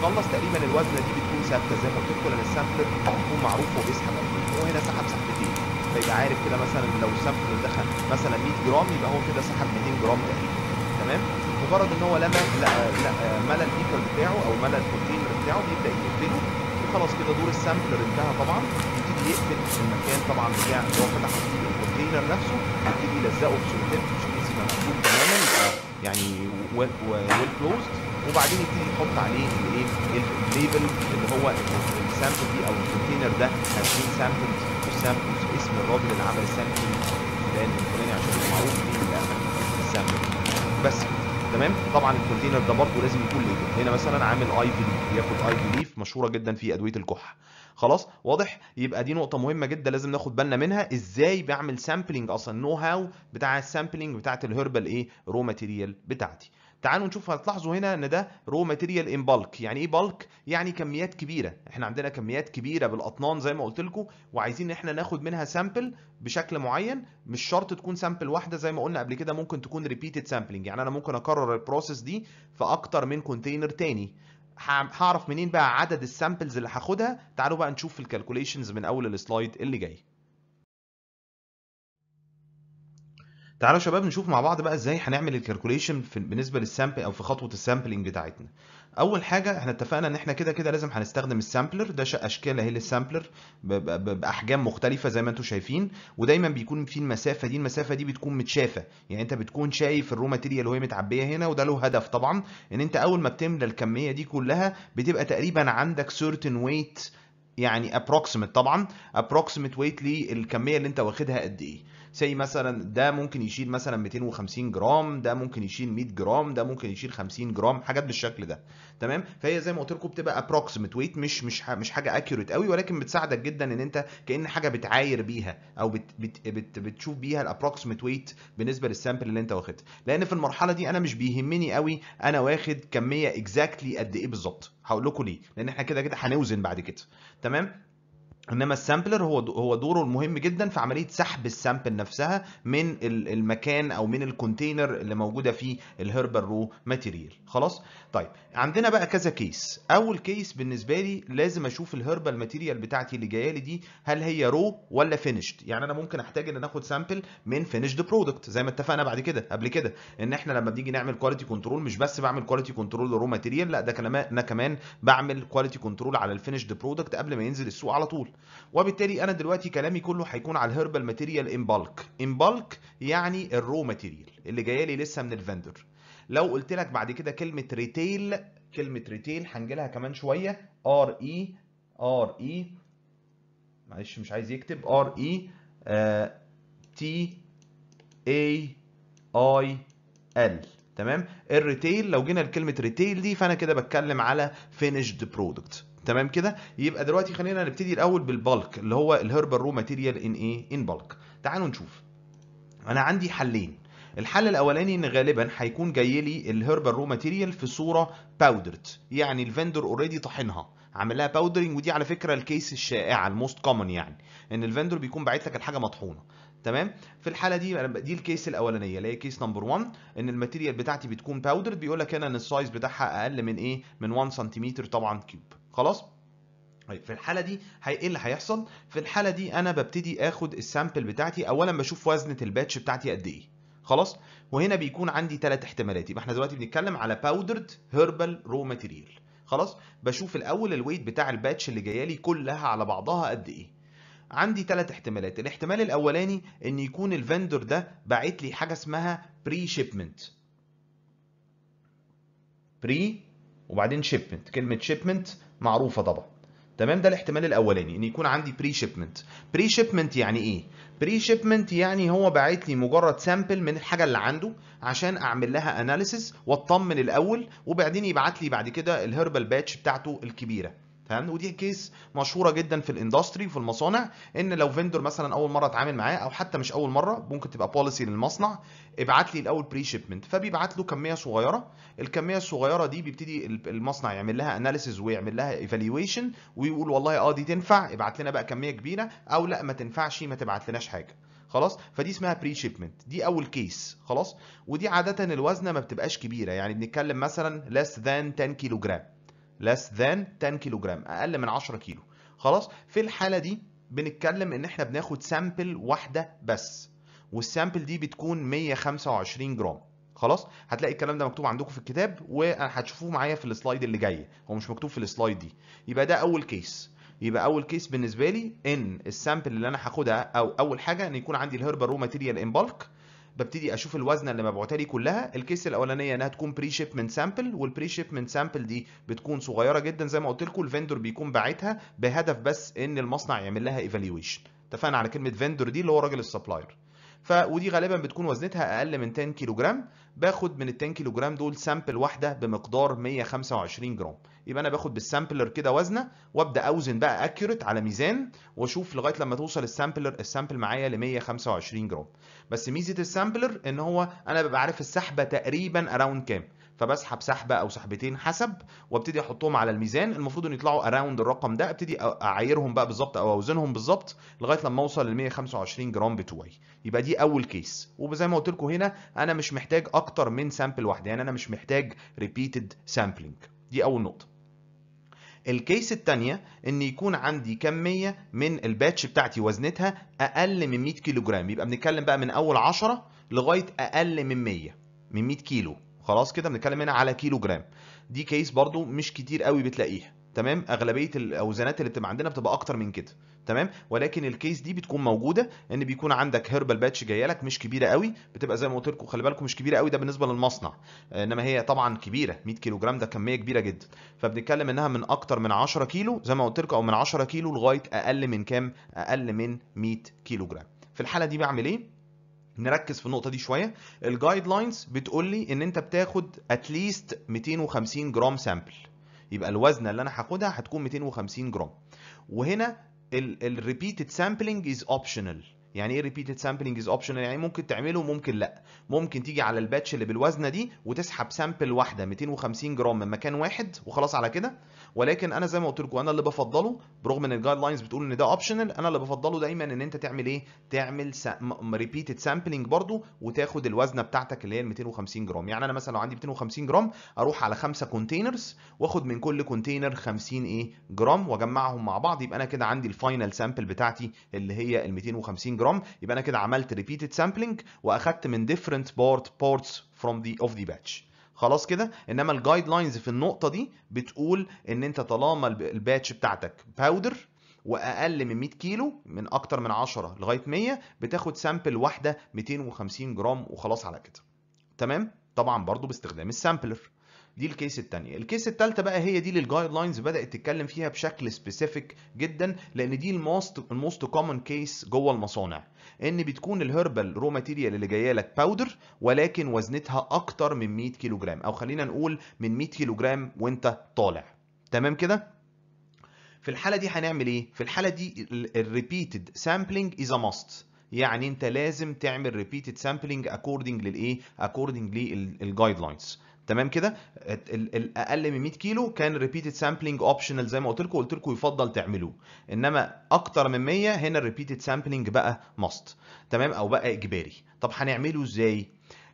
خلص تقريبا الوزنه دي بتكون ثابته زي ما قلت لكم لان السامبلر بيكون معروف وبيسحب قد ايه هو هنا سحب سحبتين فيبقى عارف كده مثلا لو السامبلر دخل مثلا 100 جرام يبقى هو كده سحب 200 جرام تقريبا تمام مجرد ان هو لما لا لا ملى البيكر بتاعه او ملى الكونتينر بتاعه بيبدا يقفله وخلاص كده دور السامبلر انتهى طبعا يبتدي يقفل المكان طبعا بتاع اللي هو فتح الكونتينر نفسه يبتدي يلزقه بسوليتيب مقفول تماما يعني ويل كلوزد وبعدين يبتدي يحط عليه الايه الليبل اللي هو السامبل دي او الكونتينر ده 20 سامبل والسامبل اسم الراجل اللي عمل السامبل ده الفلاني عشان يبقى معروف مين السامبل بس تمام طبعا الكونتينر ده برضه لازم يكون ليبل هنا مثلا عامل اي في ليف ياخد اي في ليف مشهوره جدا في ادويه الكحه خلاص واضح يبقى دي نقطه مهمه جدا لازم ناخد بالنا منها ازاي بعمل سامبلنج اصلا نو هاو بتاع السامبلنج بتاعه الهربال ايه رو ماتيريال بتاعتي تعالوا نشوف هتلاحظوا هنا ان ده رو ماتيريال ان بالك يعني ايه بالك يعني كميات كبيره احنا عندنا كميات كبيره بالاطنان زي ما قلت لكم وعايزين ان احنا ناخد منها سامبل بشكل معين مش شرط تكون سامبل واحده زي ما قلنا قبل كده ممكن تكون ريبيتد سامبلنج يعني انا ممكن اكرر البروسيس دي في اكتر من كونتينر تاني هعرف منين بقى عدد السامبلز اللي هاخدها تعالوا بقى نشوف الكالكوليشنز من اول السلايد اللي جاي تعالوا يا شباب نشوف مع بعض بقى ازاي هنعمل الكالكوليشن بالنسبه للسامبل او في خطوه السامبلنج بتاعتنا اول حاجه احنا اتفقنا ان احنا كده كده لازم هنستخدم السامبلر ده اشكال اهي للسامبلر باحجام مختلفه زي ما انتم شايفين ودايما بيكون في المسافه دي المسافه دي بتكون متشافه يعني انت بتكون شايف الرو ماتيريال وهي متعبيه هنا وده له هدف طبعا ان انت اول ما بتملى الكميه دي كلها بتبقى تقريبا عندك سيرتن ويت يعني ابروكسيمت approximate طبعا ابروكسيمت ويت للكميه اللي انت واخدها قد ايه سي مثلا ده ممكن يشيل مثلا 250 جرام ده ممكن يشيل 100 جرام ده ممكن يشيل 50 جرام حاجات بالشكل ده تمام فهي زي ما قلت لكم بتبقى ابروكسيمت ويت مش مش مش حاجه اكيوريت قوي ولكن بتساعدك جدا ان انت كان حاجه بتعاير بيها او بت بت بت بتشوف بيها الابروكسيمت ويت بالنسبه للسامبل اللي انت واخدها لان في المرحله دي انا مش بيهمني قوي انا واخد كميه اكزاكتلي exactly قد ايه بالظبط هقول لكم ليه لان احنا كده كده هنوزن بعد كده تمام انما السامبلر هو هو دوره المهم جدا في عمليه سحب السامبل نفسها من المكان او من الكونتينر اللي موجوده فيه الهربر رو ماتيريال خلاص طيب عندنا بقى كذا كيس اول كيس بالنسبه لي لازم اشوف الهربر ماتيريال بتاعتي اللي جايه لي دي هل هي رو ولا فينيشد يعني انا ممكن احتاج ان اخد سامبل من فينيشد برودكت زي ما اتفقنا بعد كده قبل كده ان احنا لما بنيجي نعمل كواليتي كنترول مش بس بعمل كواليتي كنترول للرو ماتيريال لا ده انا كمان بعمل كواليتي كنترول على الفينيشد برودكت قبل ما ينزل السوق على طول وبالتالي انا دلوقتي كلامي كله هيكون على الهربال ماتيريال ان بالك ان بالك يعني الرو ماتيريال اللي جايه لي لسه من الفندر لو قلت لك بعد كده كلمه ريتيل كلمه ريتيل هنجي لها كمان شويه ار اي ار اي معلش مش عايز يكتب ار اي تي اي اي ال تمام الريتيل لو جينا لكلمه ريتيل دي فانا كده بتكلم على فينيشد برودكت تمام كده يبقى دلوقتي خلينا نبتدي الاول بالبلك اللي هو الهربال رو ماتيريال ان ايه ان بلك تعالوا نشوف انا عندي حلين الحل الاولاني ان غالبا هيكون جاي لي الهربال رو ماتيريال في صوره باودرد يعني الفندور اوريدي طحنها عامل لها باودرنج ودي على فكره الكيس الشائعه الموست كومن يعني ان الفندور بيكون باعت لك الحاجه مطحونه تمام في الحاله دي دي الكيس الاولانيه اللي هي كيس نمبر 1 ان الماتيريال بتاعتي بتكون باودرد بيقول لك هنا ان السايز بتاعها اقل من ايه من 1 سنتيمتر طبعا كيوب خلاص طيب في الحاله دي ايه اللي هيحصل في الحاله دي انا ببتدي اخد السامبل بتاعتي اولا بشوف وزنه الباتش بتاعتي قد ايه خلاص وهنا بيكون عندي ثلاث احتمالات يبقى احنا دلوقتي بنتكلم على باودرد هيربال رو ماتيريال خلاص بشوف الاول الويت بتاع الباتش اللي جايه لي كلها على بعضها قد ايه عندي ثلاث احتمالات الاحتمال الاولاني ان يكون الفندور ده باعت لي حاجه اسمها بري شيبمنت بري وبعدين شيبمنت كلمه شيبمنت معروفه طبعا تمام ده الاحتمال الاولاني ان يكون عندي بري شيبمنت بري شيبمنت يعني ايه بري شيبمنت يعني هو باعت لي مجرد سامبل من الحاجه اللي عنده عشان اعمل لها اناليسيس واطمن الاول وبعدين يبعت لي بعد كده الهربال باتش بتاعته الكبيره تمام ودي كيس مشهوره جدا في الاندستري وفي المصانع ان لو فيندور مثلا اول مره اتعامل معاه او حتى مش اول مره ممكن تبقى بوليسي للمصنع ابعت لي الاول بري شيبمنت فبيبعت له كميه صغيره الكميه الصغيره دي بيبتدي المصنع يعمل لها اناليسيز ويعمل لها ايفالويشن ويقول والله اه دي تنفع ابعت لنا بقى كميه كبيره او لا ما تنفعش ما تبعت لناش حاجه خلاص فدي اسمها بري شيبمنت دي اول كيس خلاص ودي عاده الوزنه ما بتبقاش كبيره يعني بنتكلم مثلا less than 10 كيلو جرام less than 10 كيلو جرام اقل من 10 كيلو خلاص في الحاله دي بنتكلم ان احنا بناخد سامبل واحده بس والسامبل دي بتكون 125 جرام خلاص هتلاقي الكلام ده مكتوب عندكم في الكتاب وهتشوفوه معايا في السلايد اللي جايه هو مش مكتوب في السلايد دي يبقى ده اول كيس يبقى اول كيس بالنسبه لي ان السامبل اللي انا هاخدها او اول حاجه ان يكون عندي الهربر رو ماتيريال ان بالك ببتدي اشوف الوزنه اللي مبعوته لي كلها الكيس الاولانيه انها تكون بري شيبمنت سامبل والبري شيبمنت سامبل دي بتكون صغيره جدا زي ما قلت لكم الفندور بيكون باعتها بهدف بس ان المصنع يعمل لها ايفالويشن اتفقنا على كلمه فندور دي اللي هو راجل السبلاير ف ودي غالبا بتكون وزنتها اقل من 10 كيلو جرام باخد من ال 10 كيلو جرام دول سامبل واحده بمقدار 125 جرام يبقى انا باخد بالسامبلر كده وزنه وابدا اوزن بقى اكيوريت على ميزان واشوف لغايه لما توصل السامبلر السامبل معايا ل 125 جرام بس ميزه السامبلر ان هو انا ببقى عارف السحبه تقريبا اراوند كام فبسحب سحبه او سحبتين حسب وابتدي احطهم على الميزان المفروض ان يطلعوا اراوند الرقم ده ابتدي اعايرهم بقى بالظبط او اوزنهم بالظبط لغايه لما اوصل ل 125 جرام بتوعي يبقى دي اول كيس وزي ما قلت لكم هنا انا مش محتاج اكتر من سامبل واحده يعني انا مش محتاج ريبيتد سامبلينج دي اول نقطه الكيس الثانيه ان يكون عندي كميه من الباتش بتاعتي وزنتها اقل من 100 كيلو جرام يبقى بنتكلم بقى من اول 10 لغايه اقل من 100 من 100 كيلو خلاص كده بنتكلم هنا على كيلو جرام دي كيس برضو مش كتير قوي بتلاقيها تمام اغلبيه الاوزانات اللي بتبقى عندنا بتبقى اكتر من كده تمام ولكن الكيس دي بتكون موجوده ان بيكون عندك هيربال باتش جايه لك مش كبيره قوي بتبقى زي ما قلت لكم خلي بالكم مش كبيره قوي ده بالنسبه للمصنع انما هي طبعا كبيره 100 كيلو جرام ده كميه كبيره جدا فبنتكلم انها من اكتر من 10 كيلو زي ما قلت لكم او من 10 كيلو لغايه اقل من كام اقل من 100 كيلو جرام في الحاله دي بعمل ايه نركز في النقطه دي شويه الجايد لاينز بتقول لي ان انت بتاخد اتليست 250 جرام سامبل يبقى الوزنه اللي انا هاخدها هتكون 250 جرام وهنا الريبيتد سامبلنج از اوبشنال يعني ايه ريبيتد سامبلنج از اوبشنال يعني ممكن تعمله وممكن لا ممكن تيجي على الباتش اللي بالوزنه دي وتسحب سامبل واحده 250 جرام من مكان واحد وخلاص على كده ولكن انا زي ما قلت لكم انا اللي بفضله برغم ان الجايد لاينز بتقول ان ده اوبشنال انا اللي بفضله دايما ان انت تعمل ايه تعمل ريبيتد سامبلنج برضو وتاخد الوزنه بتاعتك اللي هي 250 جرام يعني انا مثلا لو عندي 250 جرام اروح على خمسه كونتينرز واخد من كل كونتينر 50 ايه جرام واجمعهم مع بعض يبقى انا كده عندي الفاينل سامبل بتاعتي اللي هي ال 250 جرام جرام يبقى انا كده عملت ريبيتد سامبلنج واخدت من ديفرنت بارت بارتس فروم ذا اوف ذا باتش خلاص كده انما الجايد لاينز في النقطه دي بتقول ان انت طالما الباتش بتاعتك باودر واقل من 100 كيلو من اكتر من 10 لغايه 100 بتاخد سامبل واحده 250 جرام وخلاص على كده تمام طبعا برضو باستخدام السامبلر دي الكيس الثانيه الكيس الثالثه بقى هي دي اللي الجايد لاينز بدات تتكلم فيها بشكل سبيسيفيك جدا لان دي الموست الموست كومن كيس جوه المصانع ان بتكون الهربال رو ماتيريال اللي جايه لك باودر ولكن وزنتها اكتر من 100 كيلو جرام او خلينا نقول من 100 كيلو جرام وانت طالع تمام كده في الحاله دي هنعمل ايه في الحاله دي الريبيتد سامبلينج از ا ماست يعني انت لازم تعمل ريبيتد سامبلينج اكوردنج للايه اكوردنج للجايد لاينز تمام كده الاقل من 100 كيلو كان ريبيتد سامبلنج اوبشنال زي ما قلت لكم قلت لكم يفضل تعملوه انما اكتر من 100 هنا الريبيتد سامبلنج بقى ماست تمام او بقى اجباري طب هنعمله ازاي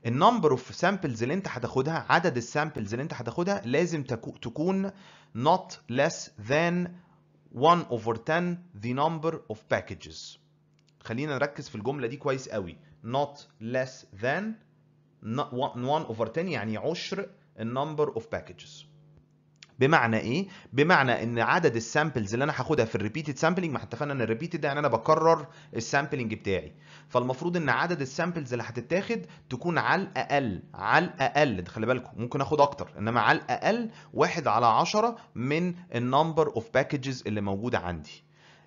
النمبر اوف سامبلز اللي انت هتاخدها عدد السامبلز اللي انت هتاخدها لازم تكون not less than 1 over 10 the number of packages خلينا نركز في الجمله دي كويس قوي not less than 1 اوفر 10 يعني عشر النمبر اوف باكجز بمعنى ايه بمعنى ان عدد السامبلز اللي انا هاخدها في الريبيتد سامبلنج ما اتفقنا ان الريبيتد يعني انا بكرر السامبلنج بتاعي فالمفروض ان عدد السامبلز اللي هتتاخد تكون على الاقل على الاقل خلي بالكم ممكن اخد اكتر انما على الاقل واحد على عشرة من النمبر اوف باكجز اللي موجوده عندي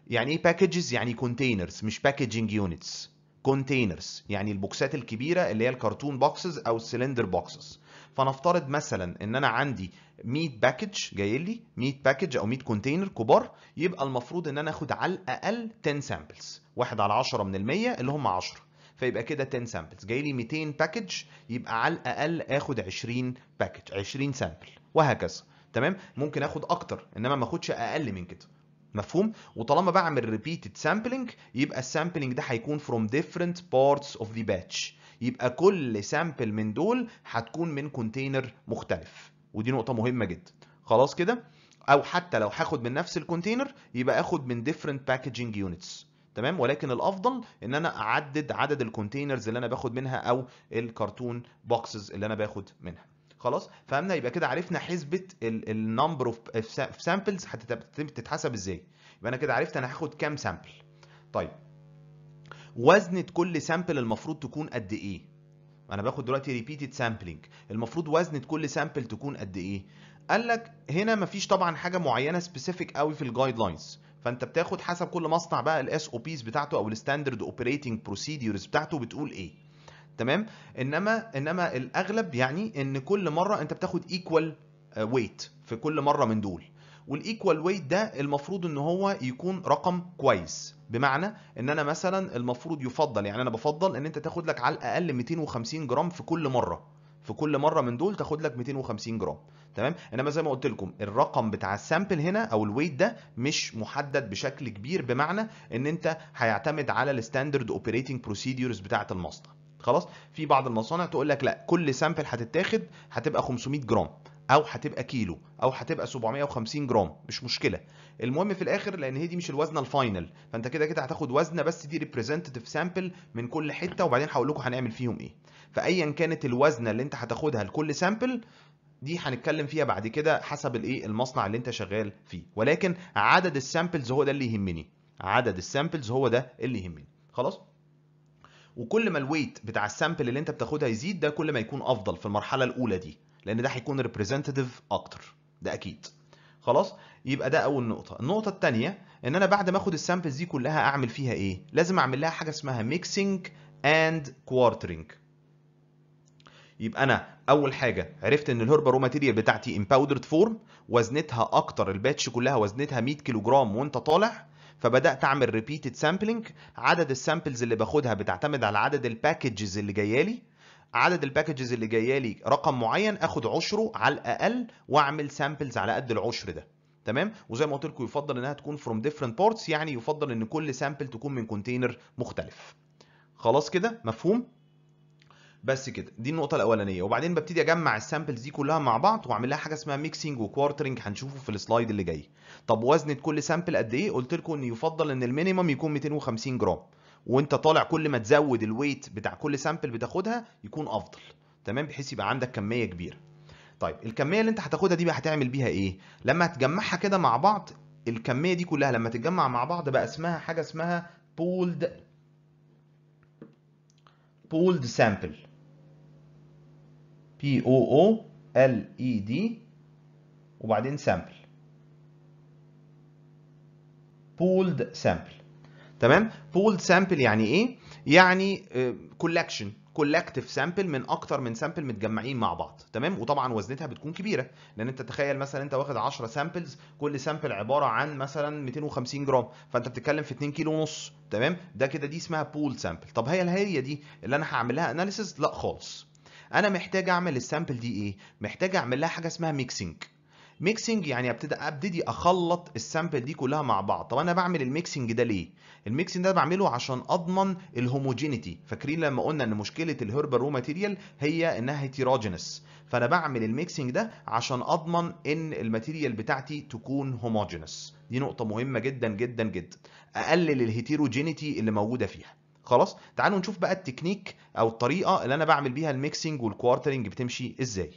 يعني ايه باكجز يعني كونتينرز مش باكجينج يونتس كونتينرز يعني البوكسات الكبيره اللي هي الكرتون بوكسز او السلندر بوكسز فنفترض مثلا ان انا عندي 100 باكج جاي لي 100 باكج او 100 كونتينر كبار يبقى المفروض ان انا اخد على الاقل 10 سامبلز واحد على 10 من المية اللي هم 10 فيبقى كده 10 سامبلز جاي لي 200 باكج يبقى على الاقل اخد 20 باكج 20 سامبل وهكذا تمام ممكن اخد اكتر انما ما اخدش اقل من كده مفهوم وطالما بعمل ريبيتد سامبلنج يبقى السامبلنج ده هيكون فروم ديفرنت بارتس اوف ذا باتش يبقى كل سامبل من دول هتكون من كونتينر مختلف ودي نقطه مهمه جدا خلاص كده او حتى لو هاخد من نفس الكونتينر يبقى اخد من ديفرنت باكجينج يونتس تمام ولكن الافضل ان انا اعدد عدد الكونتينرز اللي انا باخد منها او الكرتون بوكسز اللي انا باخد منها خلاص فهمنا يبقى كده عرفنا حسبه النمبر اوف سامبلز هتتحسب ازاي يبقى انا كده عرفت انا هاخد كام سامبل طيب وزنه كل سامبل المفروض تكون قد ايه انا باخد دلوقتي ريبيتد سامبلينج المفروض وزنه كل سامبل تكون قد ايه قال لك هنا مفيش طبعا حاجه معينه سبيسيفيك قوي في الجايد لاينز فانت بتاخد حسب كل مصنع بقى الاس او بيز بتاعته او الستاندرد اوبريتنج بروسيدجرز بتاعته بتقول ايه تمام انما انما الاغلب يعني ان كل مره انت بتاخد ايكوال آه، ويت في كل مره من دول والايكوال ويت ده المفروض ان هو يكون رقم كويس بمعنى ان انا مثلا المفروض يفضل يعني انا بفضل ان انت تاخد لك على الاقل 250 جرام في كل مره في كل مره من دول تاخد لك 250 جرام تمام انما زي ما قلت لكم الرقم بتاع السامبل هنا او الويت ده مش محدد بشكل كبير بمعنى ان انت هيعتمد على الستاندرد اوبريتنج بروسيدجرز بتاعه المصنع خلاص في بعض المصانع تقول لك لا كل سامبل هتتاخد هتبقى 500 جرام او هتبقى كيلو او هتبقى 750 جرام مش مشكله المهم في الاخر لان هي دي مش الوزنه الفاينل فانت كده كده هتاخد وزنه بس دي ريبريزنتيف سامبل من كل حته وبعدين هقول لكم هنعمل فيهم ايه فايا كانت الوزنه اللي انت هتاخدها لكل سامبل دي هنتكلم فيها بعد كده حسب الايه المصنع اللي انت شغال فيه ولكن عدد السامبلز هو ده اللي يهمني عدد السامبلز هو ده اللي يهمني خلاص وكل ما الويت بتاع السامبل اللي انت بتاخدها يزيد ده كل ما يكون افضل في المرحله الاولى دي لان ده هيكون ريبريزنتيف اكتر ده اكيد خلاص يبقى ده اول نقطه النقطه الثانيه ان انا بعد ما اخد السامبلز دي كلها اعمل فيها ايه لازم اعمل لها حاجه اسمها ميكسينج اند كوارترينج يبقى انا اول حاجه عرفت ان الهربا رو ماتيريال بتاعتي امباودرد فورم وزنتها اكتر الباتش كلها وزنتها 100 كيلو جرام وانت طالع فبدات اعمل ريبيتد سامبلنج عدد السامبلز اللي باخدها بتعتمد على عدد الباكجز اللي جايه لي عدد الباكجز اللي جايه لي رقم معين اخد عشره على الاقل واعمل سامبلز على قد العشر ده تمام وزي ما قلت لكم يفضل انها تكون فروم ديفرنت بورتس يعني يفضل ان كل سامبل تكون من كونتينر مختلف خلاص كده مفهوم بس كده دي النقطه الاولانيه وبعدين ببتدي اجمع السامبلز دي كلها مع بعض واعمل لها حاجه اسمها ميكسينج وكوارترنج هنشوفه في السلايد اللي جاي طب وزنه كل سامبل قد ايه قلت لكم ان يفضل ان المينيمم يكون 250 جرام وانت طالع كل ما تزود الويت بتاع كل سامبل بتاخدها يكون افضل تمام بحيث يبقى عندك كميه كبيره طيب الكميه اللي انت هتاخدها دي بقى هتعمل بيها ايه لما تجمعها كده مع بعض الكميه دي كلها لما تتجمع مع بعض بقى اسمها حاجه اسمها بولد بولد سامبل بي او او ال اي دي وبعدين سامبل بولد سامبل تمام بولد سامبل يعني ايه يعني كولكشن كولكتيف سامبل من اكتر من سامبل متجمعين مع بعض تمام وطبعا وزنتها بتكون كبيره لان انت تخيل مثلا انت واخد 10 سامبلز كل سامبل عباره عن مثلا 250 جرام فانت بتتكلم في 2 كيلو ونص تمام ده كده دي اسمها بول سامبل طب هي الهيه دي اللي انا هعمل لها اناليسيز لا خالص انا محتاج اعمل السامبل دي ايه محتاج اعمل لها حاجه اسمها ميكسنج ميكسنج يعني ابتدي ابتدي اخلط السامبل دي كلها مع بعض طب انا بعمل الميكسنج ده ليه الميكسنج ده بعمله عشان اضمن الهوموجينيتي فاكرين لما قلنا ان مشكله الهربر رو ماتيريال هي انها هيتيروجينس فانا بعمل الميكسنج ده عشان اضمن ان الماتيريال بتاعتي تكون هوموجينس دي نقطه مهمه جدا جدا جدا اقلل الهيتيروجينيتي اللي موجوده فيها خلاص تعالوا نشوف بقى التكنيك او الطريقه اللي انا بعمل بيها الميكسنج والكوارترنج بتمشي ازاي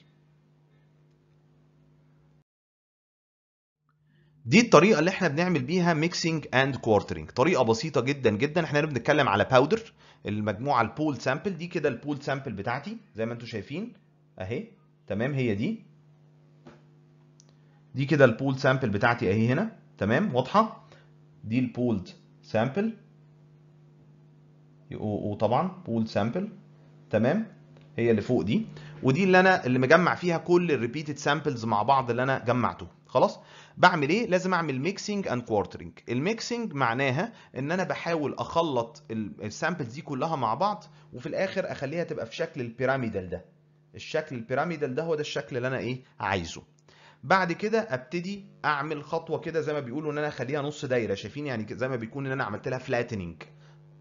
دي الطريقه اللي احنا بنعمل بيها ميكسنج اند كوارترنج طريقه بسيطه جدا جدا احنا هنا بنتكلم على باودر المجموعه البول سامبل دي كده البول سامبل بتاعتي زي ما انتم شايفين اهي تمام هي دي دي كده البول سامبل بتاعتي اهي هنا تمام واضحه دي البولد سامبل وطبعا بول سامبل تمام هي اللي فوق دي ودي اللي انا اللي مجمع فيها كل الريبيتد سامبلز مع بعض اللي انا جمعته خلاص بعمل ايه لازم اعمل ميكسنج اند كوارترنج الميكسنج معناها ان انا بحاول اخلط السامبلز دي كلها مع بعض وفي الاخر اخليها تبقى في شكل البيراميدال ده الشكل البيراميدال ده هو ده الشكل اللي انا ايه عايزه بعد كده ابتدي اعمل خطوه كده زي ما بيقولوا ان انا اخليها نص دايره شايفين يعني زي ما بيكون ان انا عملت لها فلاتننج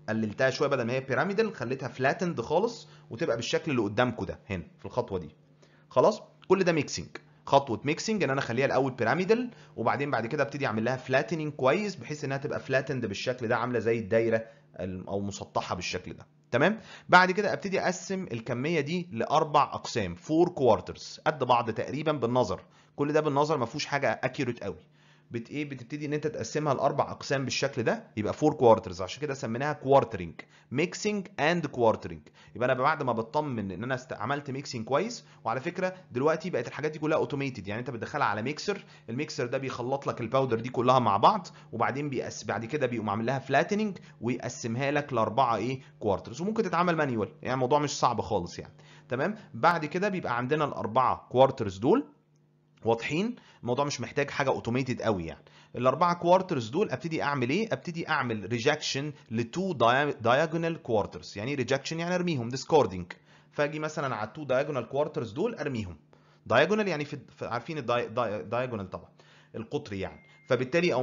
قللتها شويه بدل ما هي بيراميدال خليتها فلاتند خالص وتبقى بالشكل اللي قدامكم ده هنا في الخطوه دي خلاص كل ده ميكسنج خطوه ميكسنج ان انا اخليها الاول بيراميدال وبعدين بعد كده ابتدي اعمل لها فلاتننج كويس بحيث انها تبقى فلاتند بالشكل ده عامله زي الدايره او مسطحه بالشكل ده تمام بعد كده ابتدي اقسم الكميه دي لاربع اقسام فور كوارترز قد بعض تقريبا بالنظر كل ده بالنظر ما فيهوش حاجه اكيوريت قوي بت ايه بتبتدي ان انت تقسمها لاربع اقسام بالشكل ده يبقى فور كوارترز عشان كده سميناها كوارترنج ميكسنج اند كوارترنج يبقى انا بعد ما بطمن ان انا عملت ميكسنج كويس وعلى فكره دلوقتي بقت الحاجات دي كلها اوتوميتد يعني انت بتدخلها على ميكسر الميكسر ده بيخلط لك الباودر دي كلها مع بعض وبعدين بيقس بعد كده بيقوم عامل لها فلاتنج ويقسمها لك لاربعه ايه كوارترز وممكن تتعمل مانيوال يعني الموضوع مش صعب خالص يعني تمام بعد كده بيبقى عندنا الاربعه كوارترز دول واضحين الموضوع مش محتاج حاجه اوتوميتد قوي يعني الاربعه كوارترز دول ابتدي اعمل ايه ابتدي اعمل ريجكشن لتو دايجونال كوارترز يعني ريجكشن يعني ارميهم ديسكوردنج فاجي مثلا على التو دايجونال كوارترز دول ارميهم دايجونال يعني في عارفين الدايجونال طبعا القطري يعني فبالتالي او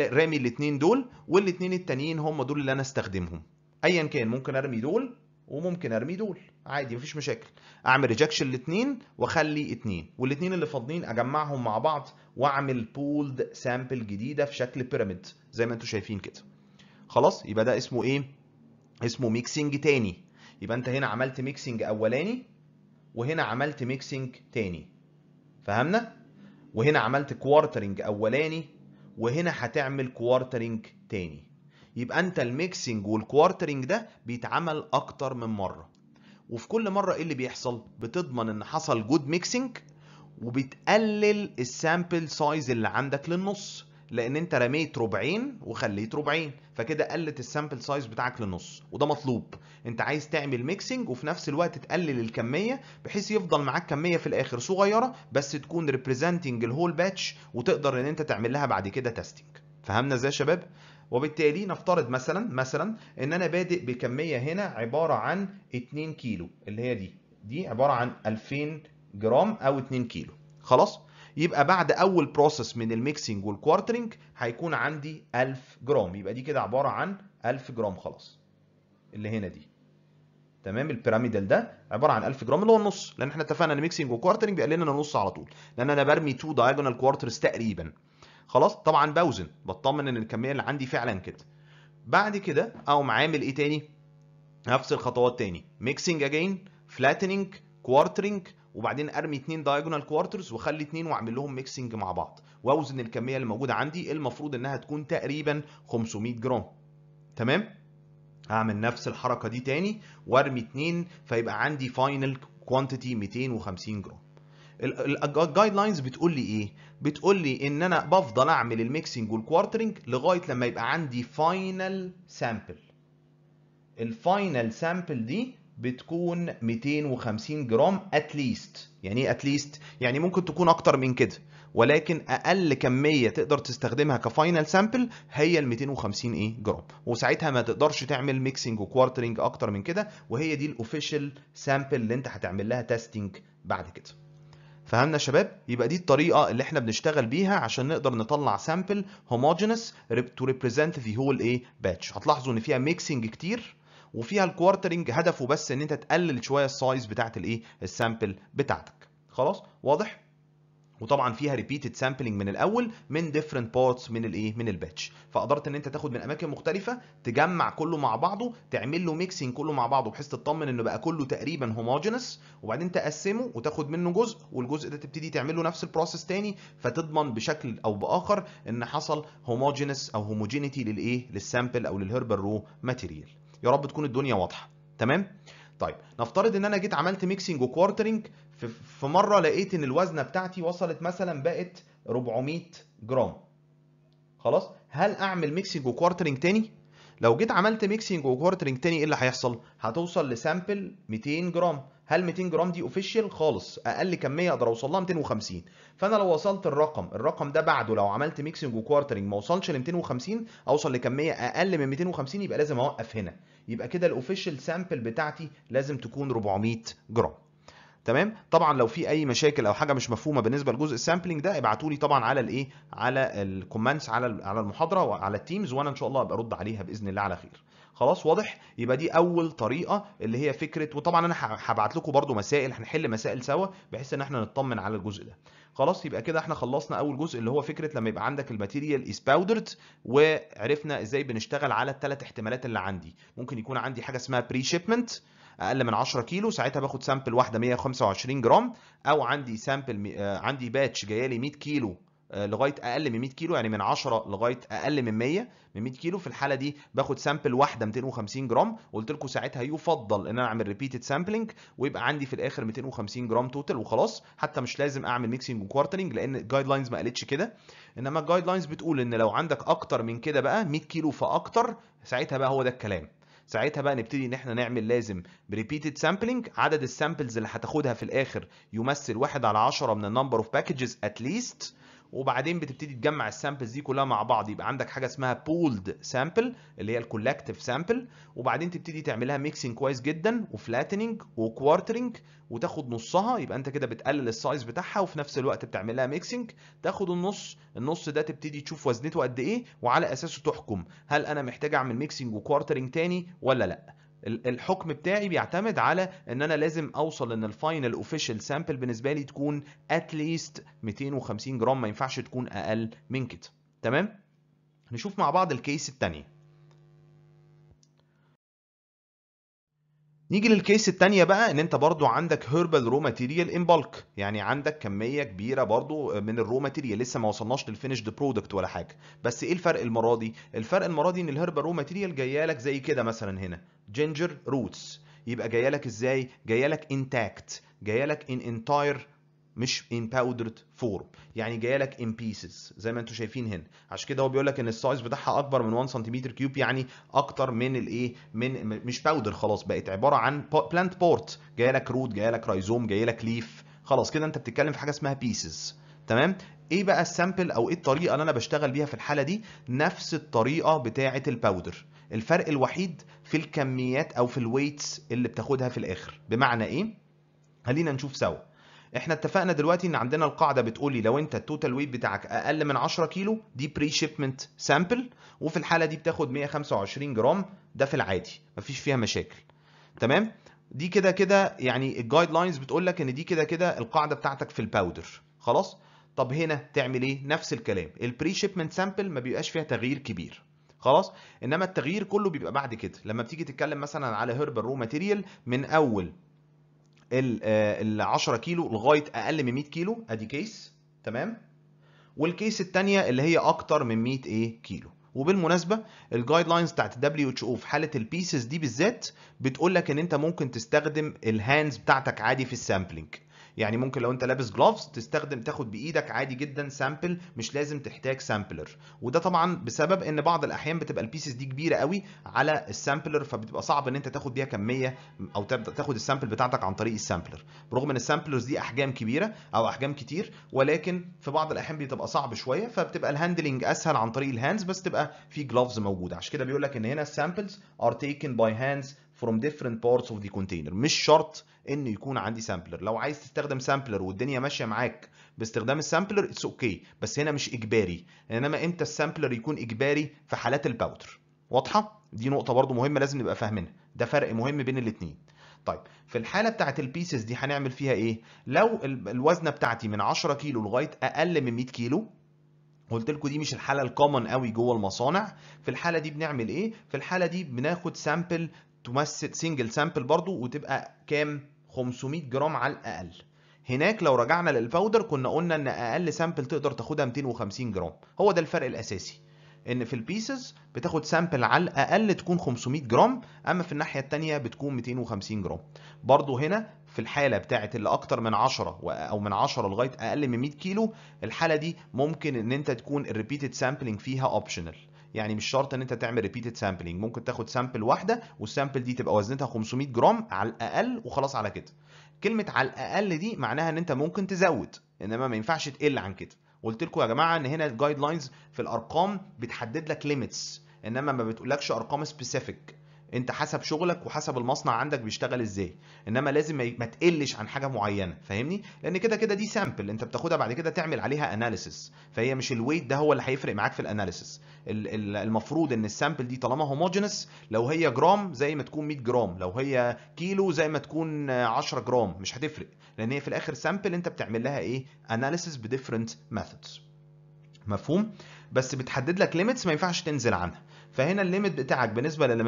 رامي الاثنين دول والاثنين التانيين هم دول اللي انا استخدمهم ايا كان ممكن ارمي دول وممكن ارمي دول عادي مفيش مشاكل اعمل ريجكشن الاثنين واخلي اثنين والاثنين اللي فاضلين اجمعهم مع بعض واعمل بولد سامبل جديده في شكل بيراميد زي ما انتم شايفين كده خلاص يبقى ده اسمه ايه اسمه ميكسنج تاني يبقى انت هنا عملت ميكسنج اولاني وهنا عملت ميكسنج تاني فهمنا وهنا عملت كوارترنج اولاني وهنا هتعمل كوارترنج تاني يبقى انت الميكسنج والكوارترنج ده بيتعمل اكتر من مره وفي كل مره ايه اللي بيحصل بتضمن ان حصل جود ميكسنج وبتقلل السامبل سايز اللي عندك للنص لان انت رميت ربعين وخليت ربعين فكده قلت السامبل سايز بتاعك للنص وده مطلوب انت عايز تعمل ميكسنج وفي نفس الوقت تقلل الكميه بحيث يفضل معاك كميه في الاخر صغيره بس تكون ريبريزنتنج الهول باتش وتقدر ان انت تعمل لها بعد كده تيستنج فهمنا ازاي يا شباب وبالتالي نفترض مثلا مثلا ان انا بادئ بكميه هنا عباره عن 2 كيلو اللي هي دي دي عباره عن 2000 جرام او 2 كيلو خلاص يبقى بعد اول بروسيس من الميكسنج والكوارترنج هيكون عندي 1000 جرام يبقى دي كده عباره عن 1000 جرام خلاص اللي هنا دي تمام البيراميدال ده عباره عن 1000 جرام اللي هو النص لان احنا اتفقنا ان ميكسنج وكوارترنج بيقللنا النص على طول لان انا برمي 2 دايجونال كوارترز تقريبا خلاص طبعا بوزن بطمن ان الكميه اللي عندي فعلا كده بعد كده اقوم عامل ايه تاني نفس الخطوات تاني ميكسنج اجين فلاتننج كوارترنج وبعدين ارمي اتنين دايجونال كوارترز واخلي اتنين واعمل لهم ميكسنج مع بعض واوزن الكميه اللي موجوده عندي المفروض انها تكون تقريبا 500 جرام تمام اعمل نفس الحركه دي تاني وارمي اتنين فيبقى عندي فاينل كوانتيتي 250 جرام الجايد لاينز بتقول لي ايه بتقول لي ان انا بفضل اعمل الميكسنج والكوارترنج لغايه لما يبقى عندي فاينل سامبل الفاينل سامبل دي بتكون 250 جرام اتليست يعني ايه اتليست يعني ممكن تكون اكتر من كده ولكن اقل كميه تقدر تستخدمها كفاينل سامبل هي ال 250 ايه جرام وساعتها ما تقدرش تعمل ميكسنج وكوارترنج اكتر من كده وهي دي الاوفيشال سامبل اللي انت هتعمل لها تيستنج بعد كده فهمنا يا شباب يبقى دي الطريقه اللي احنا بنشتغل بيها عشان نقدر نطلع سامبل هوموجينس تو ريبريزنت ذا هول ايه باتش هتلاحظوا ان فيها ميكسنج كتير وفيها الكوارترنج هدفه بس ان انت تقلل شويه السايز بتاعت الايه السامبل بتاعتك خلاص واضح وطبعا فيها ريبيتد سامبلنج من الاول من ديفرنت بارتس من الايه من الباتش فقدرت ان انت تاخد من اماكن مختلفه تجمع كله مع بعضه تعمل له ميكسينج كله مع بعضه بحيث تطمن انه بقى كله تقريبا هوموجينس وبعدين تقسمه وتاخد منه جزء والجزء ده تبتدي تعمل له نفس البروسيس تاني فتضمن بشكل او باخر ان حصل هوموجينس او هوموجينيتي للايه للسامبل او للهربر رو ماتيريال يا رب تكون الدنيا واضحه تمام طيب نفترض ان انا جيت عملت ميكسينج وكوارترنج في مره لقيت ان الوزنه بتاعتي وصلت مثلا بقت 400 جرام خلاص هل اعمل ميكسنج وكوارترنج تاني لو جيت عملت ميكسنج وكوارترنج تاني ايه اللي هيحصل هتوصل لسامبل 200 جرام هل 200 جرام دي اوفيشال خالص اقل كميه اقدر اوصل لها 250 فانا لو وصلت الرقم الرقم ده بعده لو عملت ميكسنج وكوارترنج ما وصلش ل 250 اوصل لكميه اقل من 250 يبقى لازم اوقف هنا يبقى كده الاوفيشال سامبل بتاعتي لازم تكون 400 جرام تمام طبعا لو في اي مشاكل او حاجه مش مفهومه بالنسبه لجزء السامبلنج ده ابعتوا لي طبعا على الايه على الكومنتس على على المحاضره وعلى التيمز وانا ان شاء الله ابقى ارد عليها باذن الله على خير خلاص واضح يبقى دي اول طريقه اللي هي فكره وطبعا انا هبعت لكم برده مسائل هنحل مسائل سوا بحيث ان احنا نطمن على الجزء ده خلاص يبقى كده احنا خلصنا اول جزء اللي هو فكره لما يبقى عندك الماتيريال از باودرد وعرفنا ازاي بنشتغل على الثلاث احتمالات اللي عندي ممكن يكون عندي حاجه اسمها بري شيبمنت اقل من 10 كيلو ساعتها باخد سامبل واحده 125 جرام او عندي سامبل آه، عندي باتش جايه لي 100 كيلو آه، لغايه اقل من 100 كيلو يعني من 10 لغايه اقل من 100 من 100 كيلو في الحاله دي باخد سامبل واحده 250 جرام قلت لكم ساعتها يفضل ان انا اعمل ريبيتد سامبلنج ويبقى عندي في الاخر 250 جرام توتال وخلاص حتى مش لازم اعمل ميكسنج وكوارترنج لان الجايد لاينز ما قالتش كده انما الجايد لاينز بتقول ان لو عندك اكتر من كده بقى 100 كيلو فاكتر ساعتها بقى هو ده الكلام ساعتها بقى نبتدي ان احنا نعمل لازم ريبيتد سامبلنج عدد السامبلز اللي هتاخدها في الاخر يمثل واحد على 10 من النمبر اوف باكجز اتليست وبعدين بتبتدي تجمع السامبلز دي كلها مع بعض يبقى عندك حاجه اسمها بولد سامبل اللي هي الكولكتيف سامبل وبعدين تبتدي تعملها ميكسنج كويس جدا وفلاتنينج وكوارترنج وتاخد نصها يبقى انت كده بتقلل السايز بتاعها وفي نفس الوقت بتعملها ميكسنج تاخد النص النص ده تبتدي تشوف وزنته قد ايه وعلى اساسه تحكم هل انا محتاج اعمل ميكسنج وكوارترنج تاني ولا لا الحكم بتاعي بيعتمد على ان انا لازم اوصل ان الفاينل اوفيشال سامبل بالنسبه لي تكون اتليست 250 جرام ما ينفعش تكون اقل من كده تمام نشوف مع بعض الكيس الثانيه نيجي للكيس الثانيه بقى ان انت برضو عندك هيربال رو ماتيريال ان بالك يعني عندك كميه كبيره برضو من الرو ماتيريال لسه ما وصلناش للفينشد برودكت ولا حاجه بس ايه الفرق المره دي الفرق المره دي ان الهيربال رو ماتيريال جايه لك زي كده مثلا هنا جينجر روتس يبقى جايه لك ازاي جايه لك انتاكت جايه لك ان انتاير مش ان باودرد فورم يعني جايه لك ان بيسز زي ما انتم شايفين هنا عشان كده هو بيقول لك ان السايز بتاعها اكبر من 1 سنتيمتر كيوب يعني اكتر من الايه من مش باودر خلاص بقت عباره عن بلانت بورت جايه لك روت جايه لك رايزوم جايه لك ليف خلاص كده انت بتتكلم في حاجه اسمها بيسز تمام ايه بقى السامبل او ايه الطريقه اللي انا بشتغل بيها في الحاله دي نفس الطريقه بتاعه الباودر الفرق الوحيد في الكميات او في الويتس اللي بتاخدها في الاخر بمعنى ايه خلينا نشوف سوا احنا اتفقنا دلوقتي ان عندنا القاعده بتقول لي لو انت التوتال ويت بتاعك اقل من 10 كيلو دي بري شيبمنت سامبل وفي الحاله دي بتاخد 125 جرام ده في العادي مفيش فيها مشاكل تمام دي كده كده يعني الجايد لاينز بتقول لك ان دي كده كده القاعده بتاعتك في الباودر خلاص طب هنا تعمل ايه نفس الكلام البري شيبمنت سامبل ما بيبقاش فيها تغيير كبير خلاص انما التغيير كله بيبقى بعد كده لما بتيجي تتكلم مثلا على هيربال رو ماتيريال من اول ال 10 آه، كيلو لغايه اقل من 100 كيلو ادي كيس تمام والكيس الثانيه اللي هي اكتر من 100 ايه كيلو وبالمناسبه الجايد لاينز بتاعت دبليو اتش او في حاله البيسز دي بالذات بتقول لك ان انت ممكن تستخدم الهاندز بتاعتك عادي في السامبلنج يعني ممكن لو انت لابس جلوفز تستخدم تاخد بايدك عادي جدا سامبل مش لازم تحتاج سامبلر وده طبعا بسبب ان بعض الاحيان بتبقى البيسز دي كبيره قوي على السامبلر فبتبقى صعب ان انت تاخد بيها كميه او تبدا تاخد السامبل بتاعتك عن طريق السامبلر برغم ان السامبلرز دي احجام كبيره او احجام كتير ولكن في بعض الاحيان بتبقى صعب شويه فبتبقى الهاندلنج اسهل عن طريق الهاندز بس تبقى في جلوفز موجوده عشان كده بيقول لك ان هنا السامبلز ار تيكن باي هاندز from different parts of the container مش شرط ان يكون عندي سامبلر لو عايز تستخدم سامبلر والدنيا ماشيه معاك باستخدام السامبلر اتس اوكي okay. بس هنا مش اجباري انما امتى السامبلر يكون اجباري في حالات الباوتر واضحه دي نقطه برضو مهمه لازم نبقى فاهمينها ده فرق مهم بين الاثنين طيب في الحاله بتاعت البيسز دي هنعمل فيها ايه لو الوزنه بتاعتي من 10 كيلو لغايه اقل من 100 كيلو قلت لكم دي مش الحاله الكومن قوي جوه المصانع في الحاله دي بنعمل ايه في الحاله دي بناخد سامبل تمثل سنجل سامبل برضو وتبقى كام 500 جرام على الاقل هناك لو رجعنا للباودر كنا قلنا ان اقل سامبل تقدر تاخدها 250 جرام هو ده الفرق الاساسي ان في البيسز بتاخد سامبل على الاقل تكون 500 جرام اما في الناحيه الثانيه بتكون 250 جرام برضو هنا في الحاله بتاعه اللي اكتر من 10 او من 10 لغايه اقل من 100 كيلو الحاله دي ممكن ان انت تكون الريبيتد سامبلنج فيها اوبشنال يعني مش شرط ان انت تعمل ريبيتد سامبلينج ممكن تاخد سامبل واحده والسامبل دي تبقى وزنتها 500 جرام على الاقل وخلاص على كده كلمه على الاقل دي معناها ان انت ممكن تزود انما ما ينفعش تقل عن كده قلت لكم يا جماعه ان هنا الجايد لاينز في الارقام بتحدد لك ليميتس انما ما بتقولكش ارقام سبيسيفيك انت حسب شغلك وحسب المصنع عندك بيشتغل ازاي انما لازم ما تقلش عن حاجه معينه فاهمني لان كده كده دي سامبل انت بتاخدها بعد كده تعمل عليها اناليسس فهي مش الويت ده هو اللي هيفرق معاك في الاناليسس المفروض ان السامبل دي طالما هوموجينس لو هي جرام زي ما تكون 100 جرام لو هي كيلو زي ما تكون 10 جرام مش هتفرق لان هي في الاخر سامبل انت بتعمل لها ايه اناليسس بديفرنت ميثودز مفهوم بس بتحدد لك ليميتس ما ينفعش تنزل عنها فهنا الليميت بتاعك بالنسبه للي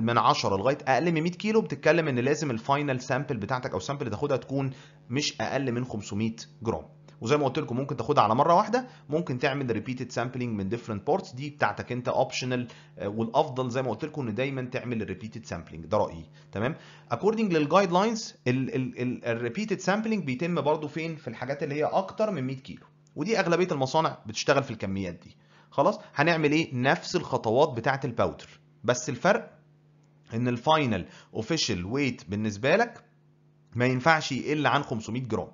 من 10 لغايه اقل من 100 كيلو بتتكلم ان لازم الفاينل سامبل بتاعتك او السامبل اللي تاخدها تكون مش اقل من 500 جرام وزي ما قلت لكم ممكن تاخدها على مره واحده ممكن تعمل ريبيتد سامبلنج من ديفرنت بارتس دي بتاعتك انت اوبشنال آه، والافضل زي ما قلت لكم ان دايما تعمل الريبيتد سامبلنج ده رايي تمام اكوردنج للجايد لاينز الريبيتد سامبلنج بيتم برضو فين في الحاجات اللي هي اكتر من 100 كيلو ودي اغلبيه المصانع بتشتغل في الكميات دي خلاص هنعمل ايه نفس الخطوات بتاعه الباودر بس الفرق ان الفاينل اوفيشال ويت بالنسبه لك ما ينفعش يقل عن 500 جرام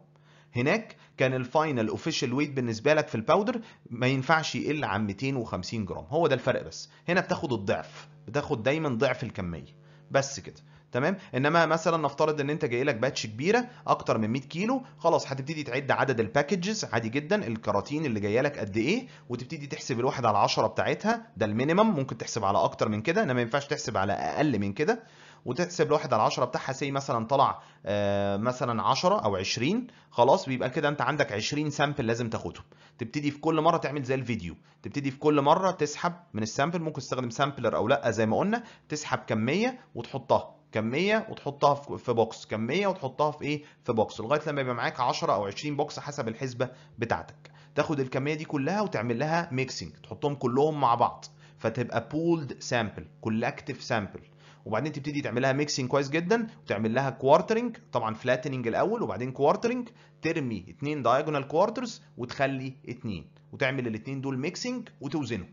هناك كان الفاينل اوفيشال ويت بالنسبه لك في الباودر ما ينفعش يقل عن 250 جرام هو ده الفرق بس هنا بتاخد الضعف بتاخد دايما ضعف الكميه بس كده تمام انما مثلا نفترض ان انت جاي لك باتش كبيره اكتر من 100 كيلو خلاص هتبتدي تعد عدد الباكجز عادي جدا الكراتين اللي جايه لك قد ايه وتبتدي تحسب الواحد على 10 بتاعتها ده المينيمم ممكن تحسب على اكتر من كده انما ما ينفعش تحسب على اقل من كده وتحسب الواحد على 10 بتاعها سي مثلا طلع آه مثلا 10 او 20 خلاص بيبقى كده انت عندك 20 سامبل لازم تاخدهم تبتدي في كل مره تعمل زي الفيديو تبتدي في كل مره تسحب من السامبل ممكن تستخدم سامبلر او لا زي ما قلنا تسحب كميه وتحطها كميه وتحطها في بوكس كميه وتحطها في ايه في بوكس لغايه لما يبقى معاك 10 او 20 بوكس حسب الحسبه بتاعتك تاخد الكميه دي كلها وتعمل لها ميكسنج تحطهم كلهم مع بعض فتبقى بولد سامبل كولكتيف سامبل وبعدين تبتدي تعملها ميكسنج كويس جدا وتعمل لها كوارترنج طبعا فلاتنينج الاول وبعدين كوارترنج ترمي اثنين دايجونال كوارترز وتخلي اثنين وتعمل الاثنين دول ميكسنج وتوزنهم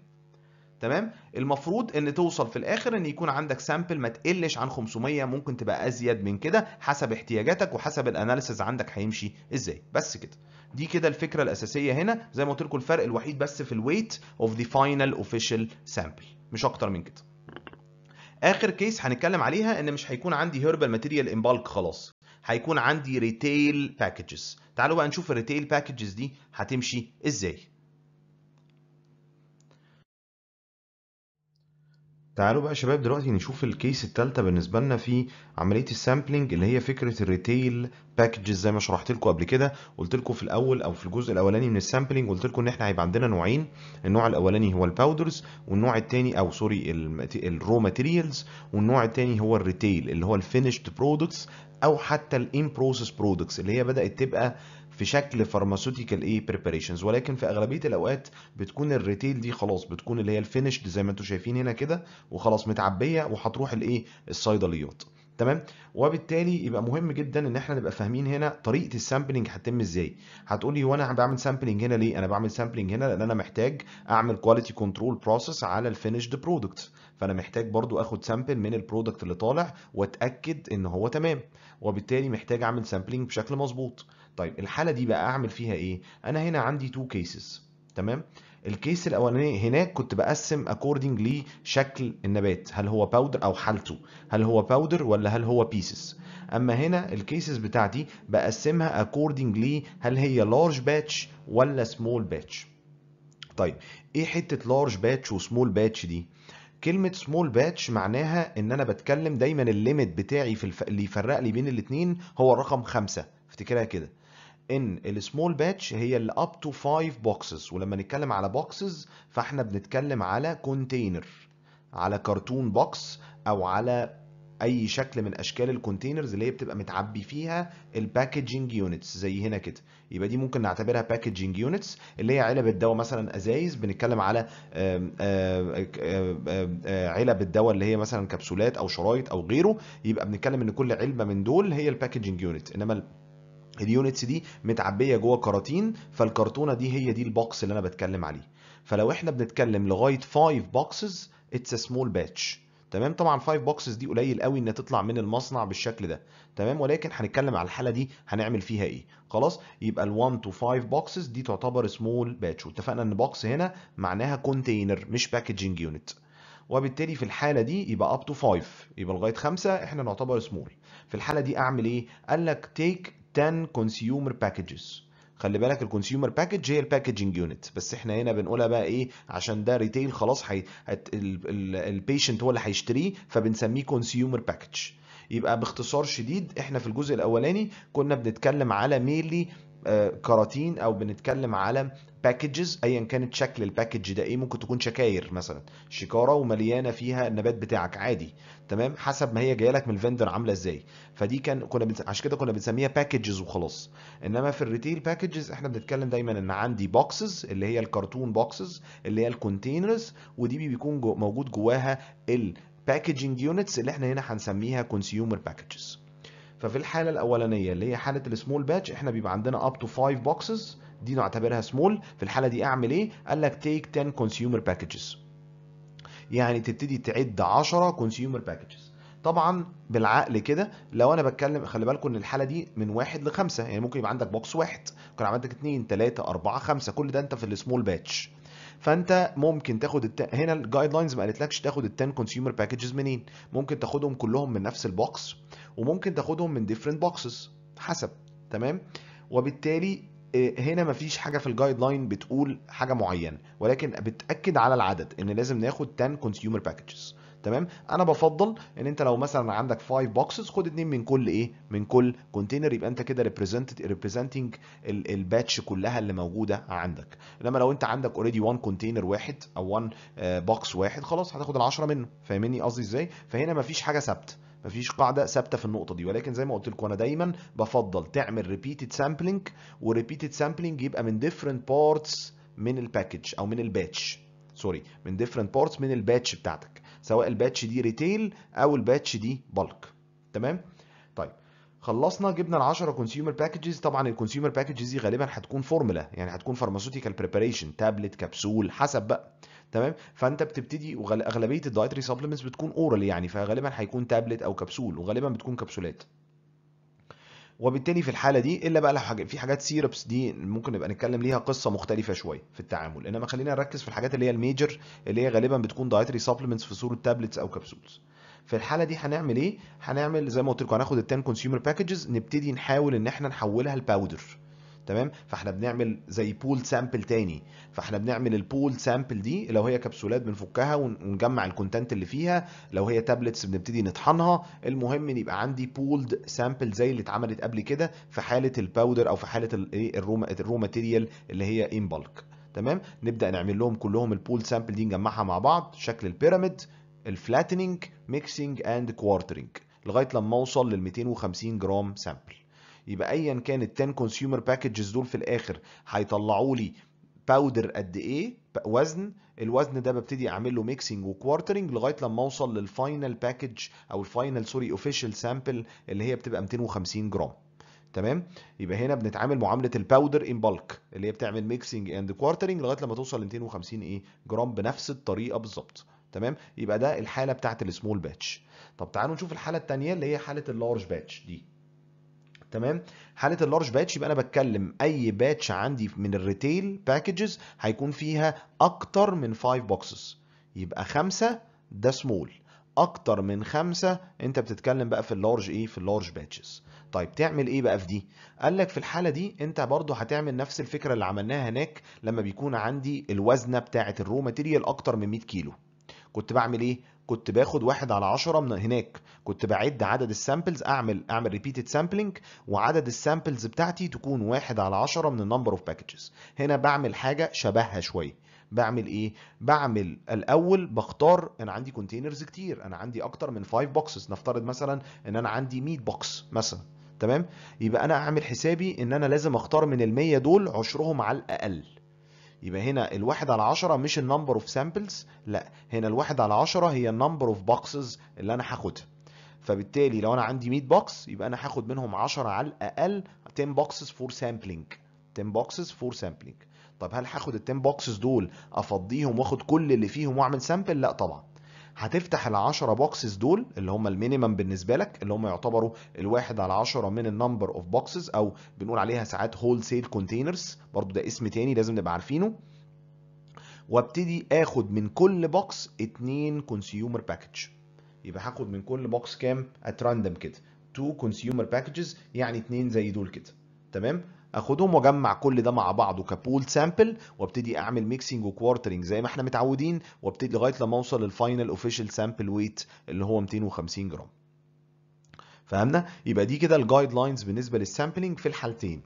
تمام المفروض ان توصل في الاخر ان يكون عندك سامبل ما تقلش عن 500 ممكن تبقى ازيد من كده حسب احتياجاتك وحسب الاناليسز عندك هيمشي ازاي بس كده دي كده الفكره الاساسيه هنا زي ما قلت لكم الفرق الوحيد بس في الويت اوف ذا فاينل اوفيشال سامبل مش اكتر من كده اخر كيس هنتكلم عليها ان مش هيكون عندي هيربال ماتيريال بالك خلاص هيكون عندي ريتيل باكجز تعالوا بقى نشوف الريتيل باكجز دي هتمشي ازاي تعالوا بقى شباب دلوقتي نشوف الكيس التالتة بالنسبة لنا في عملية السامبلينج اللي هي فكرة الريتيل باكجز زي ما شرحت لكم قبل كده قلت لكم في الأول أو في الجزء الأولاني من السامبلينج قلت لكم إن إحنا هيبقى عندنا نوعين النوع الأولاني هو الباودرز والنوع التاني أو سوري الرو ماتيريالز والنوع التاني هو الريتيل اللي هو الفينيشد برودكتس أو حتى الإن بروسيس برودكتس اللي هي بدأت تبقى في شكل فارماسيوتيكال ايه بريباريشنز ولكن في اغلبيه الاوقات بتكون الريتيل دي خلاص بتكون اللي هي الفينشد زي ما انتم شايفين هنا كده وخلاص متعبيه وهتروح الايه الصيدليات تمام وبالتالي يبقى مهم جدا ان احنا نبقى فاهمين هنا طريقه السامبلنج هتتم ازاي هتقولي هو انا بعمل سامبلنج هنا ليه انا بعمل سامبلنج هنا لان انا محتاج اعمل كواليتي كنترول بروسيس على الفينشد برودكت فانا محتاج برضو اخد سامبل من البرودكت اللي طالع واتاكد ان هو تمام وبالتالي محتاج اعمل سامبلنج بشكل مظبوط طيب الحاله دي بقى اعمل فيها ايه انا هنا عندي تو كيسز تمام الكيس الاولاني هناك كنت بقسم اكوردنج شكل النبات هل هو باودر او حالته هل هو باودر ولا هل هو بيسز اما هنا الكيسز بتاعتي بقسمها اكوردنج لي هل هي لارج باتش ولا سمول باتش طيب ايه حته لارج باتش وسمول باتش دي كلمة سمول باتش معناها ان انا بتكلم دايما الليميت بتاعي في الف... اللي يفرق لي بين الاتنين هو الرقم خمسة افتكرها كده ان السمول باتش هي اللي اب تو 5 بوكسز ولما نتكلم على بوكسز فاحنا بنتكلم على كونتينر على كرتون بوكس او على اي شكل من اشكال الكونتينرز اللي هي بتبقى متعبي فيها الباكجينج يونتس زي هنا كده يبقى دي ممكن نعتبرها باكجينج يونتس اللي هي علب الدواء مثلا ازايز بنتكلم على علب الدواء اللي هي مثلا كبسولات او شرايط او غيره يبقى بنتكلم ان كل علبه من دول هي الباكجينج يونت انما اليونتس دي متعبيه جوه كراتين فالكرتونه دي هي دي البوكس اللي انا بتكلم عليه فلو احنا بنتكلم لغايه 5 بوكسز اتس ا سمول باتش تمام طبعا 5 بوكسز دي قليل قوي ان تطلع من المصنع بالشكل ده تمام ولكن هنتكلم على الحاله دي هنعمل فيها ايه خلاص يبقى ال1 تو 5 بوكسز دي تعتبر سمول باتش واتفقنا ان بوكس هنا معناها كونتينر مش باكجينج يونت وبالتالي في الحاله دي يبقى اب تو 5 يبقى لغايه 5 احنا نعتبر سمول في الحاله دي اعمل ايه قال لك تيك 10 كونسيومر باكجز خلي بالك الكونسيومر باكج هي الباكجنج يونت بس احنا هنا بنقولها بقى ايه عشان ده ريتيل خلاص حي... هت... البيشنت هو اللي هيشتريه فبنسميه كونسيومر باكج يبقى باختصار شديد احنا في الجزء الاولاني كنا بنتكلم على ميلي آه، كراتين او بنتكلم على باكجز ايا كانت شكل الباكج ده ايه ممكن تكون شكاير مثلا شكاره ومليانه فيها النبات بتاعك عادي تمام حسب ما هي جايه لك من الفندر عامله ازاي فدي كان كنا بنس... عشان كده كنا بنسميها باكجز وخلاص انما في الريتيل باكجز احنا بنتكلم دايما ان عندي بوكسز اللي هي الكرتون بوكسز اللي هي الكونتينرز ودي بيكون جو... موجود جواها الباكجينج يونتس اللي احنا هنا هنسميها كونسيومر باكجز ففي الحاله الاولانيه اللي هي حاله السمول باتش احنا بيبقى عندنا اب تو 5 بوكسز دي نعتبرها سمول في الحاله دي اعمل ايه قال لك تيك 10 كونسيومر باكجز يعني تبتدي تعد 10 كونسيومر باكجز طبعا بالعقل كده لو انا بتكلم خلي بالكم ان الحاله دي من واحد لخمسه يعني ممكن يبقى عندك بوكس واحد ممكن عندك اثنين ثلاثه اربعه خمسه كل ده انت في السمول باتش فانت ممكن تاخد الت... هنا الجايد لاينز ما قالتلكش تاخد ال 10 كونسيومر باكجز منين ممكن تاخدهم كلهم من نفس البوكس وممكن تاخدهم من ديفرنت بوكسز حسب تمام وبالتالي آه، هنا مفيش حاجه في الجايد لاين بتقول حاجه معينه ولكن بتاكد على العدد ان لازم ناخد 10 كونسيومر باكجز تمام انا بفضل ان انت لو مثلا عندك 5 بوكسز خد اثنين من كل ايه من كل كونتينر يبقى انت كده ريبريزنت ريبريزنتنج الباتش كلها اللي موجوده عندك انما لو انت عندك اوريدي 1 كونتينر واحد او 1 بوكس آه، واحد خلاص هتاخد ال10 منه فاهمني قصدي ازاي فهنا مفيش حاجه ثابته مفيش قاعده ثابته في النقطه دي ولكن زي ما قلت لكم انا دايما بفضل تعمل ريبيتد سامبلنج وريبيتد سامبلنج يبقى من ديفرنت بارتس من الباكج او من الباتش سوري من ديفرنت بارتس من الباتش بتاعتك سواء الباتش دي ريتيل او الباتش دي بالك تمام طيب خلصنا جبنا ال 10 كونسيومر باكجز طبعا الكونسيومر باكجز دي غالبا هتكون فورمولا يعني هتكون فارماسيوتيكال بريباريشن تابلت كبسول حسب بقى تمام فانت بتبتدي واغلبيه الدايتري سبلمنتس بتكون اورال يعني فغالبا هيكون تابلت او كبسول وغالبا بتكون كبسولات وبالتالي في الحاله دي الا بقى لو حاجة في حاجات سيربس دي ممكن نبقى نتكلم ليها قصه مختلفه شويه في التعامل انما خلينا نركز في الحاجات اللي هي الميجر اللي هي غالبا بتكون دايتري سبلمنتس في صوره تابلتس او كبسولز في الحاله دي هنعمل ايه هنعمل زي ما قلت لكم هناخد ال 10 كونسيومر باكجز نبتدي نحاول ان احنا نحولها لباودر تمام فاحنا بنعمل زي بول سامبل تاني فاحنا بنعمل البول سامبل دي لو هي كبسولات بنفكها ونجمع الكونتنت اللي فيها لو هي تابلتس بنبتدي نطحنها المهم ان يبقى عندي بولد سامبل زي اللي اتعملت قبل كده في حاله الباودر او في حاله الايه الرو ماتيريال اللي هي ان بالك تمام نبدا نعمل لهم كلهم البول سامبل دي نجمعها مع بعض شكل البيراميد الفلاتنينج ميكسينج اند كوارترنج لغايه لما اوصل لل 250 جرام سامبل يبقى ايا كان ال 10 كونسيومر باكجز دول في الاخر هيطلعوا لي باودر قد ايه وزن الوزن ده ببتدي اعمل له ميكسنج وكوارترنج لغايه لما اوصل للفاينل باكج او الفاينل سوري اوفيشال سامبل اللي هي بتبقى 250 جرام تمام يبقى هنا بنتعامل معامله الباودر ان بالك اللي هي بتعمل ميكسنج اند كوارترنج لغايه لما توصل ل 250 ايه جرام بنفس الطريقه بالظبط تمام يبقى ده الحاله بتاعت السمول باتش طب تعالوا نشوف الحاله الثانيه اللي هي حاله اللارج باتش دي تمام حاله اللارج باتش يبقى انا بتكلم اي باتش عندي من الريتيل باكجز هيكون فيها اكتر من 5 بوكسز يبقى خمسه ده سمول اكتر من خمسة انت بتتكلم بقى في اللارج ايه في اللارج باتشز طيب تعمل ايه بقى في دي قال لك في الحالة دي انت برضو هتعمل نفس الفكرة اللي عملناها هناك لما بيكون عندي الوزنة بتاعة الرو ماتيريال اكتر من 100 كيلو كنت بعمل ايه كنت باخد واحد على عشرة من هناك كنت بعد عدد السامبلز اعمل اعمل ريبيتد سامبلينج وعدد السامبلز بتاعتي تكون واحد على عشرة من النمبر اوف باكجز هنا بعمل حاجه شبهها شويه بعمل ايه بعمل الاول بختار انا عندي كونتينرز كتير انا عندي اكتر من 5 بوكسز نفترض مثلا ان انا عندي 100 بوكس مثلا تمام يبقى انا اعمل حسابي ان انا لازم اختار من ال100 دول عشرهم على الاقل يبقى هنا الواحد على عشرة مش النمبر اوف سامبلز لا هنا الواحد على عشرة هي النمبر اوف بوكسز اللي انا هاخدها فبالتالي لو انا عندي 100 بوكس يبقى انا هاخد منهم 10 على الاقل 10 بوكسز فور سامبلينج 10 بوكسز فور سامبلينج طب هل هاخد ال 10 بوكسز دول افضيهم واخد كل اللي فيهم واعمل سامبل لا طبعا هتفتح ال10 بوكسز دول اللي هم المينيمم بالنسبه لك اللي هم يعتبروا الواحد على 10 من النمبر اوف بوكسز او بنقول عليها ساعات هول سيل كونتينرز برضو ده اسم تاني لازم نبقى عارفينه وابتدي اخد من كل بوكس 2 كونسيومر باكج يبقى هاخد من كل بوكس كام ات راندوم كده 2 كونسيومر باكجز يعني 2 زي دول كده تمام اخدهم واجمع كل ده مع بعضه كبول سامبل وابتدي اعمل ميكسنج وكوارترنج زي ما احنا متعودين وابتدي لغايه لما اوصل للفاينل اوفيشال سامبل ويت اللي هو 250 جرام فهمنا يبقى دي كده الجايد لاينز بالنسبه للسامبلنج في الحالتين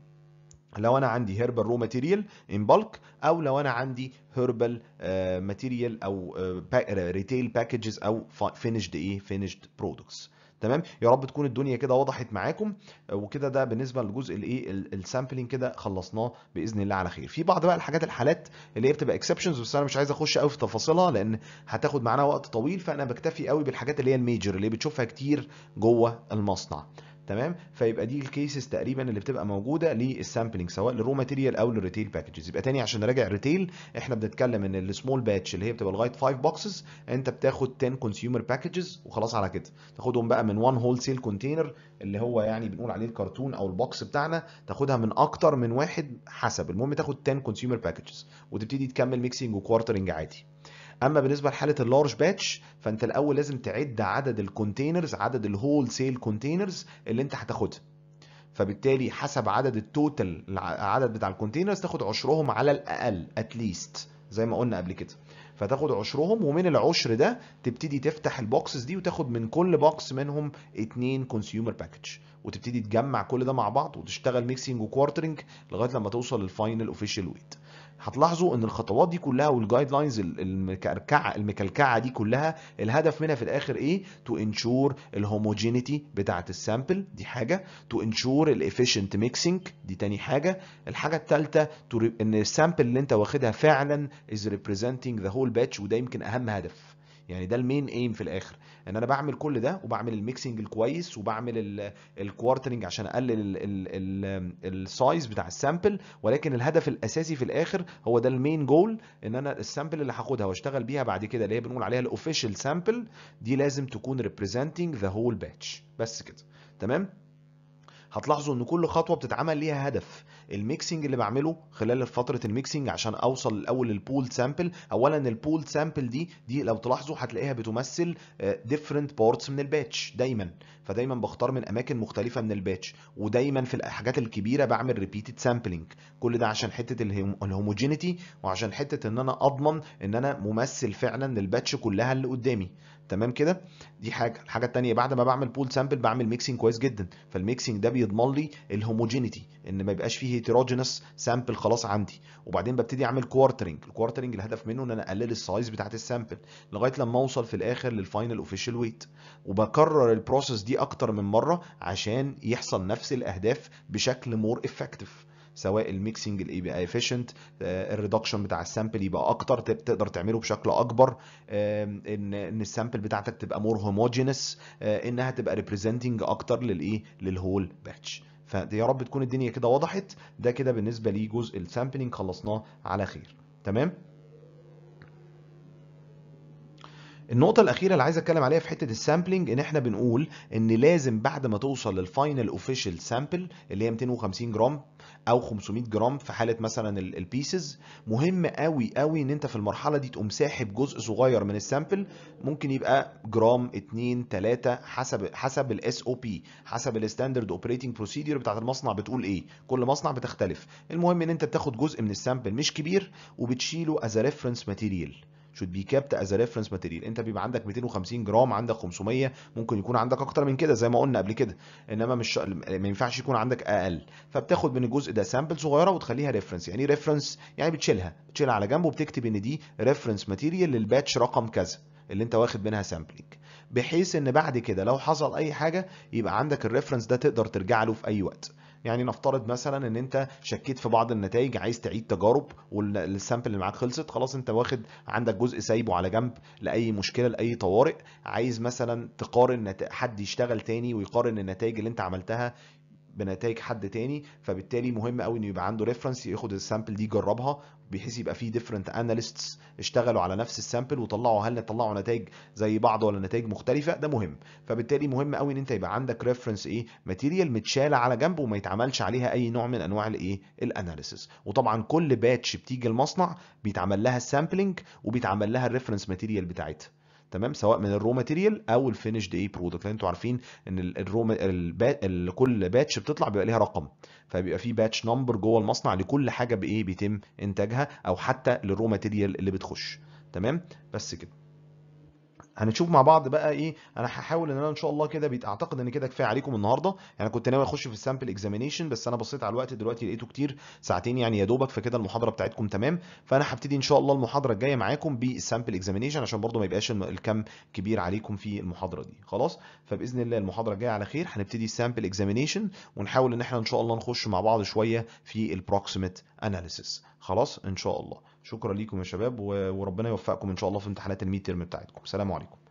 لو انا عندي هيربال رو ماتيريال ان بالك او لو انا عندي هيربال آه، ماتيريال او ريتيل آه، باكجز او فينيشد ايه فينيشد برودكتس تمام يا رب تكون الدنيا كده وضحت معاكم آه، وكده ده بالنسبه للجزء الايه السامبلنج كده خلصناه باذن الله على خير في بعض بقى الحاجات الحالات اللي هي بتبقى اكسبشنز بس انا مش عايز اخش قوي في تفاصيلها لان هتاخد معانا وقت طويل فانا بكتفي قوي بالحاجات اللي هي الميجر اللي بتشوفها كتير جوه المصنع تمام فيبقى دي الكيسز تقريبا اللي بتبقى موجوده للسامبلنج سواء للرو ماتيريال او للريتيل باكجز يبقى تاني عشان نراجع ريتيل احنا بنتكلم ان السمول باتش اللي هي بتبقى لغايه 5 بوكسز انت بتاخد 10 كونسيومر باكجز وخلاص على كده تاخدهم بقى من 1 هول سيل كونتينر اللي هو يعني بنقول عليه الكرتون او البوكس بتاعنا تاخدها من اكتر من واحد حسب المهم تاخد 10 كونسيومر باكجز وتبتدي تكمل ميكسنج وكوارترنج عادي اما بالنسبه لحاله اللارج باتش فانت الاول لازم تعد عدد الكونتينرز عدد الهول سيل كونتينرز اللي انت هتاخدها فبالتالي حسب عدد التوتال العدد بتاع الكونتينرز تاخد عشرهم على الاقل اتليست زي ما قلنا قبل كده فتاخد عشرهم ومن العشر ده تبتدي تفتح البوكسز دي وتاخد من كل بوكس منهم اتنين كونسيومر باكج وتبتدي تجمع كل ده مع بعض وتشتغل ميكسينج وكوارترنج لغايه لما توصل للفاينل اوفيشال ويت هتلاحظوا ان الخطوات دي كلها والجايد لاينز المكركعه المكلكعه دي كلها الهدف منها في الاخر ايه تو انشور الهوموجينيتي بتاعه السامبل دي حاجه تو انشور الافيشنت ميكسنج دي تاني حاجه الحاجه الثالثه ان السامبل اللي انت واخدها فعلا از ريبريزنتنج ذا هول باتش وده يمكن اهم هدف يعني ده المين ايم في الاخر ان انا بعمل كل ده وبعمل الميكسنج الكويس وبعمل الكوارترنج عشان اقلل السايز بتاع السامبل ولكن الهدف الاساسي في الاخر هو ده المين جول ان انا السامبل اللي هاخدها واشتغل بيها بعد كده اللي هي بنقول عليها الاوفيشال سامبل دي لازم تكون ريبريزنتنج ذا هول باتش بس كده تمام هتلاحظوا ان كل خطوه بتتعمل ليها هدف الميكسنج اللي بعمله خلال فتره الميكسنج عشان اوصل الاول للبول سامبل اولا البول سامبل دي دي لو تلاحظوا هتلاقيها بتمثل ديفرنت آه، بارتس من الباتش دايما فدايما بختار من اماكن مختلفه من الباتش ودايما في الحاجات الكبيره بعمل ريبيتد سامبلنج كل ده عشان حته الهوموجينيتي وعشان حته ان انا اضمن ان انا ممثل فعلا للباتش كلها اللي قدامي تمام كده دي حاجه الحاجه الثانيه بعد ما بعمل بول سامبل بعمل ميكسينج كويس جدا فالميكسينج ده بيضمن لي الهوموجينيتي ان ما يبقاش فيه هيتروجينس سامبل خلاص عندي وبعدين ببتدي اعمل كوارترنج الكوارترنج الهدف منه ان انا اقلل السايز بتاعه السامبل لغايه لما اوصل في الاخر للفاينل اوفيشال ويت وبكرر البروسيس دي اكتر من مره عشان يحصل نفس الاهداف بشكل مور افكتيف سواء الميكسنج اللي يبقى ايفيشنت الريدكشن بتاع السامبل يبقى اكتر تقدر تعمله بشكل اكبر آه، ان ان السامبل بتاعتك تبقى مور هوموجينس آه، انها تبقى ريبريزنتنج اكتر للايه للهول باتش فيا رب تكون الدنيا كده وضحت ده كده بالنسبه لجزء السامبلنج خلصناه على خير تمام النقطة الأخيرة اللي عايز أتكلم عليها في حتة السامبلينج إن إحنا بنقول إن لازم بعد ما توصل للفاينل أوفيشال سامبل اللي هي 250 جرام أو 500 جرام في حالة مثلا البيسز مهم أوي أوي إن أنت في المرحلة دي تقوم ساحب جزء صغير من السامبل ممكن يبقى جرام 2 3 حسب حسب الاس او بي حسب الستاندرد اوبريتنج بروسيدير بتاعت المصنع بتقول إيه كل مصنع بتختلف المهم إن أنت بتاخد جزء من السامبل مش كبير وبتشيله از ريفرنس ماتيريال should be kept as a reference material انت بيبقى عندك 250 جرام عندك 500 ممكن يكون عندك اكتر من كده زي ما قلنا قبل كده انما مش ما ينفعش يكون عندك اقل فبتاخد من الجزء ده سامبل صغيره وتخليها ريفرنس يعني ايه ريفرنس يعني بتشيلها بتشيلها على جنب وبتكتب ان دي ريفرنس ماتيريال للباتش رقم كذا اللي انت واخد منها سامبلنج بحيث ان بعد كده لو حصل اي حاجه يبقى عندك الريفرنس ده تقدر ترجع له في اي وقت يعني نفترض مثلا ان انت شكيت في بعض النتائج عايز تعيد تجارب والسامبل اللي معاك خلصت خلاص انت واخد عندك جزء سايبه على جنب لاي مشكله لاي طوارئ عايز مثلا تقارن حد يشتغل تاني ويقارن النتائج اللي انت عملتها بنتائج حد تاني فبالتالي مهم قوي انه يبقى عنده ريفرنس ياخد السامبل دي يجربها بحيث يبقى فيه ديفرنت اناليستس اشتغلوا على نفس السامبل وطلعوا هل طلعوا نتائج زي بعض ولا نتائج مختلفه ده مهم فبالتالي مهم قوي ان انت يبقى عندك ريفرنس ايه ماتيريال متشاله على جنب وما يتعملش عليها اي نوع من انواع الايه الاناليسس وطبعا كل باتش بتيجي المصنع بيتعمل لها السامبلنج وبيتعمل لها الريفرنس ماتيريال بتاعتها تمام سواء من الرو ماتيريال او الفينشد ايه برودكت لان انتوا عارفين ان الرو كل باتش بتطلع بيبقى ليها رقم فبيبقى في باتش نمبر جوه المصنع لكل حاجه بايه بيتم انتاجها او حتى للرو ماتيريال اللي بتخش تمام بس كده هنشوف مع بعض بقى ايه انا هحاول ان انا ان شاء الله كده بيتعتقد اعتقد ان كده كفايه عليكم النهارده يعني كنت ناوي اخش في السامبل اكزامينشن بس انا بصيت على الوقت دلوقتي لقيته كتير ساعتين يعني يا دوبك فكده المحاضره بتاعتكم تمام فانا هبتدي ان شاء الله المحاضره الجايه معاكم بالسامبل اكزامينشن عشان برده ما يبقاش الكم كبير عليكم في المحاضره دي خلاص فباذن الله المحاضره الجايه على خير هنبتدي السامبل اكزامينشن ونحاول ان احنا ان شاء الله نخش مع بعض شويه في البروكسيمت اناليسيس خلاص ان شاء الله شكرا ليكم يا شباب وربنا يوفقكم ان شاء الله في امتحانات الميد تيرم بتاعتكم سلام عليكم